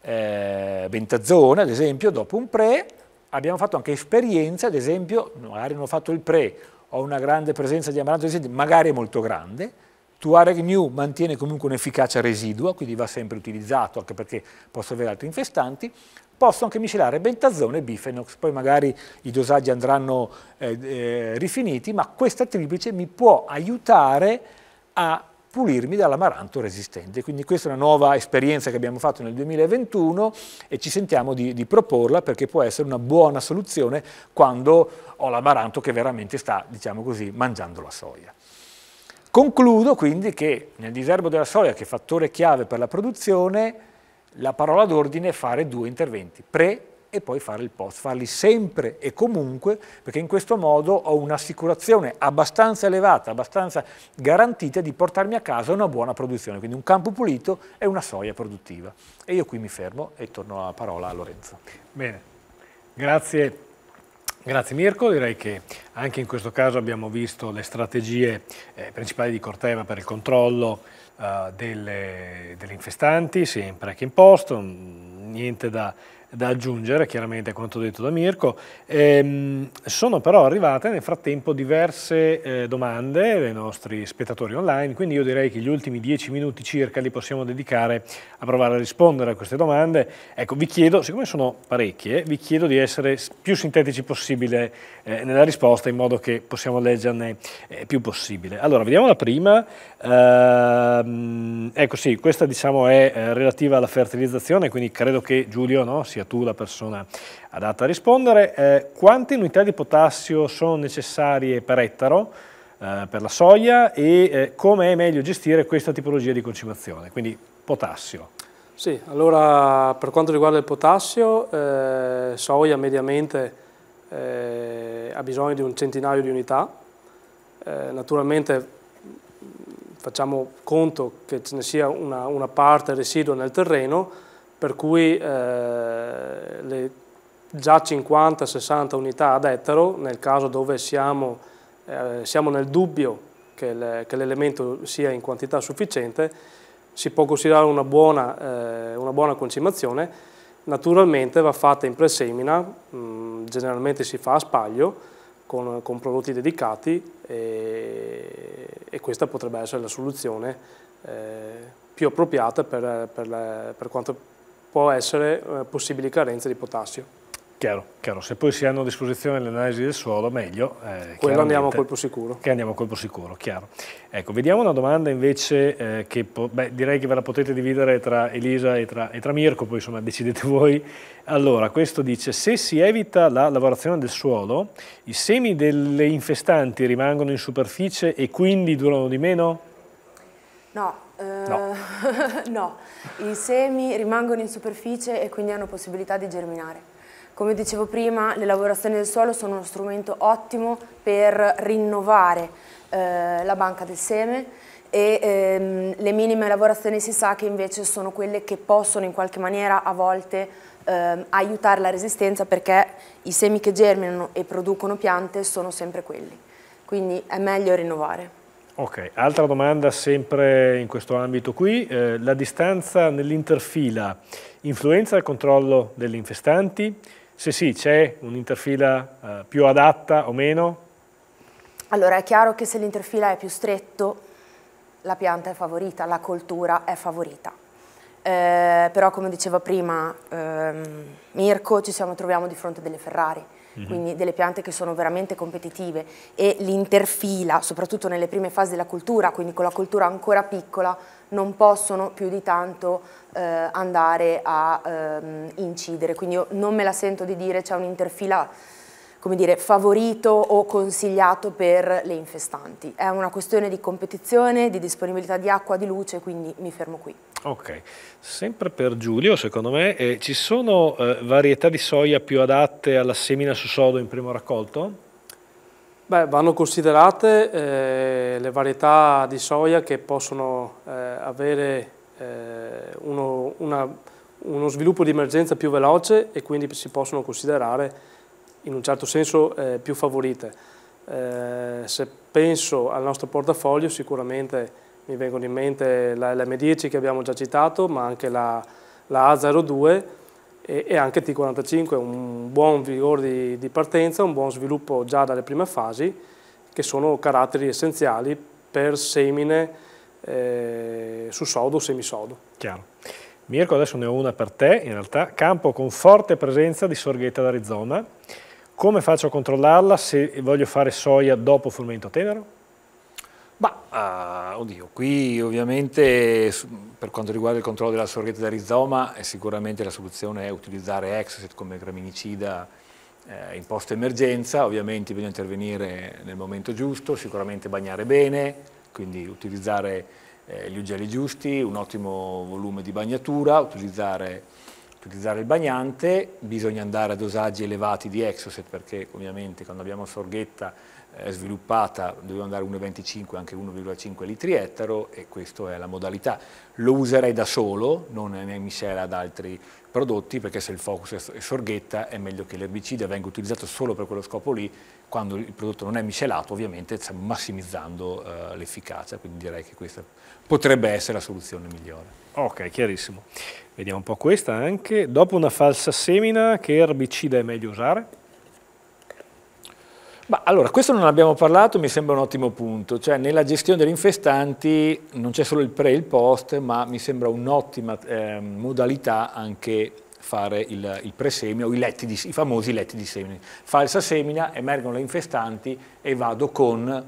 S6: eh, bentazona, ad esempio, dopo un pre, abbiamo fatto anche esperienza, ad esempio, magari non ho fatto il pre, ho una grande presenza di amaranto resistente, magari molto grande, Tuareg New mantiene comunque un'efficacia residua, quindi va sempre utilizzato, anche perché posso avere altri infestanti, posso anche miscelare bentazone e bifenox, poi magari i dosaggi andranno eh, eh, rifiniti, ma questa triplice mi può aiutare a pulirmi dall'amaranto resistente. Quindi questa è una nuova esperienza che abbiamo fatto nel 2021 e ci sentiamo di, di proporla perché può essere una buona soluzione quando ho l'amaranto che veramente sta, diciamo così, mangiando la soia. Concludo quindi che nel diserbo della soia, che è fattore chiave per la produzione, la parola d'ordine è fare due interventi, pre e poi fare il post, farli sempre e comunque, perché in questo modo ho un'assicurazione abbastanza elevata, abbastanza garantita di portarmi a casa una buona produzione, quindi un campo pulito e una soia produttiva. E io qui mi fermo e torno la parola a Lorenzo.
S1: Bene, grazie Grazie Mirko, direi che anche in questo caso abbiamo visto le strategie eh, principali di Corteva per il controllo eh, delle, degli infestanti, sempre anche in posto, niente da da aggiungere chiaramente a quanto detto da Mirko. Ehm, sono però arrivate nel frattempo diverse eh, domande dai nostri spettatori online, quindi io direi che gli ultimi dieci minuti circa li possiamo dedicare a provare a rispondere a queste domande. Ecco, vi chiedo, siccome sono parecchie, vi chiedo di essere più sintetici possibile eh, nella risposta in modo che possiamo leggerne eh, più possibile. Allora, vediamo la prima. Ehm, ecco sì, questa diciamo è eh, relativa alla fertilizzazione, quindi credo che Giulio no, sia sia tu la persona adatta a rispondere. Eh, quante unità di potassio sono necessarie per ettaro? Eh, per la soia e eh, come è meglio gestire questa tipologia di concimazione, quindi potassio.
S3: Sì, allora per quanto riguarda il potassio, eh, soia mediamente eh, ha bisogno di un centinaio di unità, eh, naturalmente mm, facciamo conto che ce ne sia una, una parte residua nel terreno, per cui eh, le già 50-60 unità ad ettaro, nel caso dove siamo, eh, siamo nel dubbio che l'elemento sia in quantità sufficiente, si può considerare una buona, eh, una buona concimazione, naturalmente va fatta in presemina, mh, mm, generalmente si fa a spaglio, con, con prodotti dedicati e, e, questa potrebbe essere la soluzione eh, più appropriata per, per, per quanto può essere eh, possibili carenze di potassio.
S1: Chiaro, chiaro, se poi si hanno a disposizione le analisi del suolo, meglio. Eh, Quello andiamo a colpo sicuro. Che andiamo a colpo sicuro, chiaro. Ecco, vediamo una domanda invece eh, che beh, direi che ve la potete dividere tra Elisa e tra, e tra Mirko, poi insomma decidete voi. Allora, questo dice, se si evita la lavorazione del suolo, i semi delle infestanti rimangono in superficie e quindi durano di meno?
S4: No, eh, no. no. i semi rimangono in superficie e quindi hanno possibilità di germinare. Come dicevo prima, le lavorazioni del suolo sono uno strumento ottimo per rinnovare eh, la banca del seme e ehm, le minime lavorazioni si sa che invece sono quelle che possono in qualche maniera a volte ehm, aiutare la resistenza perché i semi che germinano e producono piante sono sempre quelli, quindi è meglio rinnovare.
S1: Ok, altra domanda sempre in questo ambito qui, eh, la distanza nell'interfila influenza il controllo degli infestanti? Se sì, c'è un'interfila eh, più adatta o meno?
S4: Allora è chiaro che se l'interfila è più stretto la pianta è favorita, la coltura è favorita. Eh, però come diceva prima ehm, Mirko ci siamo, troviamo di fronte a delle Ferrari, Mhm. quindi delle piante che sono veramente competitive e l'interfila, soprattutto nelle prime fasi della cultura, quindi con la cultura ancora piccola, non possono più di tanto eh, andare a ehm, incidere. Quindi io non me la sento di dire c'è un'interfila come dire, favorito o consigliato per le infestanti. È una questione di competizione, di disponibilità di acqua, di luce, quindi mi fermo qui.
S1: Ok, sempre per Giulio, secondo me, eh, ci sono eh, varietà di soia più adatte alla semina su sodo in primo raccolto? Beh, vanno
S3: considerate eh, le varietà di soia che possono eh, avere eh, uno, una, uno sviluppo di emergenza più veloce e quindi si possono considerare in un certo senso eh, più favorite. Eh, se penso al nostro portafoglio sicuramente mi vengono in mente la LM10 che abbiamo già citato, ma anche la, la A02 e, e, anche T45, un buon vigore di, di partenza, un buon sviluppo già dalle prime fasi, che sono caratteri essenziali per semine eh, su sodo o
S1: semisodo. Chiaro. Mirko, adesso ne ho una per te, in realtà, campo con forte presenza di sorghetta d'Arizona, come faccio a controllarla se voglio fare soia dopo frumento tenero?
S6: Ma, uh, ah, oddio, qui ovviamente per quanto riguarda il controllo della sorghetta da rizoma sicuramente la soluzione è utilizzare Exocet come graminicida eh, in post emergenza, ovviamente bisogna intervenire nel momento giusto, sicuramente bagnare bene, quindi utilizzare eh, gli ugelli giusti, un ottimo volume di bagnatura, utilizzare utilizzare il bagnante, bisogna andare a dosaggi elevati di Exocet perché ovviamente quando abbiamo sorghetta eh, sviluppata dobbiamo andare 1,25 anche 1,5 litri ettaro e questa è la modalità. Lo userei da solo, non ne miscela ad altri prodotti perché se il focus è sorghetta è meglio che l'erbicida venga utilizzato solo per quello scopo lì, quando il prodotto non è miscelato ovviamente
S1: stiamo massimizzando eh, l'efficacia, quindi direi che questa potrebbe essere la soluzione migliore. Ok, chiarissimo. Vediamo un po' questa anche. Dopo una falsa semina, che erbicida è meglio usare? Ma allora, questo non abbiamo parlato, mi
S6: sembra un ottimo punto, cioè nella gestione degli infestanti non c'è solo il pre e il post, ma mi sembra un'ottima eh, modalità anche fare il, il presemina i, letti di, i famosi letti di semina. Falsa semina, emergono le infestanti e vado con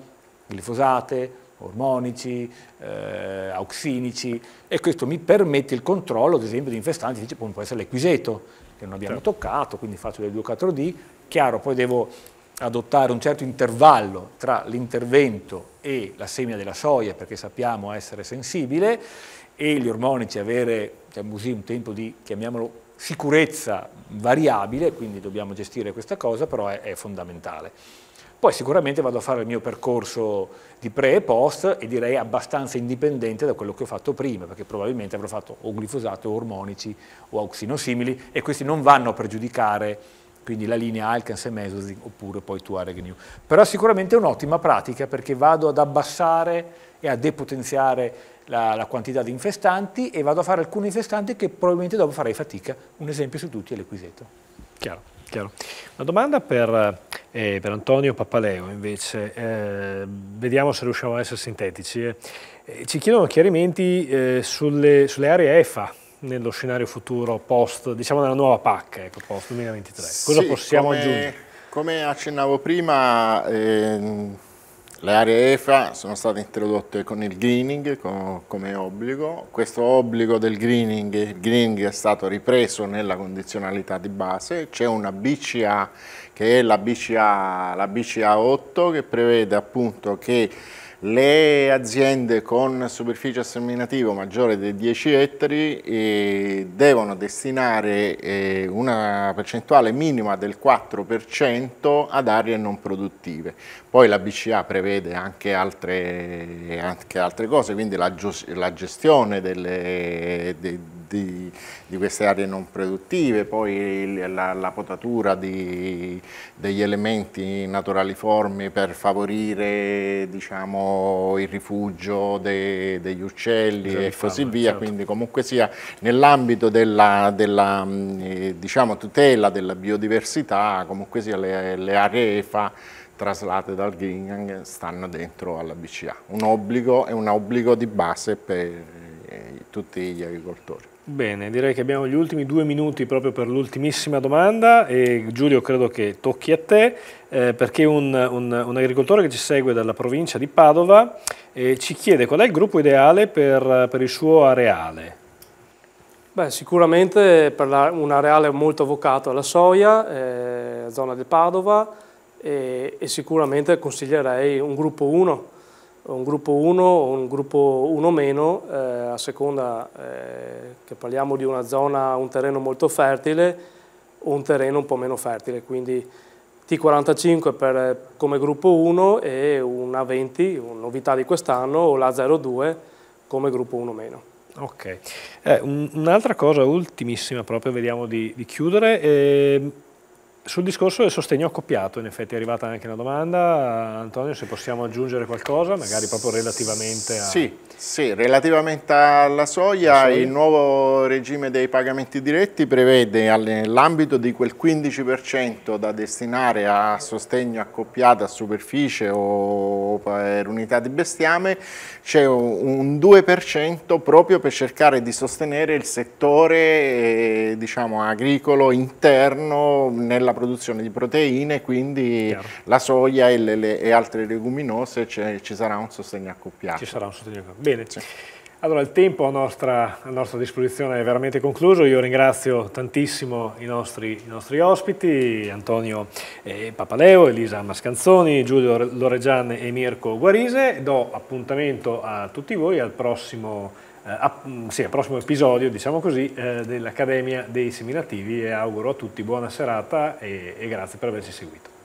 S6: glifosate, ormonici, eh, auxinici e questo mi permette il controllo ad esempio di infestanti, come può essere l'equiseto che non abbiamo certo. toccato, quindi faccio del 2,4-D, chiaro poi devo adottare un certo intervallo tra l'intervento e la semina della soia perché sappiamo essere sensibile e gli ormonici avere diciamo così, un tempo di, chiamiamolo, sicurezza variabile, quindi dobbiamo gestire questa cosa, però è, è fondamentale. Poi sicuramente vado a fare il mio percorso di pre e post e direi abbastanza indipendente da quello che ho fatto prima, perché probabilmente avrò fatto o glifosato o ormonici o auxinosimili e questi non vanno a pregiudicare quindi la linea Alkans e Mesosin oppure poi Tuaregnew. Però sicuramente è un'ottima pratica perché vado ad abbassare e a depotenziare la, la, quantità di infestanti e vado a fare alcuni infestanti che probabilmente dopo farei fatica. Un esempio su tutti è l'equiseto.
S1: Chiaro. Chiaro. Una domanda per, eh, eh, per Antonio Papaleo invece, eh, vediamo se riusciamo a essere sintetici. Eh. eh, ci chiedono chiarimenti eh, sulle, sulle, aree EFA nello scenario futuro post, diciamo nella nuova PAC, ecco, post 2023. Cosa sì, possiamo come, aggiungere?
S2: Come accennavo prima, ehm, le aree EFA sono state introdotte con il greening co come obbligo, questo obbligo del greening, il greening è stato ripreso nella condizionalità di base, c'è una BCA che è la BCA, la BCA 8 che prevede appunto che le aziende con superficie asseminativa maggiore di 10 ettari eh, devono destinare eh, una percentuale minima del 4% ad aree non produttive. Poi la BCA prevede anche altre, anche altre cose, quindi la, la gestione delle, de, di, di queste aree non produttive, poi la, la potatura di, degli elementi naturaliformi per favorire diciamo, il rifugio de, degli uccelli Già e così via, certo. quindi comunque sia nell'ambito della, della eh, diciamo, tutela della biodiversità, comunque sia le, le aree fa traslate dal Greening stanno dentro alla BCA. Un obbligo è un obbligo di base per eh, tutti gli agricoltori.
S1: Bene, direi che abbiamo gli ultimi due minuti proprio per l'ultimissima domanda e Giulio credo che tocchi a te eh, perché un, un, un, agricoltore che ci segue dalla provincia di Padova eh, ci chiede qual è il gruppo ideale per, per il suo areale.
S3: Beh, sicuramente per la, un areale molto avvocato alla soia, eh, zona di Padova e, e sicuramente consiglierei un gruppo 1 un gruppo 1 o un gruppo 1 meno, eh, a seconda eh, che parliamo di una zona, un terreno molto fertile o un terreno un po' meno fertile, quindi T45 per, come gruppo 1 e un A20, una novità di quest'anno, o la 02 come gruppo 1 meno.
S1: Ok, eh, un'altra cosa ultimissima proprio, vediamo di, di chiudere. Ehm, sul discorso del sostegno accoppiato, in effetti è arrivata anche una domanda, Antonio, se possiamo aggiungere qualcosa, magari proprio relativamente a...
S2: Sì, sì relativamente alla soglia, soia, il nuovo regime dei pagamenti diretti prevede nell'ambito di quel 15% da destinare a sostegno accoppiato a superficie o per unità di bestiame, c'è un 2% proprio per cercare di sostenere il settore eh, diciamo, agricolo interno nella produzione di proteine, quindi Chiaro. la soia e, le, le, e altre leguminose ci sarà un sostegno accoppiato. Ci
S1: sarà un sostegno accoppiato. Bene. Sì. Allora il tempo a nostra, a nostra, disposizione è veramente concluso, io ringrazio tantissimo i nostri, i nostri ospiti, Antonio eh, Papaleo, Elisa Mascanzoni, Giulio Loregian e Mirko Guarise, do appuntamento a tutti voi al prossimo eh, mm, sì, al prossimo episodio, diciamo così, eh, dell'Accademia dei Seminativi e auguro a tutti buona serata e, e grazie per averci seguito.